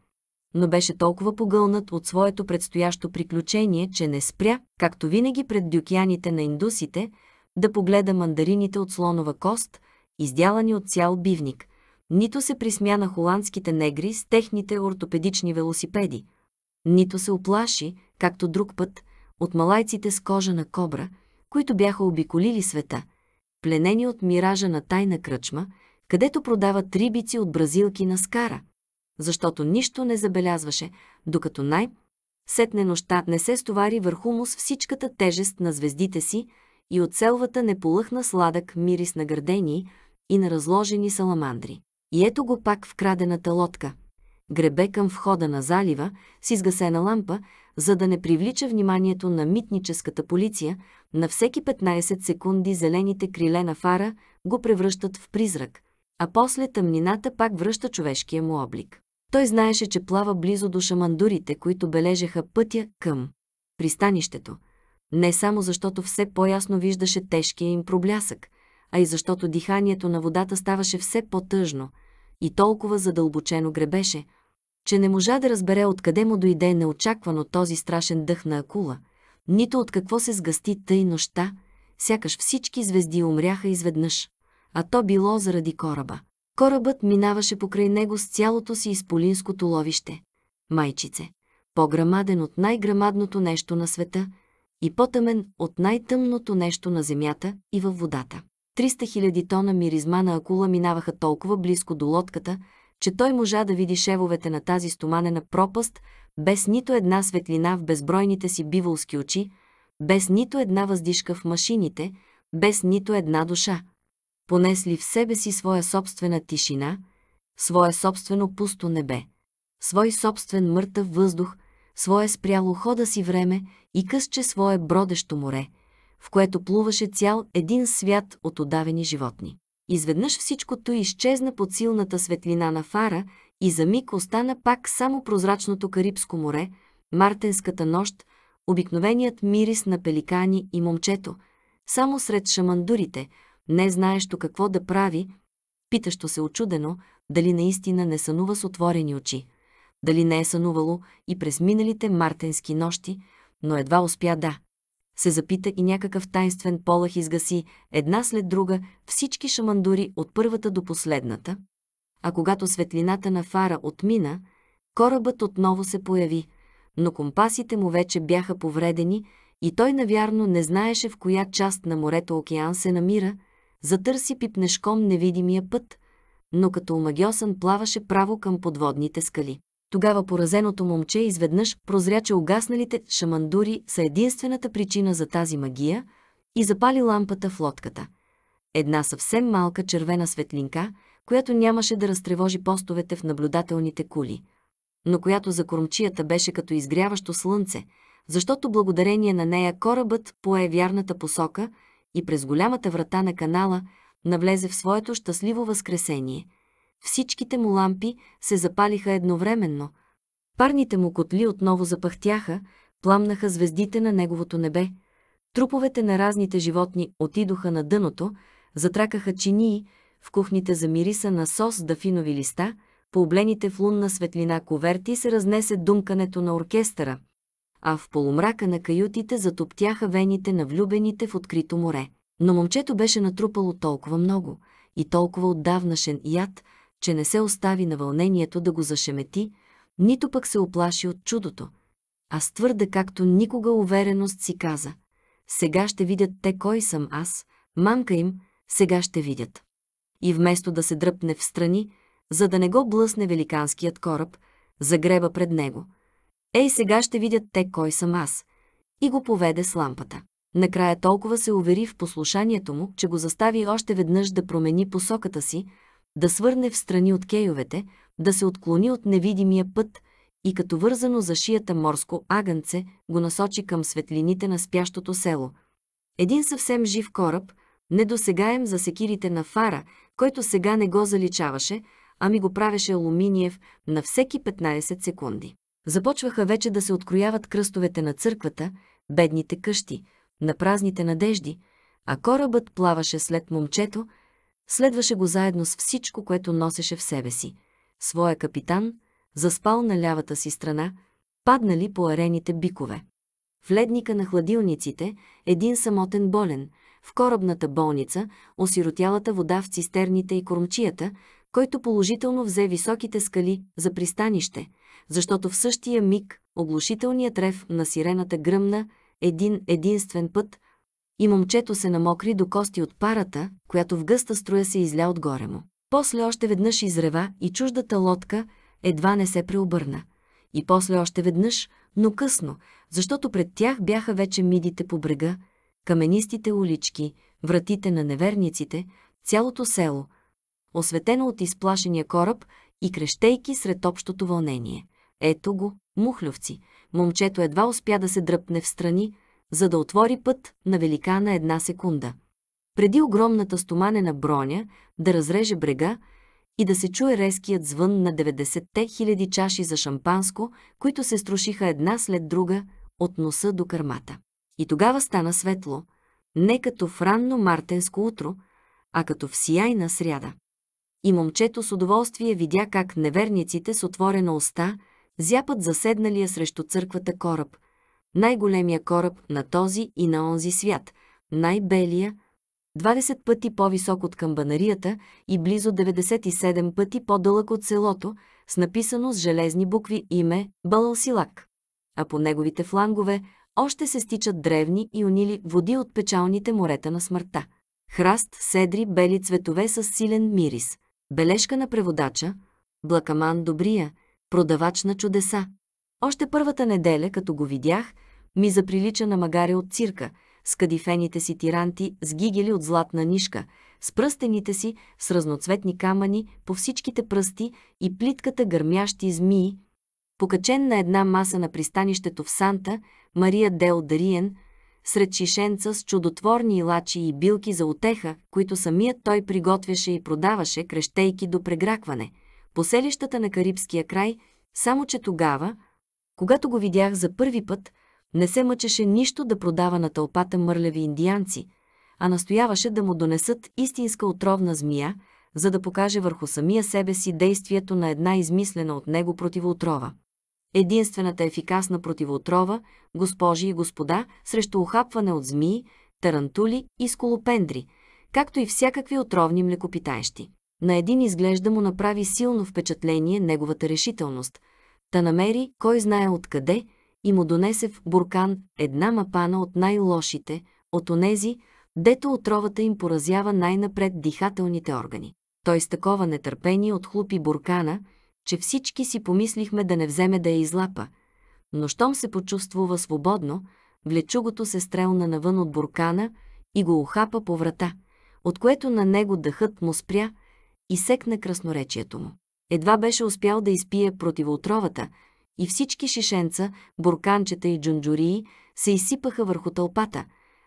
Но беше толкова погълнат от своето предстоящо приключение, че не спря, както винаги пред дюкяните на индусите, да погледа мандарините от слонова кост, издялани от цял бивник, нито се присмя на холандските негри с техните ортопедични велосипеди, нито се оплаши, както друг път, от малайците с кожа на кобра, които бяха обиколили света, пленени от миража на тайна кръчма, където продават рибици от бразилки на скара, защото нищо не забелязваше, докато най- сетне нощта не се стовари върху му с всичката тежест на звездите си и от селвата не полъхна сладък мирис на гърдени и на разложени саламандри. И ето го пак в крадената лодка – гребе към входа на залива с изгасена лампа, за да не привлича вниманието на митническата полиция, на всеки 15 секунди зелените криле на фара го превръщат в призрак, а после тъмнината пак връща човешкия му облик. Той знаеше, че плава близо до шамандурите, които бележеха пътя към пристанището. Не само защото все по-ясно виждаше тежкия им проблясък, а и защото диханието на водата ставаше все по-тъжно и толкова задълбочено гребеше – че не можа да разбере откъде му дойде неочаквано този страшен дъх на акула, нито от какво се сгъсти тъй нощта, сякаш всички звезди умряха изведнъж, а то било заради кораба. Корабът минаваше покрай него с цялото си изполинското ловище. Майчице, по-грамаден от най-грамадното нещо на света и по-тъмен от най-тъмното нещо на земята и във водата. 300 000 тона миризма на акула минаваха толкова близко до лодката, че той можа да види шевовете на тази стоманена пропаст, без нито една светлина в безбройните си биволски очи, без нито една въздишка в машините, без нито една душа. Понесли в себе си своя собствена тишина, свое собствено пусто небе, свой собствен мъртъв въздух, свое спряло хода си време и късче свое бродещо море, в което плуваше цял един свят от удавени животни. Изведнъж всичкото изчезна под силната светлина на фара и за миг остана пак само прозрачното Карибско море, мартенската нощ, обикновеният мирис на пеликани и момчето, само сред шамандурите, не знаещо какво да прави, питащо се очудено, дали наистина не сънува с отворени очи, дали не е сънувало и през миналите мартенски нощи, но едва успя да – се запита и някакъв тайнствен полах изгаси, една след друга, всички шамандури от първата до последната. А когато светлината на фара отмина, корабът отново се появи, но компасите му вече бяха повредени и той навярно не знаеше в коя част на морето океан се намира, затърси пипнешком невидимия път, но като омагьосан плаваше право към подводните скали. Тогава поразеното момче изведнъж прозря, че угасналите шамандури са единствената причина за тази магия и запали лампата в лодката. Една съвсем малка червена светлинка, която нямаше да разтревожи постовете в наблюдателните кули, но която за кормчията беше като изгряващо слънце, защото благодарение на нея корабът пое вярната посока и през голямата врата на канала навлезе в своето щастливо възкресение – Всичките му лампи се запалиха едновременно. Парните му котли отново запахтяха, пламнаха звездите на неговото небе. Труповете на разните животни отидоха на дъното, затракаха чинии, в кухните замириса на сос дафинови листа, по облените в лунна светлина коверти се разнесе думкането на оркестъра, а в полумрака на каютите затоптяха вените на влюбените в открито море. Но момчето беше натрупало толкова много и толкова отдавнашен яд, че не се остави на вълнението да го зашемети, нито пък се оплаши от чудото, а с твърда както никога увереност си каза «Сега ще видят те кой съм аз, мамка им, сега ще видят». И вместо да се дръпне в страни, за да не го блъсне великанският кораб, загреба пред него. Ей, сега ще видят те кой съм аз. И го поведе с лампата. Накрая толкова се увери в послушанието му, че го застави още веднъж да промени посоката си, да свърне в страни от кейовете, да се отклони от невидимия път и като вързано за шията морско агънце го насочи към светлините на спящото село. Един съвсем жив кораб, недосегаем за секирите на фара, който сега не го заличаваше, ами го правеше алуминиев на всеки 15 секунди. Започваха вече да се открояват кръстовете на църквата, бедните къщи, на празните надежди, а корабът плаваше след момчето, Следваше го заедно с всичко, което носеше в себе си. Своя капитан, заспал на лявата си страна, паднали по арените бикове. В ледника на хладилниците един самотен болен, в корабната болница, осиротялата вода в цистерните и кормчията, който положително взе високите скали за пристанище, защото в същия миг оглушителният рев на сирената гръмна един единствен път, и момчето се намокри до кости от парата, която в гъста струя се изля отгоре му. После още веднъж изрева и чуждата лодка едва не се преобърна. И после още веднъж, но късно, защото пред тях бяха вече мидите по брега, каменистите улички, вратите на неверниците, цялото село, осветено от изплашения кораб и крещейки сред общото вълнение. Ето го, мухлювци. Момчето едва успя да се дръпне в страни, за да отвори път на великана една секунда. Преди огромната стоманена броня да разреже брега и да се чуе резкият звън на 90-те хиляди чаши за шампанско, които се струшиха една след друга от носа до кърмата. И тогава стана светло, не като в ранно мартенско утро, а като в сияйна сряда. И момчето с удоволствие видя как неверниците с отворена уста зяпат заседналия срещу църквата кораб – най-големия кораб на този и на онзи свят, най-белия, 20 пъти по-висок от камбанарията и близо 97 пъти по-дълъг от селото, с написано с железни букви име Балалсилак. А по неговите флангове още се стичат древни и унили води от печалните морета на смъртта. Храст, седри, бели цветове с силен мирис. Бележка на преводача – Блакаман Добрия, продавач на чудеса. Още първата неделя, като го видях – ми заприлича на магаре от цирка, с кадифените си тиранти, с гигели от златна нишка, с пръстените си, с разноцветни камъни по всичките пръсти и плитката гърмящи змии, покачен на една маса на пристанището в Санта, Мария Дел Дариен, сред шишенца с чудотворни илачи и билки за отеха, които самият той приготвяше и продаваше, крещейки до прегракване, по селищата на Карибския край, само че тогава, когато го видях за първи път, не се мъчеше нищо да продава на тълпата мърляви индианци, а настояваше да му донесат истинска отровна змия, за да покаже върху самия себе си действието на една измислена от него противоотрова. Единствената ефикасна противоотрова, госпожи и господа, срещу охапване от змии, тарантули и сколопендри, както и всякакви отровни млекопитаещи. На един изглежда му направи силно впечатление неговата решителност, да намери, кой знае откъде, и му донесе в буркан една мапана от най-лошите, от онези, дето отровата им поразява най-напред дихателните органи. Той с такова нетърпение отхлупи буркана, че всички си помислихме да не вземе да я излапа, но щом се почувствува свободно, влечугото се стрелна навън от буркана и го охапа по врата, от което на него дъхът му спря и секна красноречието му. Едва беше успял да изпие противоотровата, и всички шишенца, бурканчета и джунджурии се изсипаха върху тълпата,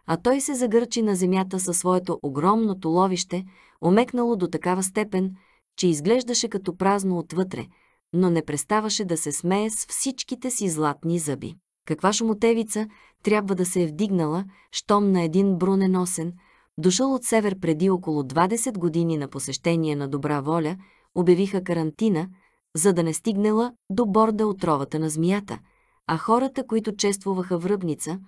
а той се загърчи на земята със своето огромно туловище, омекнало до такава степен, че изглеждаше като празно отвътре, но не преставаше да се смее с всичките си златни зъби. Каква шумотевица трябва да се е вдигнала, щом на един бруненосен, дошъл от север преди около 20 години на посещение на добра воля, обявиха карантина – за да не стигнала до борда отровата на змията, а хората, които чествуваха връбница,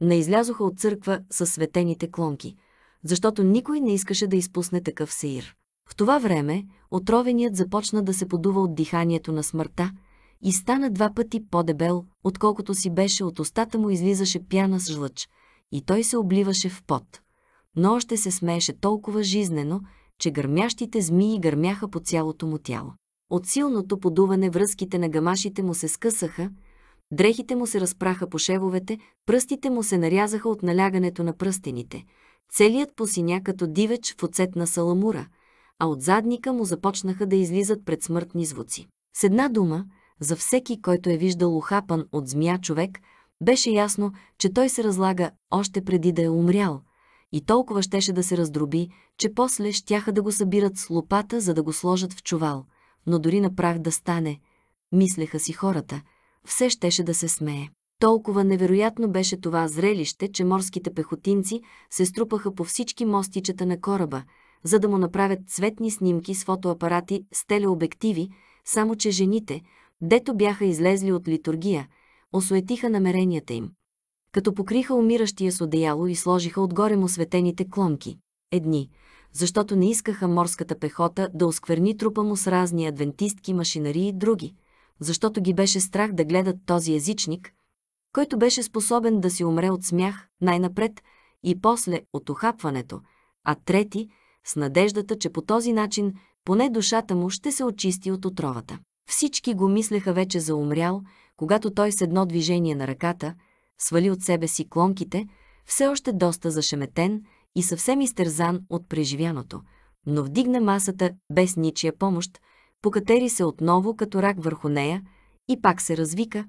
не излязоха от църква със светените клонки, защото никой не искаше да изпусне такъв сеир. В това време отровеният започна да се подува от диханието на смъртта и стана два пъти по-дебел, отколкото си беше от устата му излизаше пяна с жлъч и той се обливаше в пот. Но още се смееше толкова жизнено, че гърмящите змии гърмяха по цялото му тяло. От силното подуване връзките на гамашите му се скъсаха, дрехите му се разпраха по шевовете, пръстите му се нарязаха от налягането на пръстените. Целият посиня като дивеч в оцет на саламура, а от задника му започнаха да излизат предсмъртни звуци. С една дума, за всеки, който е виждал ухапан от змия човек, беше ясно, че той се разлага още преди да е умрял – и толкова щеше да се раздроби, че после щяха да го събират с лопата, за да го сложат в чувал – но дори на прах да стане, мислеха си хората, все щеше да се смее. Толкова невероятно беше това зрелище, че морските пехотинци се струпаха по всички мостичета на кораба, за да му направят цветни снимки с фотоапарати с телеобективи, само че жените, дето бяха излезли от литургия, осуетиха намеренията им. Като покриха умиращия с одеяло и сложиха отгоре му светените клонки. Едни, защото не искаха морската пехота да оскверни трупа му с разни адвентистки машинари и други, защото ги беше страх да гледат този езичник, който беше способен да си умре от смях най-напред и после от охапването, а трети – с надеждата, че по този начин поне душата му ще се очисти от отровата. Всички го мислеха вече за умрял, когато той с едно движение на ръката свали от себе си клонките, все още доста зашеметен – и съвсем изтързан от преживяното, но вдигна масата без ничия помощ, покатери се отново като рак върху нея и пак се развика,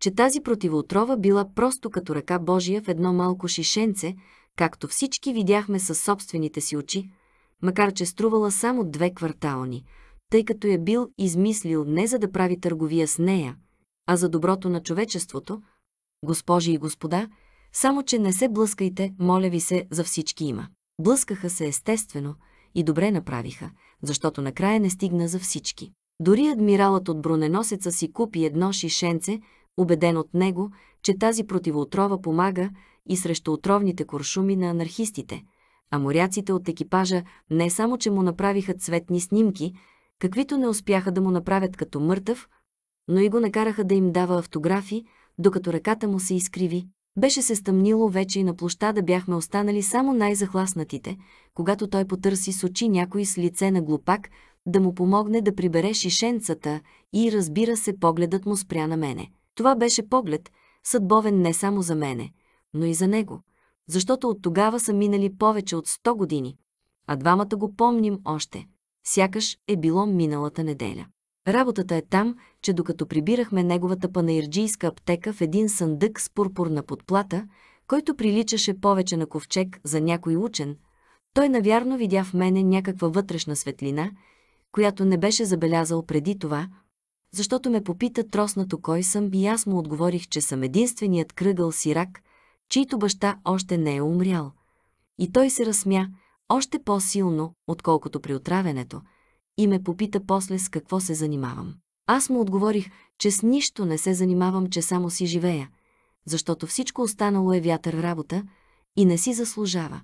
че тази противоотрова била просто като ръка Божия в едно малко шишенце, както всички видяхме със собствените си очи, макар че струвала само две квартални, тъй като я е бил измислил не за да прави търговия с нея, а за доброто на човечеството, госпожи и господа – само, че не се блъскайте, моля ви се, за всички има. Блъскаха се естествено и добре направиха, защото накрая не стигна за всички. Дори адмиралът от броненосеца си купи едно шишенце, убеден от него, че тази противоотрова помага и срещу отровните куршуми на анархистите. А моряците от екипажа не само, че му направиха цветни снимки, каквито не успяха да му направят като мъртъв, но и го накараха да им дава автографи, докато ръката му се изкриви. Беше се стъмнило вече и на площада бяхме останали само най-захласнатите, когато той потърси с очи някой с лице на глупак, да му помогне да прибере шишенцата и, разбира се, погледът му спря на мене. Това беше поглед, съдбовен не само за мене, но и за него, защото от тогава са минали повече от 100 години, а двамата го помним още. Сякаш е било миналата неделя. Работата е там, че докато прибирахме неговата панаирджийска аптека в един съндък с пурпурна подплата, който приличаше повече на ковчег за някой учен, той навярно видя в мене някаква вътрешна светлина, която не беше забелязал преди това, защото ме попита троснато кой съм и аз му отговорих, че съм единственият кръгъл сирак, чийто баща още не е умрял. И той се разсмя още по-силно, отколкото при отравянето – и ме попита после с какво се занимавам. Аз му отговорих, че с нищо не се занимавам, че само си живея, защото всичко останало е вятър работа и не си заслужава.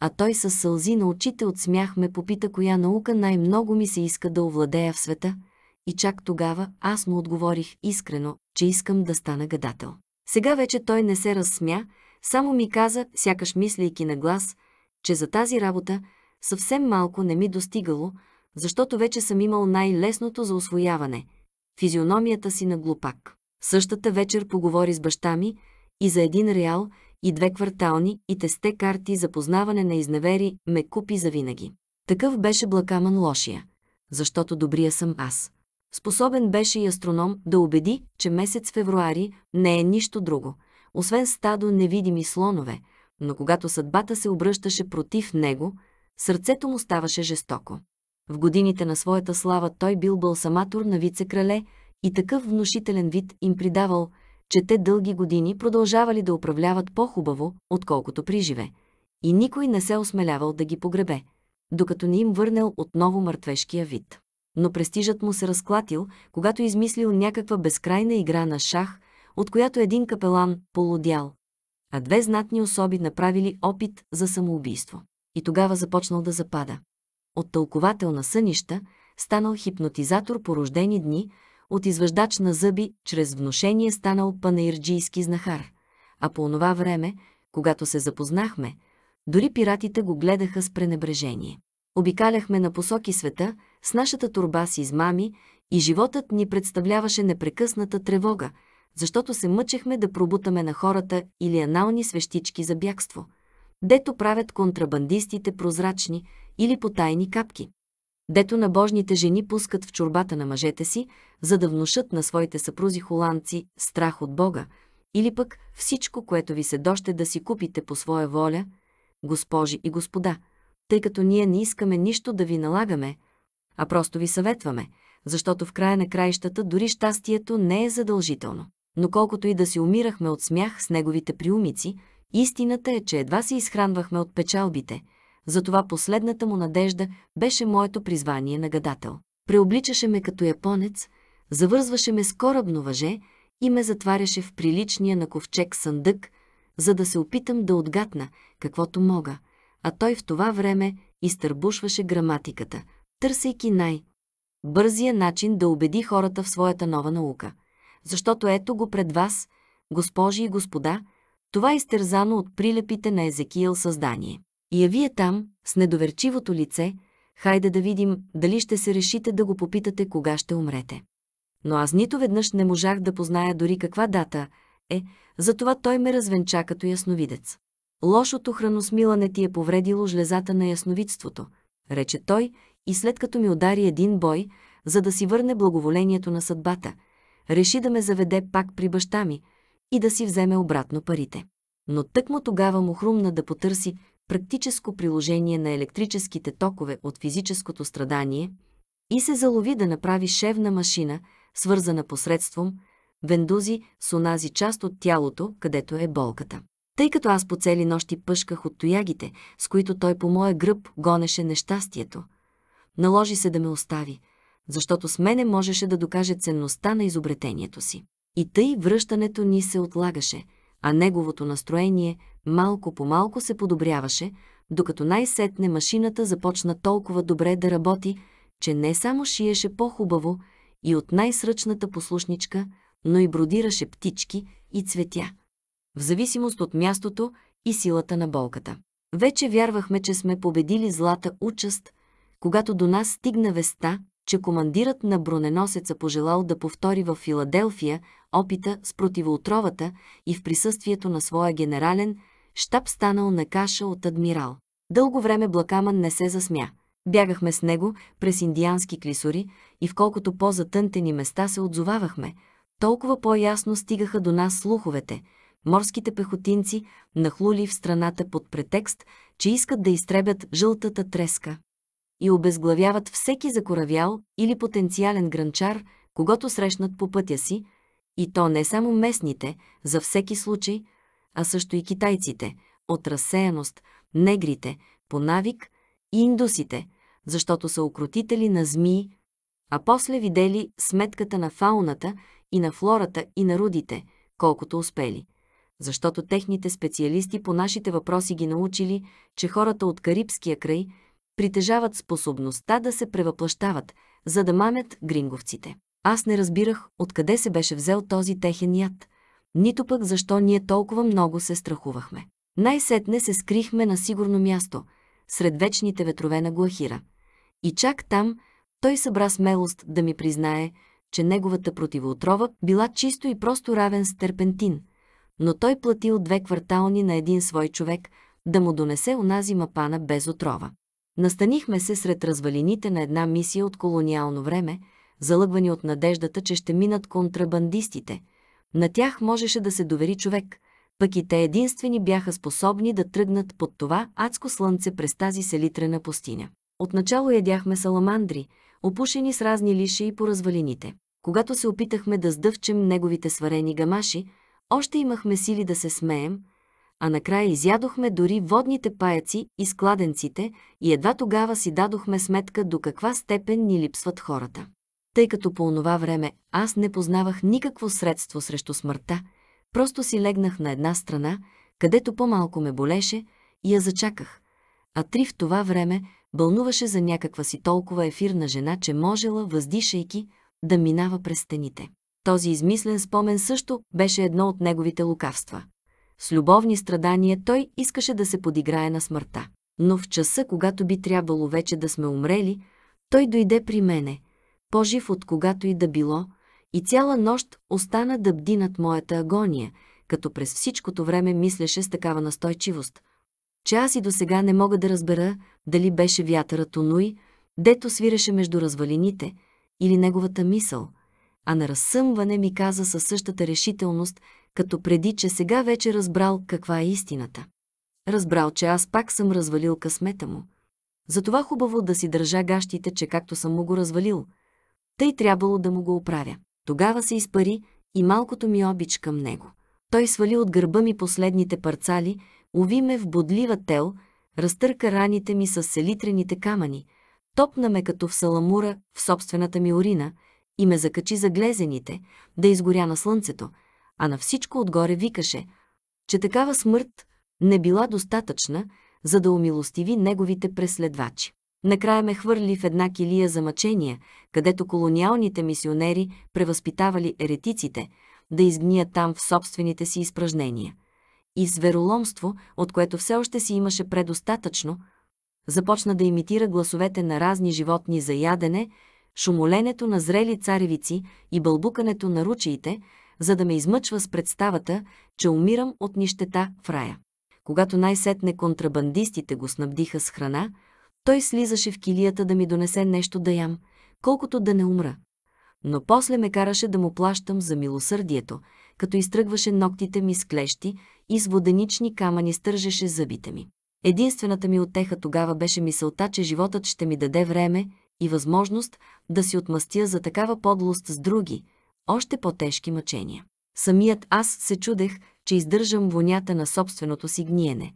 А той със сълзи на очите от смях ме попита коя наука най-много ми се иска да овладея в света и чак тогава аз му отговорих искрено, че искам да стана гадател. Сега вече той не се разсмя, само ми каза, сякаш мислейки на глас, че за тази работа съвсем малко не ми достигало, защото вече съм имал най-лесното за освояване – физиономията си на глупак. Същата вечер поговори с баща ми и за един реал и две квартални и тесте карти за познаване на изневери ме купи завинаги. Такъв беше блакаман лошия, защото добрия съм аз. Способен беше и астроном да убеди, че месец февруари не е нищо друго, освен стадо невидими слонове, но когато съдбата се обръщаше против него, сърцето му ставаше жестоко. В годините на своята слава той бил бълсаматор на вице-крале и такъв внушителен вид им придавал, че те дълги години продължавали да управляват по-хубаво, отколкото приживе. И никой не се осмелявал да ги погребе, докато не им върнал отново мъртвешкия вид. Но престижът му се разклатил, когато измислил някаква безкрайна игра на шах, от която един капелан полудял, а две знатни особи направили опит за самоубийство. И тогава започнал да запада от тълковател на сънища, станал хипнотизатор по рождени дни, от извъждач на зъби, чрез вношение станал панаирджийски знахар. А по онова време, когато се запознахме, дори пиратите го гледаха с пренебрежение. Обикаляхме на посоки света, с нашата турба с измами и животът ни представляваше непрекъсната тревога, защото се мъчехме да пробутаме на хората или анални свещички за бягство, дето правят контрабандистите прозрачни – или по тайни капки, дето набожните жени пускат в чурбата на мъжете си, за да внушат на своите съпрузи холандци страх от Бога, или пък всичко, което ви се доще да си купите по своя воля, госпожи и господа, тъй като ние не искаме нищо да ви налагаме, а просто ви съветваме, защото в края на краищата дори щастието не е задължително. Но колкото и да си умирахме от смях с неговите приумици, истината е, че едва се изхранвахме от печалбите – затова последната му надежда беше моето призвание на гадател. Преобличаше ме като японец, завързваше ме с корабно въже и ме затваряше в приличния на ковчег съндък, за да се опитам да отгатна каквото мога, а той в това време изтърбушваше граматиката, търсейки най- бързия начин да убеди хората в своята нова наука. Защото ето го пред вас, госпожи и господа, това е изтързано от прилепите на Езекиел създание. И я вие там, с недоверчивото лице, хайде да видим дали ще се решите да го попитате кога ще умрете. Но аз нито веднъж не можах да позная дори каква дата е, затова той ме развенча като ясновидец. Лошото храносмилане ти е повредило жлезата на ясновидството, рече той, и след като ми удари един бой, за да си върне благоволението на съдбата, реши да ме заведе пак при баща ми и да си вземе обратно парите. Но тъкмо тогава му хрумна да потърси практическо приложение на електрическите токове от физическото страдание и се залови да направи шевна машина, свързана посредством вендузи с онази част от тялото, където е болката. Тъй като аз по цели нощи пъшках от тоягите, с които той по моя гръб гонеше нещастието, наложи се да ме остави, защото с мене можеше да докаже ценността на изобретението си. И тъй връщането ни се отлагаше – а неговото настроение малко по малко се подобряваше, докато най-сетне машината започна толкова добре да работи, че не само шиеше по-хубаво и от най-сръчната послушничка, но и бродираше птички и цветя, в зависимост от мястото и силата на болката. Вече вярвахме, че сме победили злата участ, когато до нас стигна веста, че командирът на броненосеца пожелал да повтори в Филаделфия опита с противоотровата и в присъствието на своя генерален, щаб станал на каша от адмирал. Дълго време Блакаман не се засмя. Бягахме с него през индиански клисори и в колкото по-затънтени места се отзовавахме, толкова по-ясно стигаха до нас слуховете. Морските пехотинци нахлули в страната под претекст, че искат да изтребят жълтата треска и обезглавяват всеки закоравял или потенциален гранчар, когато срещнат по пътя си, и то не само местните, за всеки случай, а също и китайците, от разсеяност, негрите, по навик и индусите, защото са укротители на змии, а после видели сметката на фауната и на флората и на рудите, колкото успели. Защото техните специалисти по нашите въпроси ги научили, че хората от Карибския край притежават способността да се превъплащават, за да мамят гринговците. Аз не разбирах откъде се беше взел този техен яд, нито пък защо ние толкова много се страхувахме. Най-сетне се скрихме на сигурно място, сред вечните ветрове на Глахира. И чак там той събра смелост да ми признае, че неговата противоотрова била чисто и просто равен с терпентин, но той платил две квартални на един свой човек да му донесе унази мапана без отрова. Настанихме се сред развалините на една мисия от колониално време – залъгвани от надеждата, че ще минат контрабандистите. На тях можеше да се довери човек, пък и те единствени бяха способни да тръгнат под това адско слънце през тази селитрена пустиня. Отначало ядяхме саламандри, опушени с разни лиши и по развалините. Когато се опитахме да сдъвчем неговите сварени гамаши, още имахме сили да се смеем, а накрая изядохме дори водните паяци и складенците и едва тогава си дадохме сметка до каква степен ни липсват хората тъй като по онова време аз не познавах никакво средство срещу смъртта, просто си легнах на една страна, където по-малко ме болеше и я зачаках. А три в това време бълнуваше за някаква си толкова ефирна жена, че можела, въздишайки, да минава през стените. Този измислен спомен също беше едно от неговите лукавства. С любовни страдания той искаше да се подиграе на смъртта. Но в часа, когато би трябвало вече да сме умрели, той дойде при мене – по-жив от когато и да било, и цяла нощ остана да бди над моята агония, като през всичкото време мислеше с такава настойчивост, че аз и до сега не мога да разбера дали беше вятърът Онуй, дето свиреше между развалините, или неговата мисъл, а на разсъмване ми каза със същата решителност, като преди, че сега вече разбрал каква е истината. Разбрал, че аз пак съм развалил късмета му. Затова хубаво да си държа гащите, че както съм му го развалил – тъй трябвало да му го оправя. Тогава се изпари и малкото ми обич към него. Той свали от гърба ми последните парцали, уви ме в бодлива тел, разтърка раните ми с селитрените камъни, топна ме като в саламура в собствената ми урина и ме закачи за глезените, да изгоря на слънцето, а на всичко отгоре викаше, че такава смърт не била достатъчна, за да умилостиви неговите преследвачи. Накрая ме хвърли в една килия за мъчения, където колониалните мисионери превъзпитавали еретиците да изгният там в собствените си изпражнения. И звероломство, от което все още си имаше предостатъчно, започна да имитира гласовете на разни животни за ядене, шумоленето на зрели царевици и бълбукането на ручиите, за да ме измъчва с представата, че умирам от нищета в рая. Когато най-сетне контрабандистите го снабдиха с храна, той слизаше в килията да ми донесе нещо да ям, колкото да не умра. Но после ме караше да му плащам за милосърдието, като изтръгваше ногтите ми с клещи и с воденични камъни стържеше зъбите ми. Единствената ми отеха тогава беше мисълта, че животът ще ми даде време и възможност да си отмъстя за такава подлост с други, още по-тежки мъчения. Самият аз се чудех, че издържам вонята на собственото си гниене,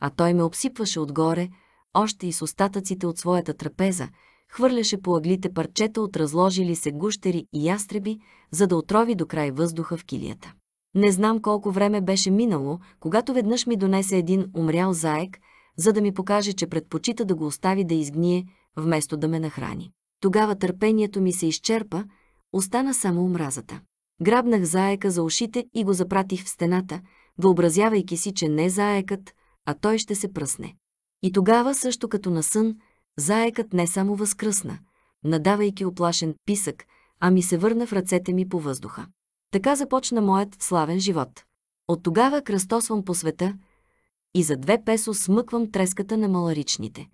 а той ме обсипваше отгоре, още и с остатъците от своята трапеза, хвърляше по аглите парчета от разложили се гущери и ястреби, за да отрови до край въздуха в килията. Не знам колко време беше минало, когато веднъж ми донесе един умрял заек, за да ми покаже, че предпочита да го остави да изгние, вместо да ме нахрани. Тогава търпението ми се изчерпа, остана само омразата. Грабнах заека за ушите и го запратих в стената, въобразявайки си, че не заекът, а той ще се пръсне. И тогава, също като на сън, заекът не само възкръсна, надавайки оплашен писък, а ми се върна в ръцете ми по въздуха. Така започна моят славен живот. От тогава кръстосвам по света и за две песо смъквам треската на маларичните.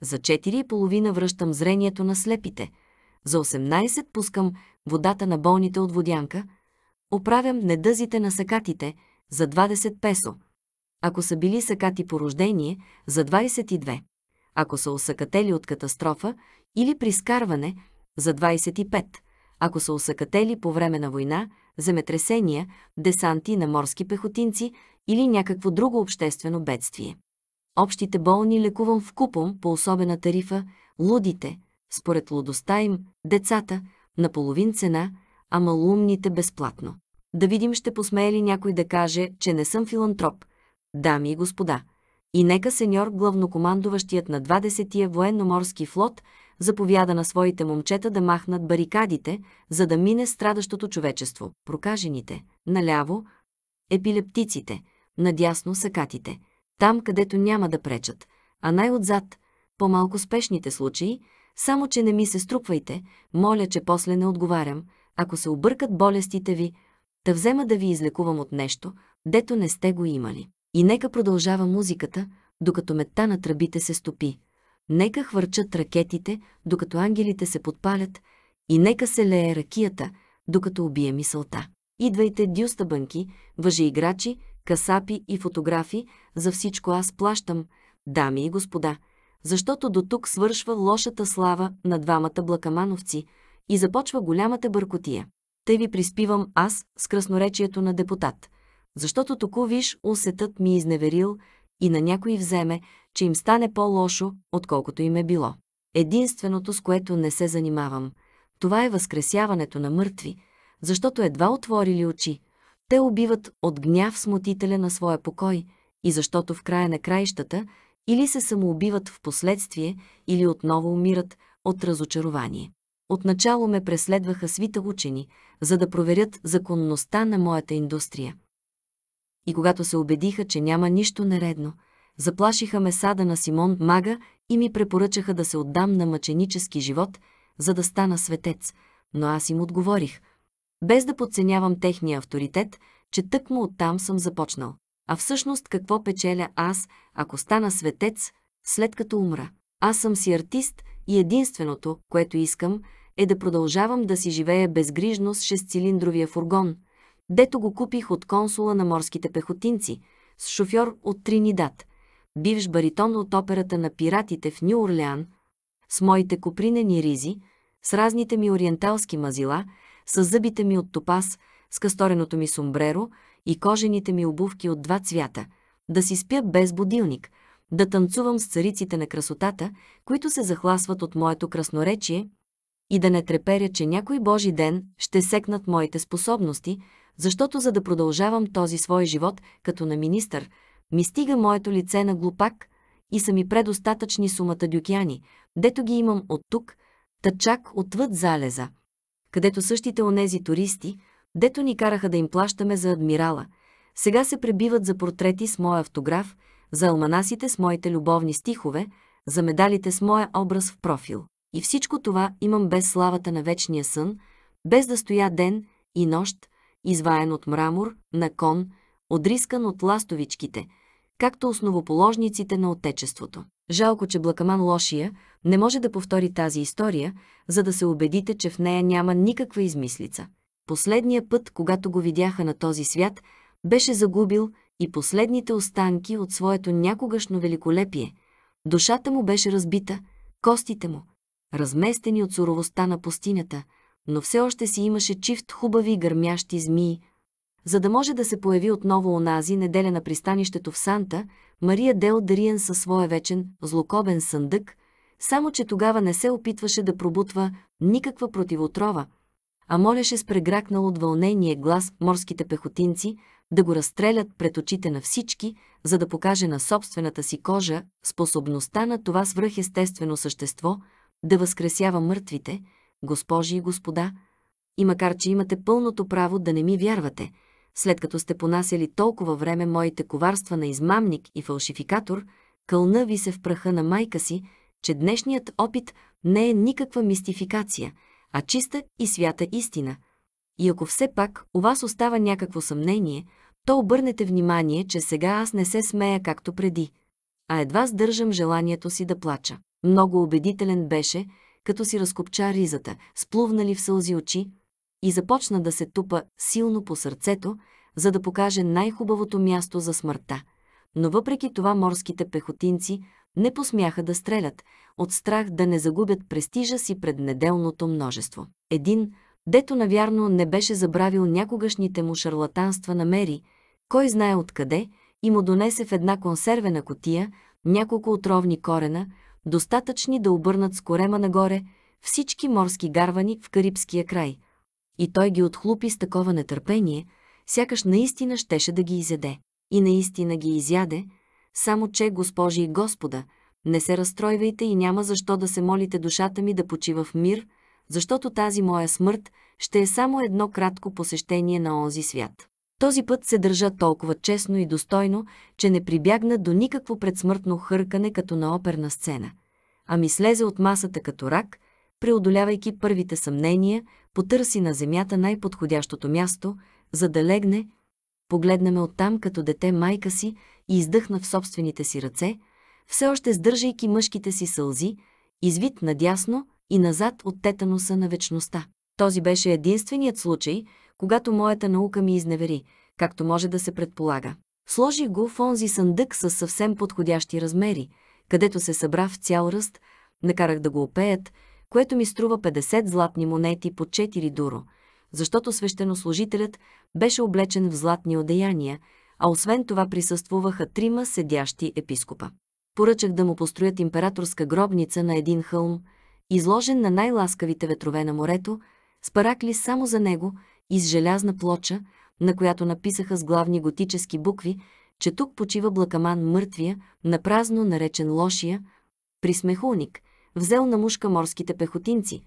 За четири и половина връщам зрението на слепите. За 18 пускам водата на болните от водянка. Оправям недъзите на сакатите за 20 песо – ако са били сакати по рождение, за 22, ако са осъкатели от катастрофа или при скарване, за 25, ако са осъкатели по време на война, земетресения, десанти на морски пехотинци или някакво друго обществено бедствие. Общите болни лекувам в купон по особена тарифа, лудите, според лудостта им, децата, на половин цена, а малумните безплатно. Да видим ще посмее ли някой да каже, че не съм филантроп – дами и господа, и нека сеньор главнокомандуващият на 20-я военноморски флот заповяда на своите момчета да махнат барикадите, за да мине страдащото човечество, прокажените, наляво, епилептиците, надясно сакатите, там където няма да пречат, а най-отзад, по-малко спешните случаи, само че не ми се струпвайте, моля, че после не отговарям, ако се объркат болестите ви, да взема да ви излекувам от нещо, дето не сте го имали. И нека продължава музиката, докато метта на тръбите се стопи. Нека хвърчат ракетите, докато ангелите се подпалят. И нека се лее ракията, докато убие мисълта. Идвайте дюстабънки, въжеиграчи, касапи и фотографи, за всичко аз плащам, дами и господа, защото до тук свършва лошата слава на двамата блакамановци и започва голямата бъркотия. Те ви приспивам аз с красноречието на депутат – защото току виж усетът ми е изневерил и на някой вземе, че им стане по-лошо, отколкото им е било. Единственото, с което не се занимавам, това е възкресяването на мъртви, защото едва отворили очи, те убиват от гняв смутителя на своя покой и защото в края на краищата или се самоубиват в последствие, или отново умират от разочарование. Отначало ме преследваха свита учени, за да проверят законността на моята индустрия и когато се убедиха, че няма нищо нередно, заплашиха месада на Симон Мага и ми препоръчаха да се отдам на мъченически живот, за да стана светец, но аз им отговорих, без да подценявам техния авторитет, че тъкмо оттам съм започнал. А всъщност какво печеля аз, ако стана светец, след като умра? Аз съм си артист и единственото, което искам, е да продължавам да си живея безгрижно с шестцилиндровия фургон, дето го купих от консула на морските пехотинци, с шофьор от Тринидад, бивш баритон от операта на пиратите в Нью Орлеан, с моите купринени ризи, с разните ми ориенталски мазила, с зъбите ми от топаз, с кастореното ми сомбреро и кожените ми обувки от два цвята, да си спя без будилник, да танцувам с цариците на красотата, които се захласват от моето красноречие и да не треперя, че някой Божи ден ще секнат моите способности, защото за да продължавам този свой живот като на министър, ми стига моето лице на глупак и са ми предостатъчни сумата дюкяни, дето ги имам от тук, тъчак отвъд залеза, където същите онези туристи, дето ни караха да им плащаме за адмирала, сега се пребиват за портрети с моя автограф, за алманасите с моите любовни стихове, за медалите с моя образ в профил. И всичко това имам без славата на вечния сън, без да стоя ден и нощ, изваен от мрамор, на кон, одрискан от ластовичките, както основоположниците на Отечеството. Жалко, че Блакаман Лошия не може да повтори тази история, за да се убедите, че в нея няма никаква измислица. Последния път, когато го видяха на този свят, беше загубил и последните останки от своето някогашно великолепие. Душата му беше разбита, костите му, разместени от суровостта на пустинята, но все още си имаше чифт хубави гърмящи змии. За да може да се появи отново онази неделя на пристанището в Санта, Мария Дел Дариен със своя вечен, злокобен съндък, само че тогава не се опитваше да пробутва никаква противотрова, а молеше с прегракнал от вълнение глас морските пехотинци да го разстрелят пред очите на всички, за да покаже на собствената си кожа способността на това свръхестествено същество да възкресява мъртвите – госпожи и господа, и макар, че имате пълното право да не ми вярвате, след като сте понасяли толкова време моите коварства на измамник и фалшификатор, кълна ви се в праха на майка си, че днешният опит не е никаква мистификация, а чиста и свята истина. И ако все пак у вас остава някакво съмнение, то обърнете внимание, че сега аз не се смея както преди, а едва сдържам желанието си да плача. Много убедителен беше – като си разкопча ризата, сплувнали в сълзи очи, и започна да се тупа силно по сърцето, за да покаже най-хубавото място за смъртта. Но въпреки това морските пехотинци не посмяха да стрелят, от страх да не загубят престижа си пред неделното множество. Един, дето навярно не беше забравил някогашните му шарлатанства намери, кой знае откъде, и му донесе в една консервена котия няколко отровни корена, достатъчни да обърнат с корема нагоре всички морски гарвани в Карибския край. И той ги отхлупи с такова нетърпение, сякаш наистина щеше да ги изяде. И наистина ги изяде, само че, госпожи и господа, не се разстройвайте и няма защо да се молите душата ми да почива в мир, защото тази моя смърт ще е само едно кратко посещение на онзи свят. Този път се държа толкова честно и достойно, че не прибягна до никакво предсмъртно хъркане като на оперна сцена, а ми слезе от масата като рак, преодолявайки първите съмнения, потърси на земята най-подходящото място, за да легне, погледна ме оттам като дете майка си и издъхна в собствените си ръце, все още сдържайки мъжките си сълзи, извит надясно и назад от тетаноса на вечността. Този беше единственият случай, когато моята наука ми изневери, както може да се предполага. Сложих го в онзи съндък с съвсем подходящи размери, където се събра в цял ръст, накарах да го опеят, което ми струва 50 златни монети по 4 дуро, защото свещенослужителят беше облечен в златни одеяния, а освен това присъствуваха трима седящи епископа. Поръчах да му построят императорска гробница на един хълм, изложен на най-ласкавите ветрове на морето, с паракли само за него – и с желязна плоча, на която написаха с главни готически букви, че тук почива блакаман мъртвия, напразно наречен лошия, присмехуник, взел на мушка морските пехотинци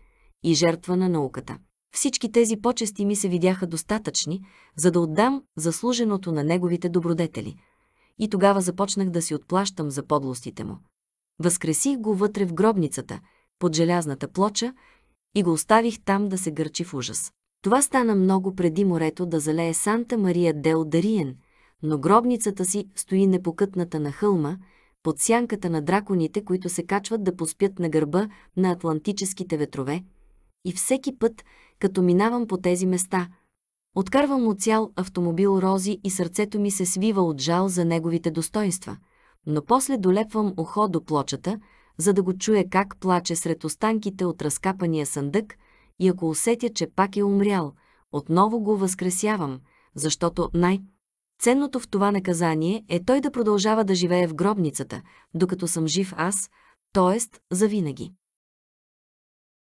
и жертва на науката. Всички тези почести ми се видяха достатъчни, за да отдам заслуженото на неговите добродетели. И тогава започнах да си отплащам за подлостите му. Възкресих го вътре в гробницата, под желязната плоча, и го оставих там да се гърчи в ужас. Това стана много преди морето да залее Санта Мария Дел Дариен, но гробницата си стои непокътната на хълма, под сянката на драконите, които се качват да поспят на гърба на атлантическите ветрове. И всеки път, като минавам по тези места, откарвам от цял автомобил рози и сърцето ми се свива от жал за неговите достоинства, но после долепвам ухо до плочата, за да го чуя как плаче сред останките от разкапания съндък – и ако усетя, че пак е умрял, отново го възкресявам, защото най- Ценното в това наказание е той да продължава да живее в гробницата, докато съм жив аз, т.е. завинаги.